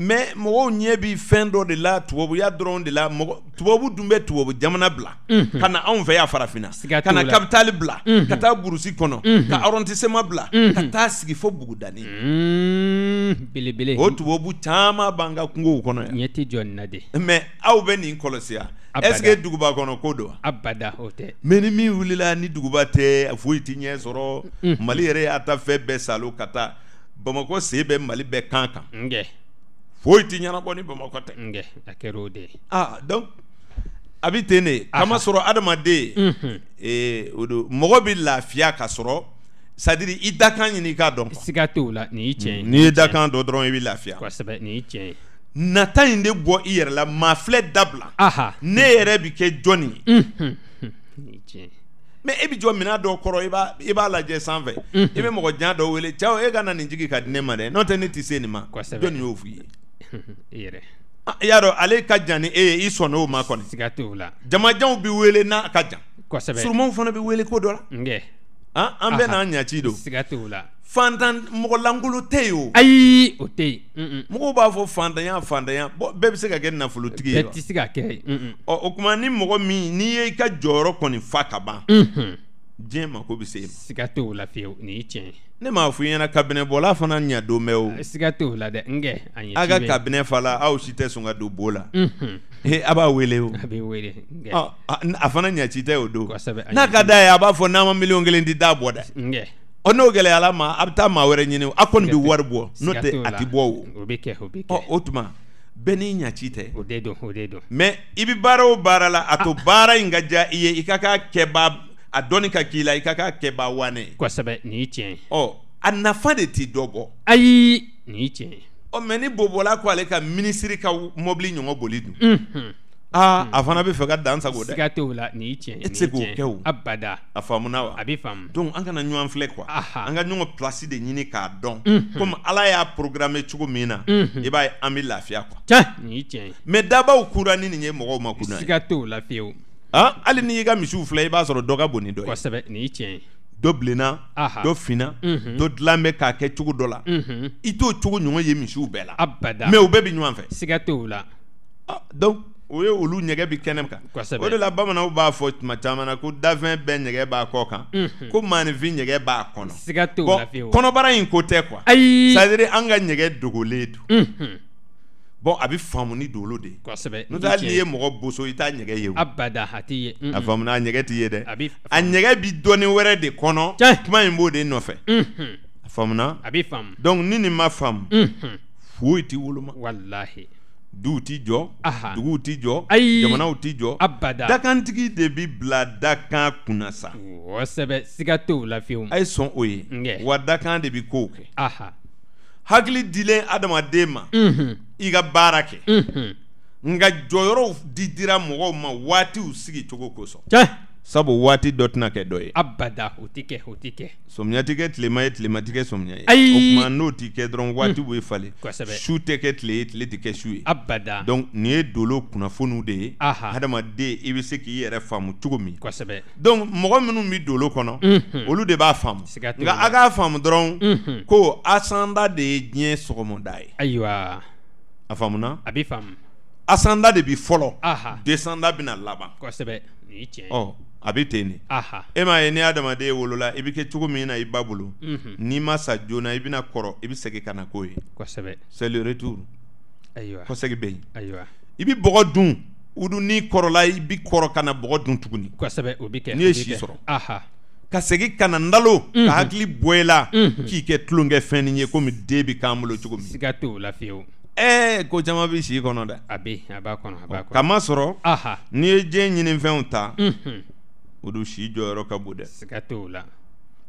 mɛ mɔgɔw ɲɛ bi fɛn dɔ de la tubabuya dɔrɔn de la mɔgɔ tubabu dun bɛ tubabu jamana bila mhm. mhm. mhm. ka na anw fɛ y'a farafinna ka na kapitali bila ka taa burusi kɔnɔ ka arɔntisema bila ka taa sigi fo bugudani belebele o tubabu caaman b'an ka kungow kɔnɔ yan na de mɛ aw bɛ nin kɔlɔsiya ɛseke duguba kɔnɔ ko don wa abada tɛ mɛ ni min wulila ni duguba tɛ foyi ti ɲɛ sɔrɔ mali yɛrɛ y'a ta fɛn bɛɛ salo ka taa bamakɔ see bɛ mali bɛɛ kan kan foyi ti ɲɛnabɔ ni bamakɔ tɛ nkɛ a kɛra o de ye ah donc a bɛ ten de kama sɔrɔ adamaden ee eh, o don mɔgɔ bɛ lafiya ka sɔrɔ c'est à dire i dakan ɲini i k'a dɔn siga t'o la nin y'i tiɲɛ ye n'i ye dakan dɔn dɔrɔn i bɛ lafiya kosɛbɛ nin y'i tiɲɛ ye nata in de bɔ i yɛrɛ la maa filɛ dabila aha ne yɛrɛ bɛ kɛ jɔnni ye unhun nin y'i tiɲɛ ye mɛ e bɛ jɔ minɛn dɔ kɔrɔ i b'a i b'a lajɛ sanfɛ i bɛ mɔgɔ jan dɔ wele cɛw e ka na nin jigi ka di ne ma dɛ n'o tɛ ne tɛ se nin ma jɔnni y'o f'i ye i yɛrɛ i y'a dɔn ale ka jan ni e ye i sɔnna o ma kɔni siga t'o la jamajanw bɛ wele n'a ka jan kosɛbɛ surumanw fana bɛ wele ko dɔ la nkɛ ah, an bɛ n'an ɲaci don siga t'o la fantan mɔgɔ lankolon tɛ yen o ayi o tɛ yen mɔgɔw b'a fɔ fantanya fantanya bɛɛ bɛ se ka kɛ nafolotigi ye bɛɛ tɛ se ka kɛ ɔ o tuma ni mɔgɔ min n'i ye ka jɔyɔrɔ kɔni fa ka ban diɲɛ mako bɛ se e ma. siga t'o la fiyewu nin ye tiɲɛ ye ne m'a f'i ɲɛna kabinɛ bɔla fana ɲɛ don bɛ o siga t'o la dɛ nkɛ a ɲɛ aw ka kabinɛ fala aw si tɛ sɔn ka don bo la mhm. he a b'a wele o a bɛ wele a fana ɲa ci tɛ o don kosɛbɛ n'a ka d'a ye a b'a fɔ n'a ma miliyɔn kelen di d'a bɔ dɛ nkɛ ɔ n'o gɛlɛya la ma a bɛ taa maa wɛrɛ ɲini a kɔni bɛ wari bɔ n'o tɛ a ti bɔ o oh, o bɛ kɛ o bɛ kɛ ɔ o tuma bɛɛ n'i ɲaci tɛ o de don o de don mɛ i bɛ baara o baara la a to baara in ka diya i ye i ka k'a kɛbaa a dɔnni oh, ka mhm. ah, k'i la i ka k'a kɛba wane ye kosɛbɛ nin ye tiɲɛ ye ɔ a nafa de ti dɔ bɔ ayi nin ye tiɲɛ ye ɔ mɛ ni bobɔla ko ale ka minisiri ka mɔbili ɲɔgɔn boli dun mm -hmm. aa a fana bɛ fɛ ka dan sago dɛ siga t'o la nin y'i tiɲɛ e tɛ se k'o kɛ o abada a faamuna wa a bɛ faamu donc an kana ɲɔgɔn filɛ quoi an ka ɲɔgɔn place mhm. de ɲini k'a dɔn komi ala y'a programme cogo min na mhm. i b'a ye an bɛ lafiya quoi tiɲɛ nin y'i tiɲɛ ye dabaw kura ni nin ye mɔgɔw ma kunna siga t'o la fiyewu hali n'i y'i ka misiw filɛ i b'a sɔrɔ dɔ ka bon ni dɔ ye kosɛbɛ nin ye tiɲɛ ye dɔ bilenna dɔ finna mhm. dɔ dilan bɛ k'a kɛ cogo dɔ la mhm. i t'o cogo ɲɔgɔn ye misiw bɛɛ la abada mɛ u bɛɛ bɛ ɲɔgɔn fɛ siga t'o la ah, donc o ye olu ɲɛgɛ bi kɛnɛ kan o de la bamananw b'a fɔ tuma caman na ko dafɛn bɛɛ ɲɛgɛ b'a kɔ kan mhm. ko maanifin ɲɛgɛ b'a kɔnɔ siga t'o la fiyewu kɔnɔbara in ko tɛ quoi ayi c'est à dire an ka ɲɛgɛ dogolen don Bon a bɛ faamu dolo de n'i ye mɔgɔ boso i t'a ɲɛgɛn ye abada hati ye a a ɲɛgɛn t'i ye dɛ a de kɔnɔ kuma in b'o de nɔfɛ mm-hmm. a ni ma faamu mm-hmm. foyi t'i walahi duw t'i jɔ duguw t'i jɔ ayi jamanaw t'i jɔ abada de bɛ dakan kunna sa siga la a ye sɔn dakan de bɛ hakili dilen adamaden ma mhm. i ka baara kɛ mhm. nka jɔyɔrɔw di dira mɔgɔw ma waatiw sigi cogo kosɔn sabu waati dɔ tɛna kɛ dɔ ye abada o tɛ kɛ o tɛ kɛ sɔmiya tɛ kɛ tilema ye tilema tɛ kɛ sɔmiya ye ayi abada donc nin dolo kunnafoniw de ye hadamaden se k'i yɛrɛ faamu cogo min kosɛbɛ donc dolo mhm. olu de b'a faamu nka a k'a ko asanda de ye a faamuna a bɛ faamu asanda de bi fɔlɔ desanda bɛna laban kosɛbɛ a bɛ ten de e m'a ye ni adamaden wolola i bɛ kɛ cogo min na i ba bolo n'i ma sa joona i bɛna kɔrɔ i bɛ segin ka na k'o ye seliretu kɔsegin bɛ yen i bɛ bɔgɔ dun udu n'i kɔrɔla i bɛ kɔrɔ ka na bɔgɔ dun tuguni n'i mhm. mhm. ye eh, si sɔrɔ ka segin ka na ndalo ka hakili bɔ i la k'i kɛ tulonkɛ fɛn ye komi den bɛ k'an bolo cogo min Eh, ko caman bɛ si kɔnɔ dɛ a bɛ a b'a kɔnɔ a b'a kɔnɔ kama sɔrɔ n'i ye diɲɛ ɲinifɛnw ta mhm. o dun si jɔyɔrɔ ka bon dɛ siga t'o la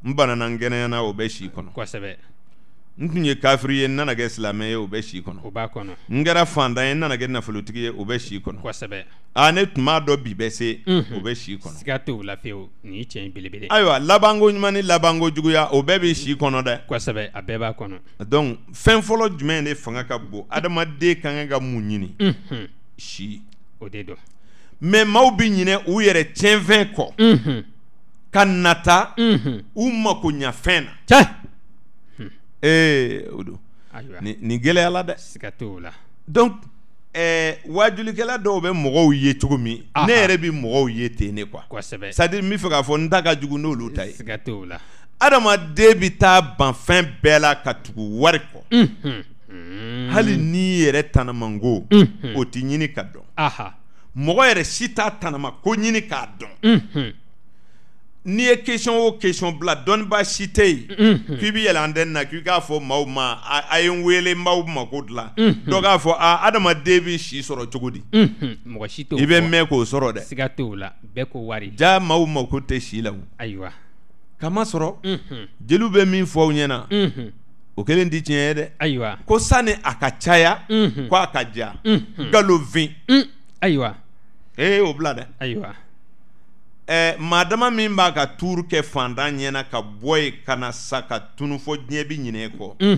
n banana n kɛnɛyana o bɛ si kɔnɔ kosɛbɛ n tun ye kafiri ye n nana kɛ silamɛ ye o bɛ si kɔnɔ o b'a kɔnɔ n kɛra fantan ye n nana kɛ nafolotigi ye o bɛ si kɔnɔ kosɛbɛ a ne tun mhm. b'a dɔn bi bɛ se o bɛ si kɔnɔ siga t'o la fiyewu nin ye tiɲɛ belebele ayiwa labanko ɲuman ni labanko juguya o bɛɛ bɛ si kɔnɔ dɛ kosɛbɛ a bɛɛ b'a kɔnɔ donc fɛn fɔlɔ jumɛn de fanga ka bon adamaden ka kan ka mun ɲini mhm. si o de dɔn mɛ maaw bɛ ɲinɛ u yɛrɛ tiɲɛfɛn kɔ mm -hmm. ka nata mm -hmm. u mako ɲafɛn na cɛ o don nin gɛlɛyala dɛ siga t'o la donc ɛɛ wajulikɛla dɔw bɛ mɔgɔw ye cogo min ne yɛrɛ bɛ mɔgɔw ye ten de quoi kosɛbɛ c'est eh. à é n bɛ fɛ k'a fɔ n ta ka jugu n'olu ta ye adamaden bɛ taa ban fɛn bɛɛ la ka tugu wari kɔ. hali n'i yɛrɛ tanamango o mm-hmm. tɛ ɲini ka dɔn ah, ah. mɔgɔ yɛrɛ si t'a tanama ko ɲini k'a dɔn n'i ye question mm-hmm. e o question bila dɔnnibaa si tɛ yen mm-hmm. k'i bɛ yɛlɛ antenne na k'i k'a fɔ maaw ma a ye n wele n b'aw mako dilan dɔ k'a fɔ a adamaden bɛ si sɔrɔ cogo di mɔgɔ mm-hmm. si t'o fɔ i bɛ mɛn k'o sɔrɔ dɛ siga t'o la bɛɛ ko wari ja maaw mako tɛ si la o ayiwa kamasɔrɔ jeliw bɛ min fɔ aw ɲɛna o kelen ti tiɲɛ ye dɛ ayiwa ko sanni a ka caya ko ka ja galonfin ayiwa ee o bila dɛ ayiwa ɛ eh, maadama min b'a ka tur kɛ fantan ɲɛna ka bɔ kana ka sa ka tunu fɔ diɲɛ bi ɲinɛ kɔ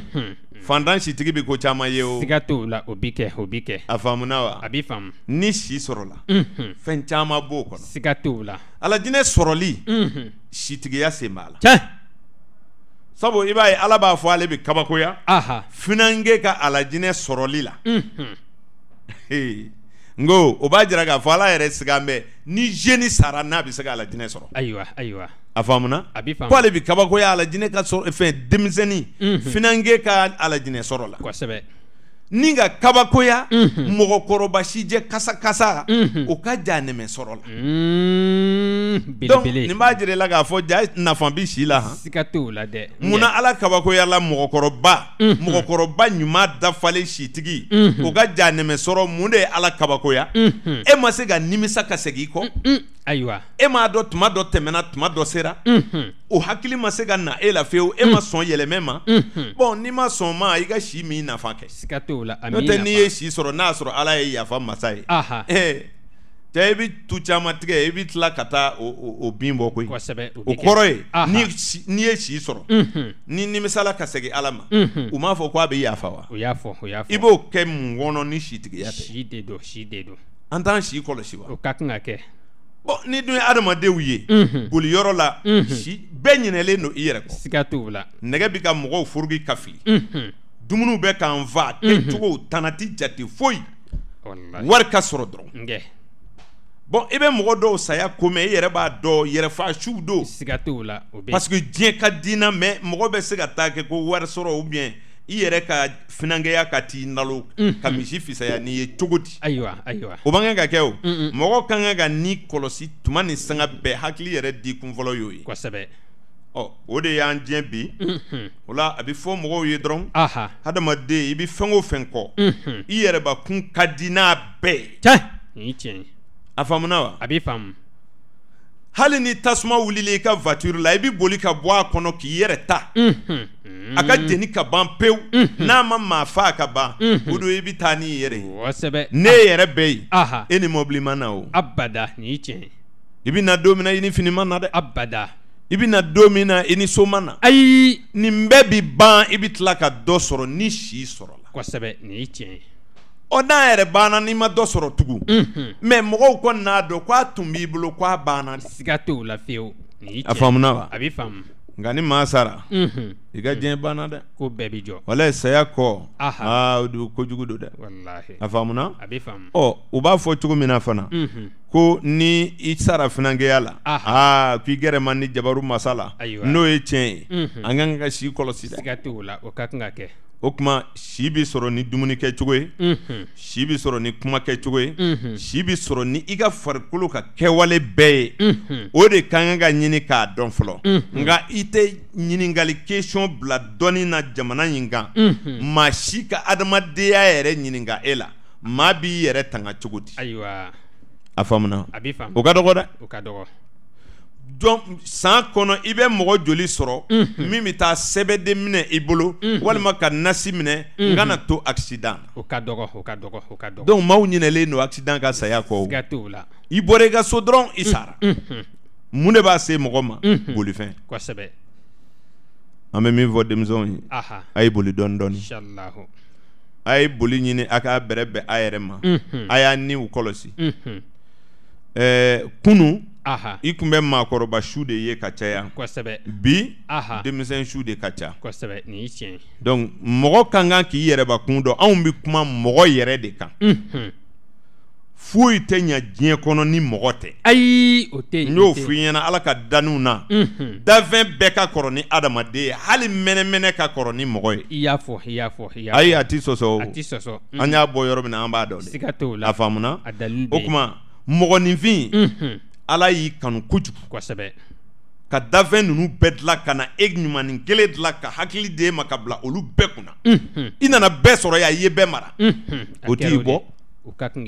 fantan sitigi bɛ ko caaman ye o siga t'o la o bi kɛ o bi kɛ a faamuna wa a bi faamu ni si sɔrɔla fɛn caaman b'o kɔnɔ siga t'o la alajinɛ sɔrɔli sitigiya sen b'a la sabu i b'a ye ala b'a fɔ ale bɛ kabakoya finange ka alajinɛ sɔrɔli la n ko o b'a jira k'a fɔ ala yɛrɛ sigi an bɛɛ ni jeune sara n'a bɛ se ka aladinɛ sɔrɔ ayiwa ayiwa a faamuna a bi faamu k'ale bi kabakoya aladinɛ ka sɔrɔ fɛn denmisɛnnin finanke ka aladinɛ sɔrɔ la kosɛbɛ ni ka kabakoya mɔgɔkɔrɔba sijɛ kasakasa o ka ja nɛmɛ sɔrɔ la nin b'a jira i la k'a fɔ ja nafa bi si la han siga t'o la dɛ munna ala kabakoyala mɔgɔkɔrɔba mɔgɔkɔrɔba ɲuman dafalen sitigi o ka ja nɛmɛ sɔrɔ mun de ye ala kabakoya mhm. mhm. mhm. e ma se ka nimisa ka segin i mm, kɔ mm, ayiwa e m'a dɔn tuma dɔ tɛmɛna tuma dɔ sera o hakili ma se ka na e la fewu e ma mm. sɔn yɛlɛmɛ ma mm-hmm. bɔn n'i ma sɔn ma i ka si min nafa kɛ siga t'o la nafa n'o tɛ n'i ye si sɔrɔ n'a sɔrɔ ala ye yafa masa ye ɛɛ cɛ i bɛ tu caman tigɛ i bɛ tila ka taa o o bin bɔ koyi kosɛbɛ o kɔrɔ ye ni si n'i ye si sɔrɔ mm-hmm. ni nimisala ka segin ala ma mm-hmm. u m'a fɔ k'a bɛ yafa wa y'a fɔ y'a fɔ i b'o kɛ mun kɔnɔ ni sitigiya tɛ si de don si de don an t'an si kɔlɔsi wa o ka kan ka kɛ bon ni dun ye adamadenw ye boli yɔrɔ la si bɛɛ ɲlen don i yɛrɛ siga t' la nɛgɛ bɛ ka mɔgɔw foroki ka fili dumuni bɛ k'an faa cogo tanti jate foyi wari ka sɔrɔ dɔrɔn bɔn i bɛ mɔgɔ dɔw saya ko mɛn i yɛrɛ b'a dɔn yɛrɛfa su don siga la parce diɲɛ ka diina mɛn mɔgɔ bɛ se ka taa kɛ ko wari sɔrɔ o bien. i yɛrɛ ka finangɛya ka t'i nalo ka misi fisaya n'i ye cogo di ayiwa ayiwa o man kan ka kɛ o mɔgɔ kan kan ka ni kɔlɔsi tuma ni sanga bɛɛ hakili yɛrɛ di kun fɔlɔ y'o ye kosɛbɛ ɔ o de y'an diɲɛ bi o la a bɛ fɔ mɔgɔw ye dɔrɔn hadamaden i bɛ fɛn o fɛn kɔ i yɛrɛbakun ka di n'a bɛɛ ye a faamuna wa a b'i faamu hali ni tasuma wulila i ka voiture la i bɛ boli ka bɔ a kɔnɔ k'i yɛrɛ ta a ka mm. jeni ka ban pewu n'a ma maa faa ka ban o don i bɛ taa n'i yɛrɛ ye ne ah. yɛrɛ bɛ yen e ni mɔbili na o abada nin ye tiɲɛ i bɛ na don min na i ni fini ma na dɛ abada i bɛ na don min na i ni so na nin bɛɛ bi ban i bɛ tila ka dɔ sɔrɔ ni si sɔrɔla kosɛbɛ nin ye tiɲɛ Mhm. n'a yɛrɛ mhm. mhm. banna ah, oh, n'i ma dɔ sɔrɔ tugun mɛ mɔgɔw kɔni n'a dɔn k'a tun b'i bolo k'a banna siga t'o la fiyewu a faamuna wa a bɛ faamu nka ni maa sara i ka diɲɛ banna dɛ ko bɛɛ bi jɔ wala saya kɔ aha o de ah, kojugu don dɛ a faamuna a bɛ faamu ɔ u b'a fɔ cogo min na fana ko ni i sara finankeya la aha k'i gɛrɛ man ni jabaru masa la n'o ye tiɲɛ ye an ka kan ka si kɔlɔsi dɛ siga t'o la o ka kan ka kɛ o kuma si bi sɔrɔ ni dumuni kɛcogo ye si bi sɔrɔ ni kuma kɛcogo ye si bi sɔrɔ ni i ka farikolo ka kɛwale bɛɛ ye o de ka kan ka ɲini k'a dɔn fɔlɔ nka i tɛ ɲininkali kesɔn bila dɔɔni na jamana in kan maa si ka adamadenya yɛrɛ ɲininka e la maa b'i yɛrɛ tanga cogo di ayiwa a faamuna o ka dɔgɔ dɛ o ka dɔgɔ San konon ibe mwo joli soro Mimi ta sebe de mnen i bolo Gwal mhm. maka nasi mnen mhm. Gana to aksidan Don ma ou nye ne le nou aksidan Ka saya kou I bore ka sodron isara mhm. Mune ba se mwoma Kwa sebe Ame mi vode mzon Aye boli don don Aye boli nye ne akaberebe aereman Ayan ni w kolosi eh, Kounou i tun bɛ maakɔrɔba su de ye ka caya kosɛbɛ bi denmisɛn su de ka ca kosɛbɛ nin ye tiɲɛ ye donc mɔgɔ ka kan k'i yɛrɛbakun dɔn anw bɛ kuma mɔgɔ yɛrɛ de kan foyi tɛ ɲa diɲɛ kɔnɔ ni mɔgɔ tɛ ayi o tɛ n y'o f'i ɲɛna ala ka daniw na dafɛn bɛɛ ka kɔrɔ ni adamaden ye hali mɛnɛmɛnɛ ka kɔrɔ ni mɔgɔ ye i y'a fɔ i y'a fɔ ayi a ti sɔsɔ a ti sɔsɔ an y'a bɔ yɔrɔ min na an b'a dɔn siga t'o la a faamuna a dalili o tuma mɔgɔninfin ala y'i kanu kojugu kosɛbɛ ka dafɛn nunu bɛɛ dila ka na e ɲumanin kelen dila ka hakili d'e ma ka bila olu bɛɛ kunna mhm. i nana bɛɛ sɔrɔ y'a i ye bɛɛ mara mhm. o t'i bɔ o ka kan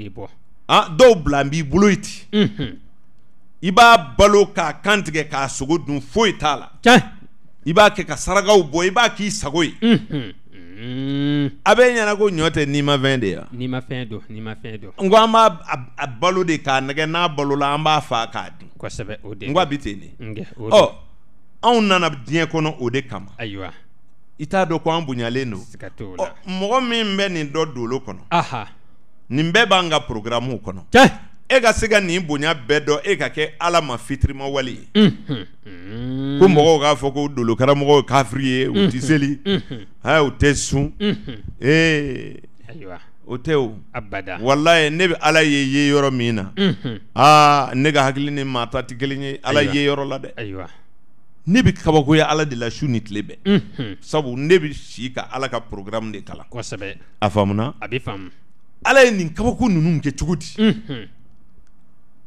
ah, dɔw bila n b'i bolo ye ten mhm. i b'a balo k'a kan tigɛ k'a sogo dun foyi t'a la i b'a kɛ ka sarakaw bɔ i b'a k'i sago ye a bɛ ɲɛna ko ɲɔ tɛ n'i ma fɛn de ya. n'i ma fɛn don n'i ma fɛn don. n ko an b'a a balo de k'a nɛgɛ n'a balola an b'a fa k'a dun. kosɛbɛ o de. n ko a bi ten de. ɔ oh, anw nana diɲɛ kɔnɔ o de kama. ayiwa. i t'a dɔn ko an bonyalen don. siga t'o oh, la. ɔ mɔgɔ min bɛ nin dɔ dolo kɔnɔ. nin bɛɛ b'an ka programme kɔnɔ. tiɲɛ. e, e mm-hmm. Mm-hmm. ka se ka nin bonya bɛɛ dɔ e ka kɛ ala ma fitirima wale ye ko mɔgɔw k'a fɔ ko dolokaramɔgɔ kafiri ye u mm-hmm. tiseli seli haya u tɛ sun ee o tɛ o walayi ne bɛ ala ye ye yɔrɔ min na aa ah, ne ka hakili ni maa ta kelen ye ala ye yɔrɔ la dɛ ne bɛ kabakoya ala de la su ni tile bɛɛ sabu ne bɛ si ka ala ka programme de kalan a faamuna a ala ye nin kabako ninnu kɛ cogo di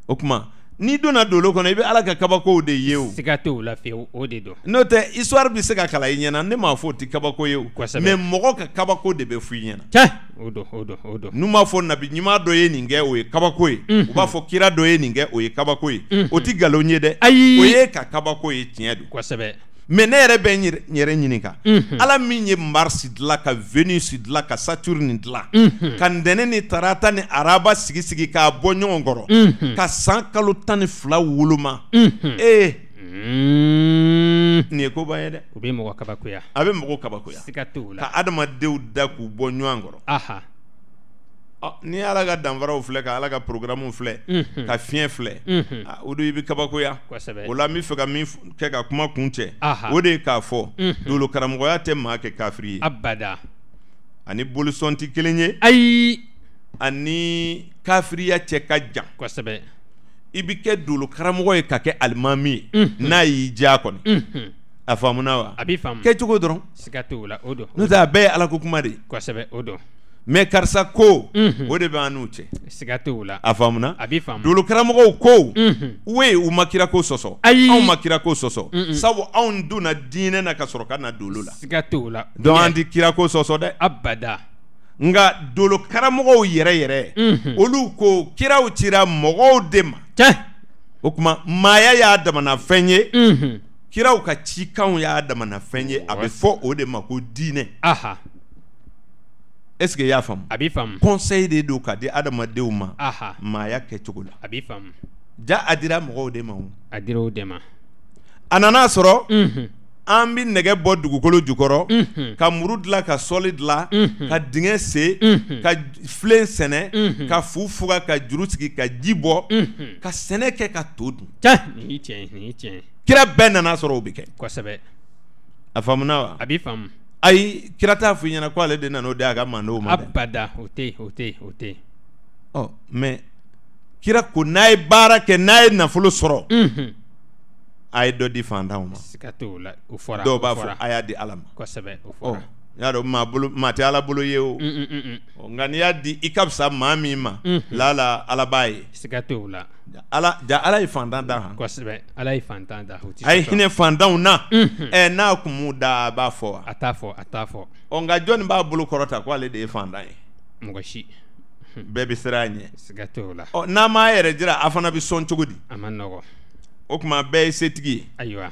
o kuma n'i donna dolo kɔnɔ i bɛ ala ka kabakow de ye o siga t'o la fiyewu o de don n'o tɛ histoire bɛ se ka kalan i ɲɛna ne m'a fɔ o tɛ kabako ye o kosɛbɛ mais mɔgɔ ka kabako de bɛ i ɲɛna o don o don o don n'u m'a fɔ nabi ɲuman dɔ ye nin kɛ o ye kabako ye u b'a fɔ kira dɔ ye nin kɛ o ye kabako ye o tɛ nkalon ye dɛ ayi o ye ka kabako ye tiɲɛ don kosɛbɛ mɛ ne yɛrɛ bɛ n yɛrɛ ɲininka ala min ye marisi dilan ka venus dilan ka saturne dilan ka ntɛnɛn ni tarata ni araba sigi sigi k'a bɔ ɲɔgɔn kɔrɔ ka san kalo tan ni fila woloma ee nin ye koba ye dɛ a bɛ mɔgɔ kabakoya ka adamadenw da k'u bɔ ɲɔgɔn kɔrɔ N'i ala ka danfaraw filɛ ka Ala ka programme filɛ, ka fiɲɛ filɛ, o don i bɛ kabakoya, o la n bɛ fɛ ka min kɛ ka kuma kun cɛ, o de ye k'a fɔ, dolo karamɔgɔya tɛ maa kɛ kafiri ye, abada, ani bolisɔn tɛ kelen ye, ayi, ani kafiriya cɛ ka jan, kosɛbɛ, i bɛ kɛ dolo karamɔgɔ ye ka kɛ alimami ye, n'a y'i diya kɔni, a faamuna wa, a bi faamu, kɛcogo dɔrɔn, siga t'o la, o don, n'o tɛ a bɛɛ ye Ala ko kuma de ye, kosɛbɛ, o don mɛ karisa mhm. ko mhm. o de bɛ an n'u cɛ siga t'o la a faamuna mhm. a b'i faamu dolokaramɔgɔw ko we u ma kirako sɔsɔ ayi anw ma kirako sɔsɔ sabu anw donna diinɛ na ka sɔrɔ ka na dolo la siga t'o la dɔnku an ti kirako sɔsɔ dɛ abada nka dolokaramɔgɔw yɛrɛ yɛrɛ olu ko kiraw cira mɔgɔw de ma tiɲɛ o tuma maaya y'a damana fɛn ye kiraw ka cikanw y'a damana fɛn ye a bɛ fɔ o de ma ko diinɛ est ɛsike y'a faamu a b'i faamu conseil de don ka di adamadenw ma maaya kɛcogo la a b'i faamu ja a dira mɔgɔw de ma o a dira o de ma a nana sɔrɔ an bɛ nɛgɛ bɔ dugukolo jukɔrɔ ka muru dilan ka sɔli dilan ka dingɛ sen ka filen sɛnɛ ka fu fuga ka juru sigi ka ji bɔ ka sɛnɛ kɛ ka to dun kira bɛɛ nana sɔrɔ o bɛ kɛ kosɛbɛ a faamuna wa a b'i faamu ayi kira t'a f'i ɲɛna ko ale de nana o di a ka mandenw ma dɛ abada o tɛ yen o tɛ yen o tɛ yen ɔ mɛ kira ko n'a ye baara kɛ n'a ye nafolo sɔrɔ a ye dɔ di fantanw ma siga t'o la o fɔra dɔw b'a fɔ a y'a di ala ma kosɛbɛ o fɔra oh y'a dɔn maa bolo maa tɛ ala bolo ye o mm, mm, mm, nka n'i y'a di i ka fisa maa min ma lala mm-hmm. ala b'a ye siga t'o la ala ja ala ye fantan da han kosɛbɛ ala ye fantan da o ti a ye hinɛ fantanw na mm-hmm. ɛ n'a kun m'u da a b'a fɔ wa a t'a fɔ a t'a fɔ ɔ nka jɔnni b'a bolo kɔrɔta ko ale de ye fantan ye mɔgɔ si bɛɛ bɛ siran a ɲɛ siga t'o la ɔ n'a m'a yɛrɛ jira a fana bɛ sɔn cogo di a ma nɔgɔn o tuma bɛɛ ye setigi ye ayiwa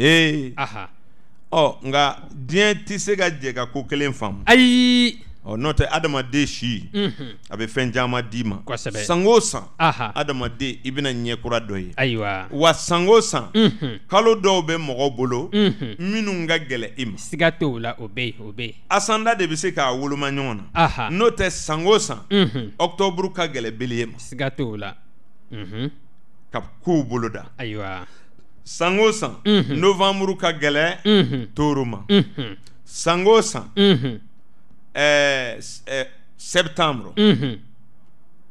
ee ɔ nka diɲɛ tɛ se ka jɛ ka ko kelen faamu ayi ɔ oh, n'o tɛ adamaden si mhm. a bɛ fɛn caman d'i ma san o san adamaden i bɛna ɲɛ kura dɔ ye ayiwa wa san o san mhm. kalo dɔw bɛ mɔgɔw bolo mhm. minnu ka gɛlɛ i ma siga t'o la o bɛ yen o bɛ yen asanda de bɛ se k'a woloma ɲɔgɔn na n'o tɛ san o san ɔkutɔburu ka gɛlɛ bele ma siga t'o la ka kow bolo da ayiwa san o san mhm. novanmuru ka gɛlɛ mhm. toro ma mhm. san o san eh, sɛbitanmuru eh,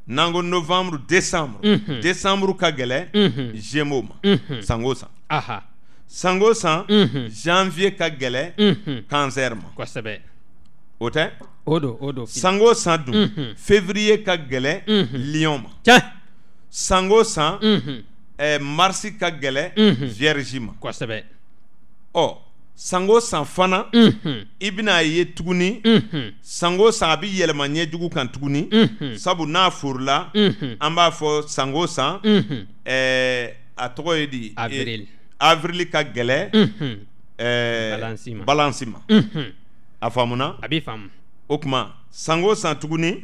n'an ko novanmuru desanmuru desanmuru ka gɛlɛ zemo ma san o san san o san janvier ka gɛlɛ kansɛri ma kosɛbɛ o tɛ o don o don san o san dun fevrier ka gɛlɛ liyɔn ma san o san Marsi ka gɛlɛn vresi ma kosɛbɛ Oh... Sango san fana mhm. i Touni. ye tuguni mhm. Sango san a bɛ yɛlɛma ɲɛjugu kan tuguni mhm. sabu n'a Amba an b'a fɔ Et... san a tɔgɔ ye di avril ka balancima balansi ma san tuguni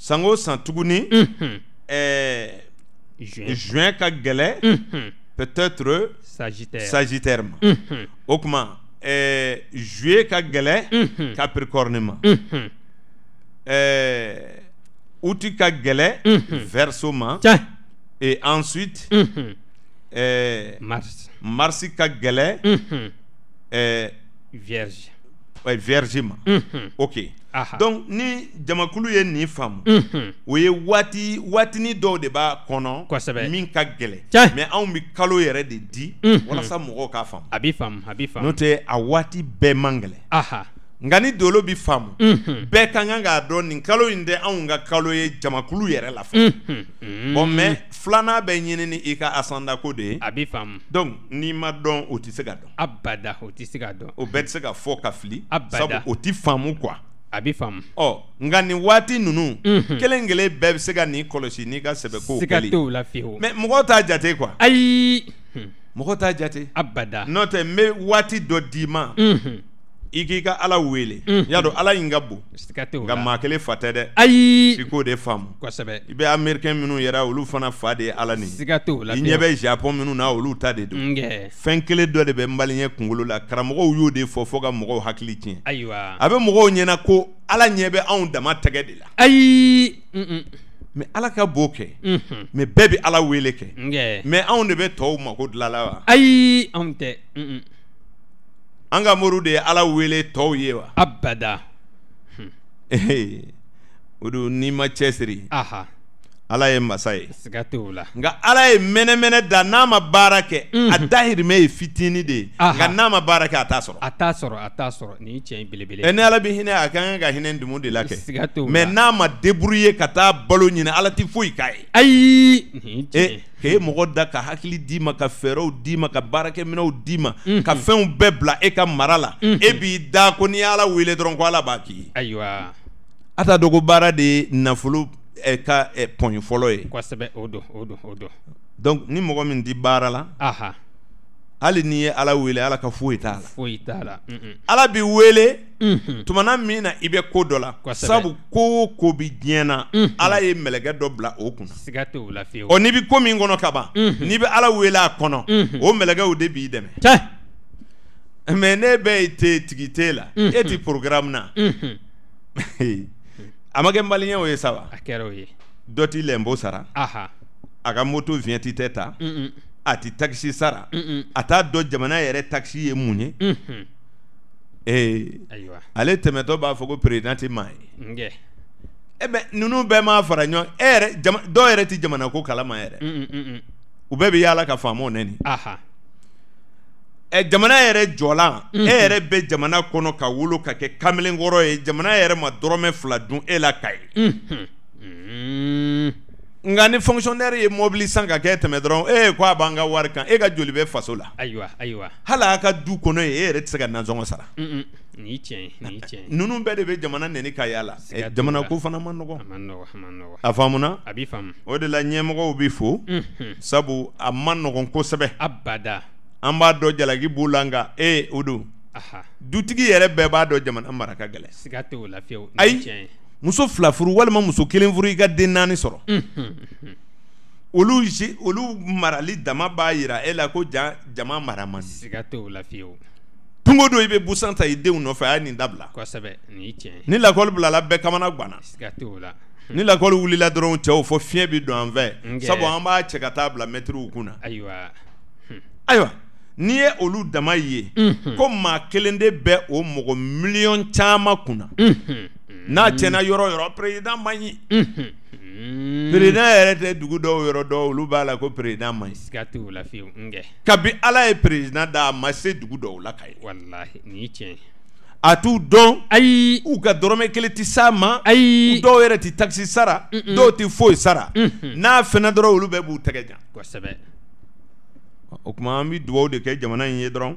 sango en tuguni mhm. eh, juin ka gelé, mhm. peut-être Sagittaire... ma mhm. Ok... Eh, juillet ka gelé, capricorne Outi eh, août ka gelé, verso et ensuite mars mars ka vierge vierge ok donc ni jamakulu ye nin faamu mhm. o ye waati waatini dɔw de b'a kɔnɔ kosɛbɛ min ka gɛlɛn mɛ anw bɛ kalo yɛrɛ de di mhm. walasa mɔgɔw k'a faamu a bɛ faamu a bɛ faamu n'o tɛ a waati bɛɛ man gɛlɛn nka ni dolo bi faamu mhm. bɛɛ ka kan k'a dɔn nin kalo in tɛ anw ka kalo ye jamakulu yɛrɛ la fɔlɔ bɔn mɛ filanan bɛ ɲini ni i ka asanda ko de ye a bi faamu donc n'i ma dɔn o tɛ se ka dɔn abada o tɛ se ka dɔn o bɛɛ tɛ se ka fɔ ka fili abada sabu o tɛ faamu quoi Abifam Oh Ngani ɔ nka nin waati ninnu. kelen kelen bɛɛ bɛ se ka n'i la fiyewu. mɛ mɔgɔw t'a jate kuwa. ayi. mɔgɔ jate. abada. n'o tɛ n bɛ waati i k'i ka ala wele y'a dɔn ala in ka bon nka maa kelen fa tɛ dɛ ayi i k'o de faamu kosɛbɛ i bɛ amerikɛn minnu yɛrɛ olu fana fa de ye ala nin siga t'o la i ɲɛ bɛ japon minnu na olu ta de don fɛn kelen dɔ de bɛ n baliɲɛ kunkolo la karamɔgɔw y'o de fɔ fo ka mɔgɔw hakili tiɲɛ ayiwa a bɛ mɔgɔw ɲɛna ko ala ɲɛ bɛ anw dama tɛgɛ de la ayi mɛ ala ka b'o kɛ mɛ bɛɛ bɛ ala wele kɛ mɛ anw de bɛ tɔw mako dilan la wa ayi anw tɛ an ka moriw de ye ala wele tɔw ye wa abada o don n'i ma cɛsiri ala ye masa ye nka ala ye mɛnɛmɛnɛ da n'a ma baara kɛ a dahirimɛ ye fitini de ye nka n'a ma baara kɛ a t'a sɔrɔ ni ala bi hinɛ a ka kan ka hinɛ dumu de la kɛ siga mɛ n'a ma débrouiller ka taa balo ɲini ala tɛ foyi k'a ye ayi nin k'e e, e mɔgɔ da ka hakili d'i ma ka fɛɛrɛw d'i ma ka baarakɛminɛw d'i ma ka fɛnw bɛɛ bila e ka mara la e b'i da ko n'i ala wele dɔrɔn ko ala b'a k'i ye ayiwa a t'a dɔn ko baara de ye nafolo ka pɔnyi fɔlɔ ye kosɛbɛ o don o don o donc ni mɔgɔ min di baara la aha hali n'i ye ala wele ala ka foyi t'a la foyi t'a la ala bi wele mm-hmm. tumana min na i bɛ ko dɔ la sabu ko o ko bi diɲɛ na mm-hmm. ala ye mɛlɛkɛ dɔ bila o kunna siga t'o la fiyewu ɔ n'i bi ko min kɔnɔ -hmm. n'i bi ala wele a kɔnɔ mm-hmm. o mɛlɛkɛw de b'i dɛmɛ tiɲɛ mɛ ne bɛ te tigi te la e ti programme na a ma o ye sa wa a kɛra o ye dɔ t'i lɛnbo sara aha a ka moto viɲɛti tɛ ta mm -mm. a ti takisi sara mm a t'a dɔn jamana yɛrɛ takisi ye mun ye -hmm. ee ale tɛmɛtɔ b'a fɔ ko perezidan tɛ maa ye e bɛ ninnu bɛɛ ma fara ɲɔgɔn e yɛrɛ dɔw yɛrɛ ti jamana ko kalama yɛrɛ u bɛɛ bɛ yaala ka faamaw nɛni aha jamana yɛrɛ jɔla e yɛrɛ bɛ jamana kɔnɔ ka wolo ka kɛ kamalenkɔrɔ ye jamana yɛrɛ ma dɔrɔmɛ fila dun e la ka ye nka ni fonctionnaire ye mobili san ka kɛ tɛmɛ dɔrɔn e ko a b'an ka wari kan e ka joli bɛ faso la ayiwa ayiwa hali a ka du kɔnɔ ye e yɛrɛ tɛ se ka nansɔngɔ sara ninnu bɛɛ de bɛ jamana nɛni ka y'a la jamana ko fana ma nɔgɔn a faamuna o de la ɲɛmɔgɔw bɛ fo sabu a ma nɔgɔn kosɛbɛ abada an b'a dɔn jalaki b'u la nka e o don dutigi yɛrɛ bɛɛ b'a dɔn jamana maraka gɛlɛn siga tɛ o la fiyewu ayi muso fila furu walima muso kelen furu i ka den naani sɔrɔ olu je olu marali dama b'a yira e la ko ja jama mara man di siga tɛ o la fiyewu tungo don i bɛ busan ta i denw nɔfɛ a ye nin dabila kosɛbɛ nin ye tiɲɛ ye ni lakɔli bilala bɛɛ kamana ganna siga tɛ o la ni lakɔli wulila dɔrɔn cɛw fɔ fiɲɛ bi don an fɛ sabu an b'a cɛ ka taa bila mɛtiriw kun na ayiwa n'i ye olu dama ye ko maa kelen de bɛ o mɔgɔ miliyɔn caman kunna n'a tiɲɛna yɔrɔ yɔrɔ perezidan man ɲi perezidan yɛrɛ tɛ dugu dɔw yɔrɔ dɔw olu b'a la ko perezidan man ɲi kabi ala ye perezidan da a ma se dugu dɔw la ka ye a t'u dɔn ayi u ka dɔrɔmɛ kelen tɛ s'a ma ayi dɔw yɛrɛ tɛ takisi sara dɔw tɛ foyi sara n'a fɛnɛ dɔrɔn olu bɛɛ b'u tɛgɛ jan kosɛbɛ o kuma an bi dugawu de kɛ jamana in ye dɔrɔn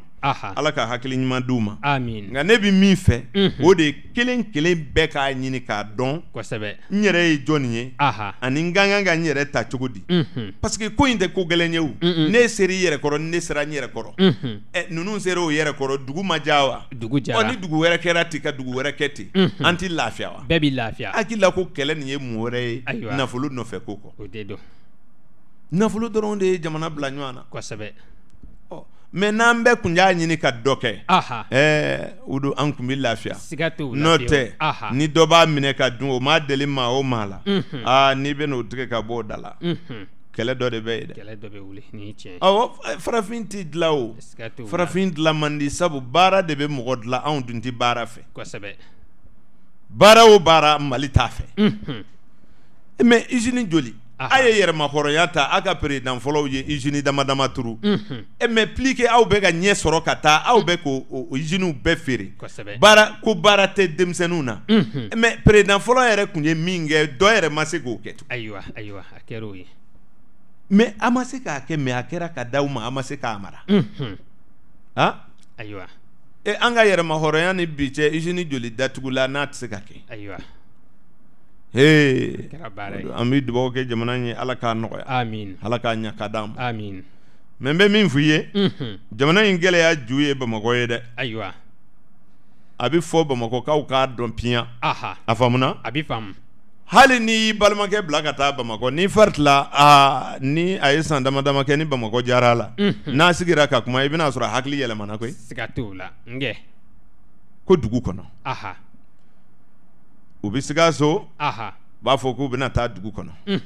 ala ka hakili ɲuman di u ma nka ne bi min fɛ o de kelen kelen bɛɛ k'a ɲini k'a dɔn kosɛbɛ n yɛrɛ ye jɔnni ye ani n ka kan ka n yɛrɛ ta cogo di parce que ko in tɛ ko gɛlɛn ye o ne seri i yɛrɛ kɔrɔ ne sera n yɛrɛ kɔrɔ ɛ ninnu sera o yɛrɛ kɔrɔ dugu ma diya wa dugu jara ɔ ni dugu wɛrɛ kɛra ten ka dugu wɛrɛ kɛ ten an ti lafiya wa bɛɛ bi lafiya hakili la ko kɛlɛ nin ye mun wɛrɛ ye nafolo nɔfɛ ko kɔ o de don nafolo dɔrɔn de ye jamana bila ɲɔgɔn na kosɛbɛ ɔ mɛ n'an bɛɛ tun y'a ɲini ka dɔ kɛ ɛɛ o don an kun bɛ lafiya siga t'o la tɛ ni dɔ b'a minɛ ka dun o ma deli maa o maa la aa n'i bɛ n'o tigɛ ka bɔ o da la kɛlɛ dɔ de bɛ yen dɛ kɛlɛ dɔ bɛ wuli ni tiɲɛ awɔ farafin t'i dilan o siga t'o la farafin dilan man di sabu baara de bɛ mɔgɔ dilan anw dun tɛ baara fɛ kosɛbɛ baara o baara mali t'a fɛ eh, mɛ izini joli a ye yɛrɛmahɔrɔnya ta aw ka peredan fɔlɔw ye usine dama dama turu ɛ mɛ pli aw bɛ ka ɲɛ sɔrɔ ka taa aw bɛ k'o o bɛɛ feere baara ko baara tɛ denmisɛnninw na mɛ peredan fɔlɔ yɛrɛ tun ye min kɛ dɔ yɛrɛ ma se k'o kɛ tugun ayiwa ayiwa a ye a ma se k'a kɛ mɛ a kɛra ka d'aw ma a ma se k'a mara mhm. ayiwa e an ka yɛrɛmahɔrɔnya ni bi cɛ usine joli datugula n'a tɛ se ka kɛ ayiwa Hey, an bɛ dugawu kɛ jamana ye ala k'a nɔgɔya ala k'a ɲɛ ka d'an ma Amin. n bɛ min f'i ye mhm. jamana in gɛlɛya ju ye bamakɔ ye dɛ ayiwa a bɛ fɔ bamakɔkaw k'a dɔn piya a faamuna a bi faamu hali n'i y'i balimakɛ bila ka taa bamakɔ n'i fari tila aa ni a ye san dama dama kɛ ni bamakɔ jara a la mhm. n'a sigira ka kuma i bena sɔrɔ a hakili yɛlɛmana koyi siga ko dugu kɔnɔ u bɛ sikaso u b'a fɔ k'u bɛna taa dugu kɔnɔ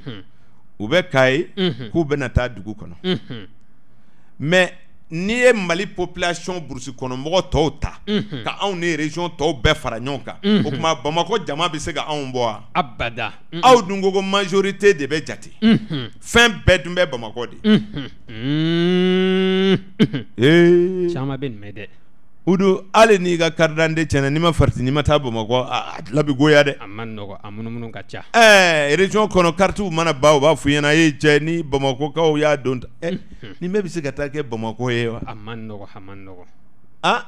u bɛ kayi k'u bɛna taa dugu kɔnɔ mɛ n'i ye mali population burusi kɔnɔmɔgɔ tɔw ta ka anw ni region tɔw bɛɛ fara ɲɔgɔn kan o tuma bamakɔ jama bɛ se ka anw bɔ abada aw dun ko ko majorité de bɛ jate mhm fin dun bɛ bamakɔ de mhm eh chama ben dɛ udu hali n'i ka carte d'identité tiɲɛna n'i ma farati n'i ma taa bamakɔ a labɛn goya dɛ. a man nɔgɔ a munumunu ka ca. ɛɛ region kɔnɔ karitiw mana ban u b'a f'u ɲɛna e cɛ ni bamakɔkaw y'a don ta ɛ nin bɛɛ bɛ se ka taa kɛ bamakɔ ye wa. a man nɔgɔ a man nɔgɔ. ah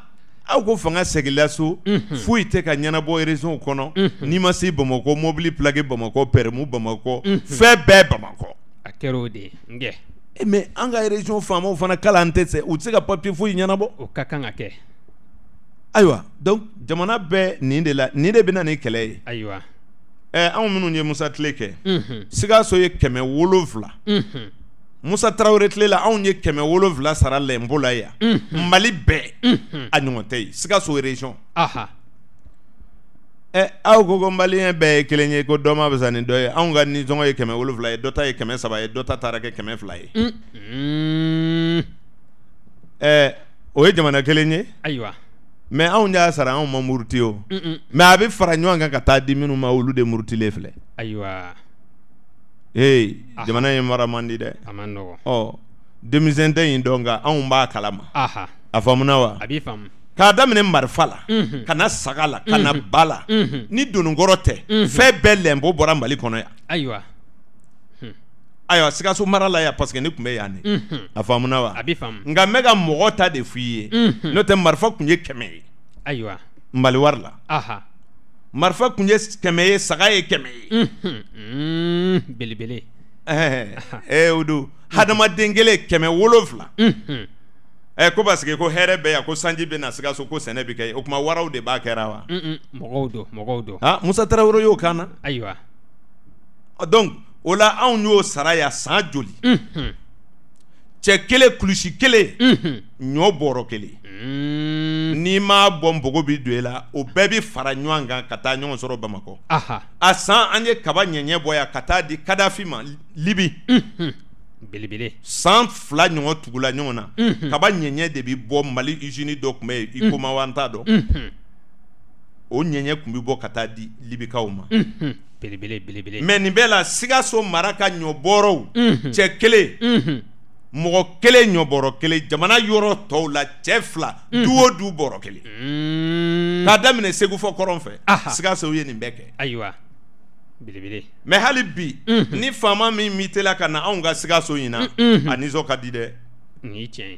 aw ko fanga segila so foyi tɛ ka ɲɛnabɔ region kɔnɔ n'i ma se bamakɔ mobili plaqué bamakɔ pɛrɛmu bamakɔ fɛn bɛɛ bamakɔ. a kɛra o de ye nkɛ. mais an ka region faamaw fana kala an tɛ se u tɛ se ka papier foyi ɲɛnabɔ. o ka kan ka kɛ. ayiwa donc jamana bɛɛ nin de la nin de bɛ na ni kɛlɛ ye ayiwa ɛɛ anw minnu ye musa tile kɛ sikaso ye kɛmɛ wolonfila musa tarawele tile la anw ye kɛmɛ wolonfila sara lɛnpo la yan mali bɛɛ a ɲɔgɔn tɛ yen sikaso region ɛ aw ko ko maliyɛn bɛɛ ye kelen ye ko dɔ ma fisa ni dɔ ye anw ka nisɔngɔ ye kɛmɛ wolonfila ye dɔ ta ye kɛmɛ saba ye dɔ ta taara kɛ kɛmɛ fila ye ɛɛ o ye jamana kelen ye ayiwa mɛ anw y'a sara anw ma muruti o mɛ a bɛ fara ɲɔgɔn kan ka taa di minnu ma olu de murutilen filɛ ayiwa ee jamana ye mara man di dɛ a man nɔgɔn ɔ denmisɛn tɛ yen dɔn nka anw b'a kalama a faamuna wa a b'i faamu k'a daminɛ marifa la ka na saga la ka na ba la ni donikɔrɔ tɛ fɛn bɛɛ lɛnbɔ bɔra mali kɔnɔ yan ayiwa ayiwa sikaso mara la yan parce que ne tun bɛ yan de a faamuna wa a bi faamu nka n bɛ ka mɔgɔ ta de f'i ye n'o tɛ marifa tun ye kɛmɛ ye ayiwa mali wari la marifa tun ye kɛmɛ ye saga ye kɛmɛ ye belebele ɛɛ ee, o don hadamaden kelen kɛmɛ wolonfila ɛ ko parce que ko hɛrɛ bɛ yan ko sanji bɛ na sikaso ko sɛnɛ bɛ kɛ o tuma waraw de b'a kɛra wa mɔgɔw don mɔgɔw don ah musa tarawele y'o kan na ayiwa donc o la anw y'o sara yan san joli cɛ kelen kulusi kelen ɲɔ bɔrɔ kelen mm. n'i m'a bɔ npogo bi don i e la o bɛɛ bi fara ɲɔgɔn kan ka taa ɲɔgɔn sɔrɔ bamakɔ a san an ye kaba ɲɛɲɛ bɔ yan ka taa di kadafi ma libi belebele san fila ɲɔgɔn tugula ɲɔgɔn na kaba ɲɛɲɛ de bi bɔ mali izini dɔ tun bɛ yen i komawan t'a dɔn o ɲɛɲɛ kun bi bɔ ka taa di libikaw ma mɛ nin bɛɛ la sigaso mara ka ɲɔbɔrɔw cɛ kelen mɔgɔ kelen ɲɔbɔrɔ kelen jamana yɔrɔ tɔw la cɛ fila du o du bɔrɔ kelen mm. k'a daminɛ segu fɔ kɔrɔn fɛ sikaso ye nin bɛɛ kɛ belebele mɛ hali bi ni faama min mitela ka na anw ka sigaso in na mm, a nisɔn ka di dɛ nin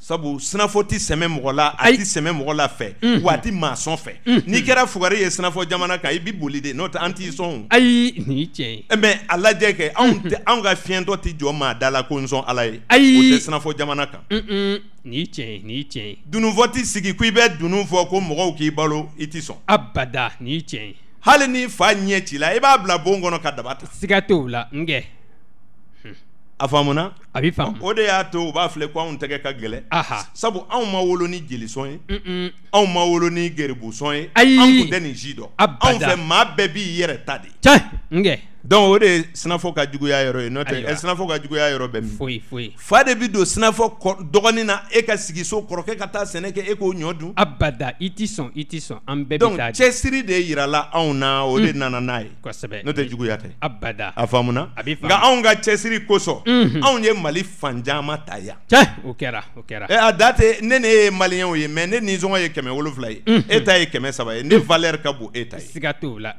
sabu sinafɔ tɛ sɛmɛ mɔgɔ la a tɛ sɛmɛ mɔgɔ la fait wa a tɛ maa sɔn fɛ n'i kɛra fugari ye sinafɔ jamana kan i bɛ boli de n'o tɛ an t'i sɔn ayi nin ye ye eh, mɛ la ala ye ayi jamana kan nin qui ye nin ye ye dununfɔ t'i sigi ko k'i abada nin n'i fa ɲɛ ci la i b'a bila bon kɔnɔ ka daba la nkɛ a a bɛ faamu. o de y'a to u b'a filɛ ko anw tɛgɛ ka gɛlɛ. sabu anw ma wolo ni jelisɔn ye. anw ma wolo ni gɛribusɔn ye. ayi anw tun tɛ nin si dɔn. abada anw fɛ maa bɛɛ b'i yɛrɛ ta de. nkɛ. donc o de ye sinafɔ ka juguya yɔrɔ ye n'o tɛ ɛ sinafɔ ka juguya yɔrɔ bɛ min. foyi foyi. fa de bi don sinafɔ kɔ dɔgɔnin na e ka sigi so kɔrɔkɛ ka taa sɛnɛ kɛ e k'o ɲɔ dun. abada i ti sɔn i ti sɔn an bɛɛ bi taa de. donc cɛsiri de yirala anw na o de mm. nana n'a ye. kosɛbɛ n'o tɛ juguya tɛ. abada a faamuna. a bɛ faamu nka anw ka cɛsiri kosɔn. anw ye mali fanjama taya ta o kɛra o a da tɛ ne ne ye maliw ye mɛ ne nisɔngɔ ye kɛmɛ ye mm. e ta ye kɛmɛ ne mm. valer ka bon e la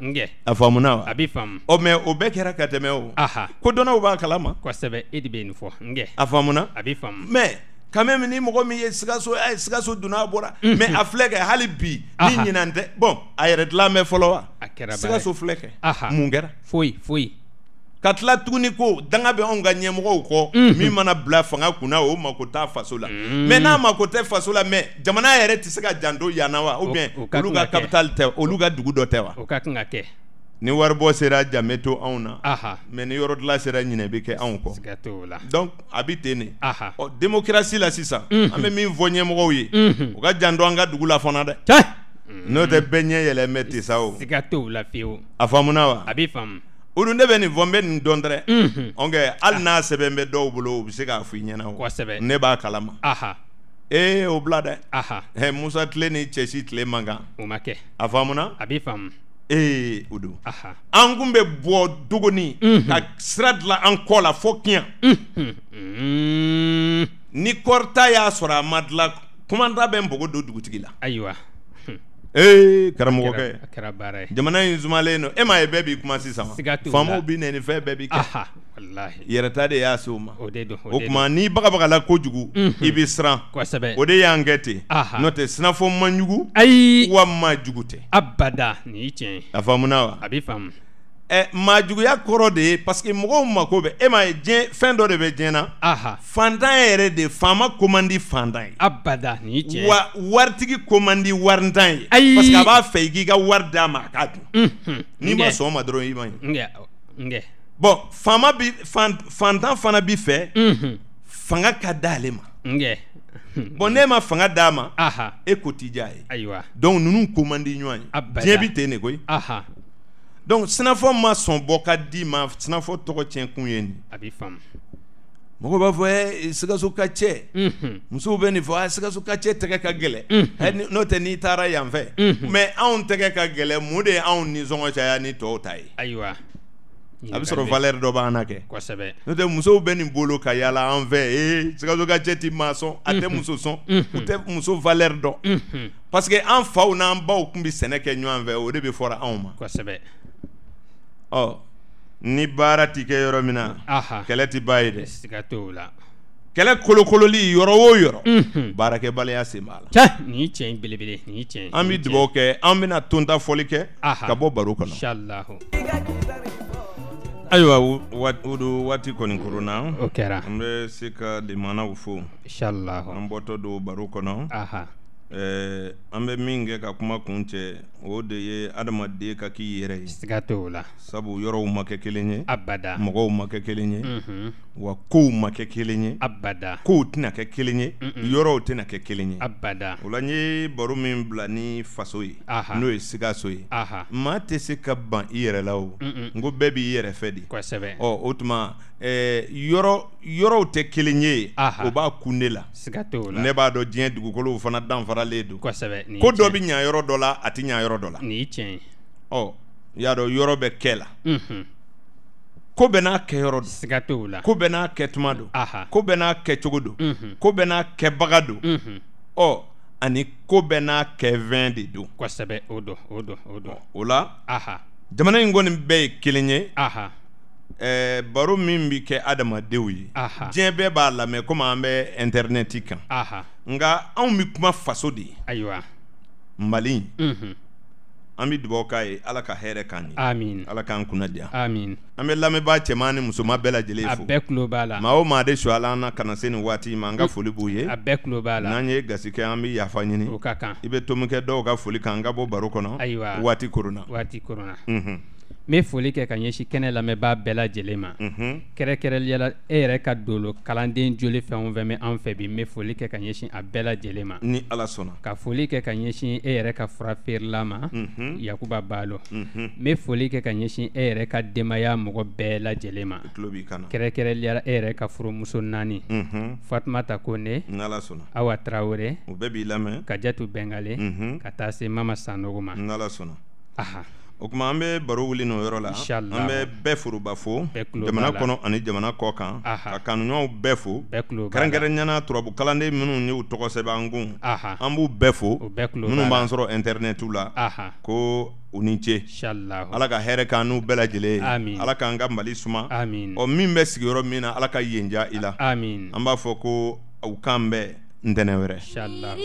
a faamuna a bɛ faamu ɔ oh, mɛ o bɛɛ kɛra ka tɛmɛ o ko dɔnnaw b'a kala ma kosɛbɛ e de bɛ nin fɔ a faamuna a bɛ faamu mɛ ni mɔgɔ min sikaso a eh, sikaso donna a bɔra mm-hmm. a filɛ kɛ hali bi ni tɛ bɔn a yɛrɛ dilan bɛ fɔlɔ wa a sikaso ka tila tuguni ko danga bɛ anw ka ɲɛmɔgɔw kɔ mhm. min mana bila fanga kunna o mako t'a faso la mɛ n'a mako tɛ faso la mɛ jamana yɛrɛ tɛ se ka janto yana wa o bien olu ka capital tɛ olu ka dugu dɔ tɛ wa o ka kan ka kɛ ni waribɔ sera janbe to anw na mɛ ni yɔrɔ dilan sera ɲinɛ be kɛ anw kɔ donc a bi ten de démocratie la sisan an be min fɔ ɲɛmɔgɔw ye o ka janto an ka dugu la fana dɛ n'o tɛ bɛɛ ɲɛ yɛlɛ tɛ sa o la a faamuna wa a faamu olu ne bɛ nin fɔ n bɛ nin dɔn dɛrɛ nkɛ hali ah. n'a sɛbɛn bɛ dɔw bolo u bɛ se k'a fɔ i ɲɛna o ne b'a kalama ee o bila dɛ ɛ musa tile ni cɛsi tile man kan o ma kɛ a faamuna a b'i faamu ee o don an kun bɛ bɔ dogoni ka sira dilan an kɔ la fo kiɲa mm. ni kɔrita y'a sɔrɔ a ma dilan kumanda bɛ n bogo don dugutigi la ayiwa ee eh, karamɔgɔkɛ a kɛra baara ye jamana in sumalen don e m'a ye bɛɛ b'i kuma sisan wa siga t'o la faamaw b'i nɛni fɛn bɛɛ b'i kɛ aha walahi yɛrɛta de y'a se o ma o de don o tuma n'i bagabagala kojugu i bɛ siran kosɛbɛ o de y'an kɛ ten aha n'o tɛ sinafɔ man jugu ayi wa ma jugu tɛ abada nin y'i tiɲɛ ye a faamuna wa a b'i faamu Eh, maajuguya kɔrɔ de ye paseke mɔgɔw mako bɛ e ma ye diɲɛ fɛn dɔ de bɛ diɲɛ na fantanya yɛrɛ de faama ko man di fantan ye abada ni cɛ wa waritigi ko man di waritan ye ayi paseke a b'a fɛ i k'i ka wari d'a ma a k'a dun mm -hmm. n'i ma sɔn o ma dɔrɔn i ma ɲi bɔn faama bi fantan fana bi fɛ mm -hmm. fanga ka d'ale ma bɔn n'e ma fanga d'a ma e ko t'i diya a ye ayiwa dɔnku ninnu ko man di ɲɔgɔn ye diɲɛ bi ten de koyi Donc sinafɔ ma sɔn bɔ ka di ma sinafɔ tɔgɔ tiɲɛ kun ye nin. A b'i faamu. mɔgɔw b'a fɔ ɛ sikaso ka cɛ musow bɛ nin fɔ ɛ sikaso ka cɛ tɛgɛ ka n'o tɛ n'i taara yan fɛ mɛ anw tɛgɛ ka gɛlɛ mun de ye anw nisɔngɔ caya ni tɔw ta ye ayiwa a bɛ eh, sɔrɔ ah, mm-hmm. mm-hmm. valeur dɔ b'an na kɛ kosɛbɛ n'o tɛ musow bɛ nin bolo ka yaala an fɛ ee sikaso ka cɛ ti maa sɔn a tɛ muso sɔn u tɛ muso valeur dɔn parce que an faw n'an baw tun bɛ sɛnɛ kɛ ɲɔgɔn fɛ o de bɛ fɔra anw ma kosɛbɛ ɔ ni baara ti kɛ yɔrɔ min na kɛlɛ ti ba ye dɛ kɛlɛ kolokololi yɔrɔ o yɔrɔ baarakɛbaliya sen b'a la an bɛ dugawu kɛ an bɛna tonta fɔli kɛ ka bɔ baro kɔnɔ ayiwa o don waati kɔni koronna o kɛra an bɛ se ka limanaw fo an bɔtɔ don baro kɔnɔ Eh, an bɛ min kɛ ka kuma kun cɛ o de ye adamaden ka k'i yɛrɛ ye siga t'o la sabu yɔrɔw ma kɛ kelen ye abada mɔgɔw ma kɛ kelen ye mhm. wa kow ma kɛ kelen ye abada kow tɛna kɛ kelen ye yɔrɔw tɛna kɛ kelen ye abada o la n ye baro min bila ni faso ye n'o ye sikaso ye maa tɛ se ka ban i yɛrɛ la o n ko bɛɛ b'i yɛrɛ fɛ de kosɛbɛ oh, ɔ o tuma Eh, yɔrɔ yɔrɔw tɛ kelen ye o b'a kun kunde la ne b'a dɔn diɲɛ dugukolow fana danfaralen don ko dɔ bɛ ɲa yɔrɔ dɔ la a tɛ ɲa yɔrɔ dɔ la ɔ y'a dɔn yɔrɔ bɛ kɛ la ko bɛɛ n'a kɛ yɔrɔ don la ko bɛɛ n'a kɛ tuma don ko bɛɛ n'a kɛcogo don ko bɛɛ n'a kɛbaga don ɔ ani ko bɛɛ n'a kɛfɛn de don o la jamana in kɔni bɛɛ ye kelen ye Eh, baro min bi kɛ adamadenw ye diɲɛ bɛɛ b'a lamɛ komi an bɛ intɛrnɛti kan nka anw bi kuma faso de ye ayiwa mali an bi dugawu k'a ye ala ka hɛrɛ k'an ye ala k'an diya an bɛ lamɛnbaa cɛman ni musoman bɛɛ lajɛlen fo a bɛɛ b'a la maa o maa de suya na ka na se nin waati in ma an ka foli b'u ye b'a la n'an ye gasi kɛ an bɛ yafa ɲini kan i bɛ tomi dɔw ka foli kan an ka bɔ baro kɔnɔ korona. waati koronna me foli kɛ ka ɲɛsin kɛnɛ lamɛnbaa bɛɛ lajɛlen ma kɛrɛkɛrɛliyala e yɛrɛ ka don kalanden joli fɛn o fɛn bɛ an fɛ bi n foli kɛ ka ɲɛsin a bɛɛ lajɛlen ma ni ala sɔnna ka foli kɛ ka ɲɛsin e yɛrɛ ka fura feerela ma yakuba balo me foli kɛ ka ɲɛsin e yɛrɛ ka denbaya mɔgɔ bɛɛ lajɛlen ma kɛrɛnkɛrɛnliyala e yɛrɛ ka furumuso naani fatuma ta ko ne awa tarawele u bɛɛ b'i lamɛn ka jatu bɛngale ka taa se mama sanogo ma o kuma an bɛ baro wuli n'o yɔrɔ la an bɛ bɛɛ foroba fo jamana kɔnɔ ani jamana kɔ kan ka kanuɲɔgɔnw bɛɛ fo kɛrɛnkɛrɛnyana turabu kalanden minnu y'u tɔgɔ sɛbɛn an kun an b'u bɛɛ fo minnu b'an sɔrɔ intɛrinɛtiw la ko u ni ce ala ka hɛrɛ kan n'u bɛɛ lajɛlen ala k'an ka mali suma ɔ min bɛ sigiyɔrɔ min na ala ka yenja i la an b'a fɔ ko u kan bɛɛ ntɛnɛn wɛrɛ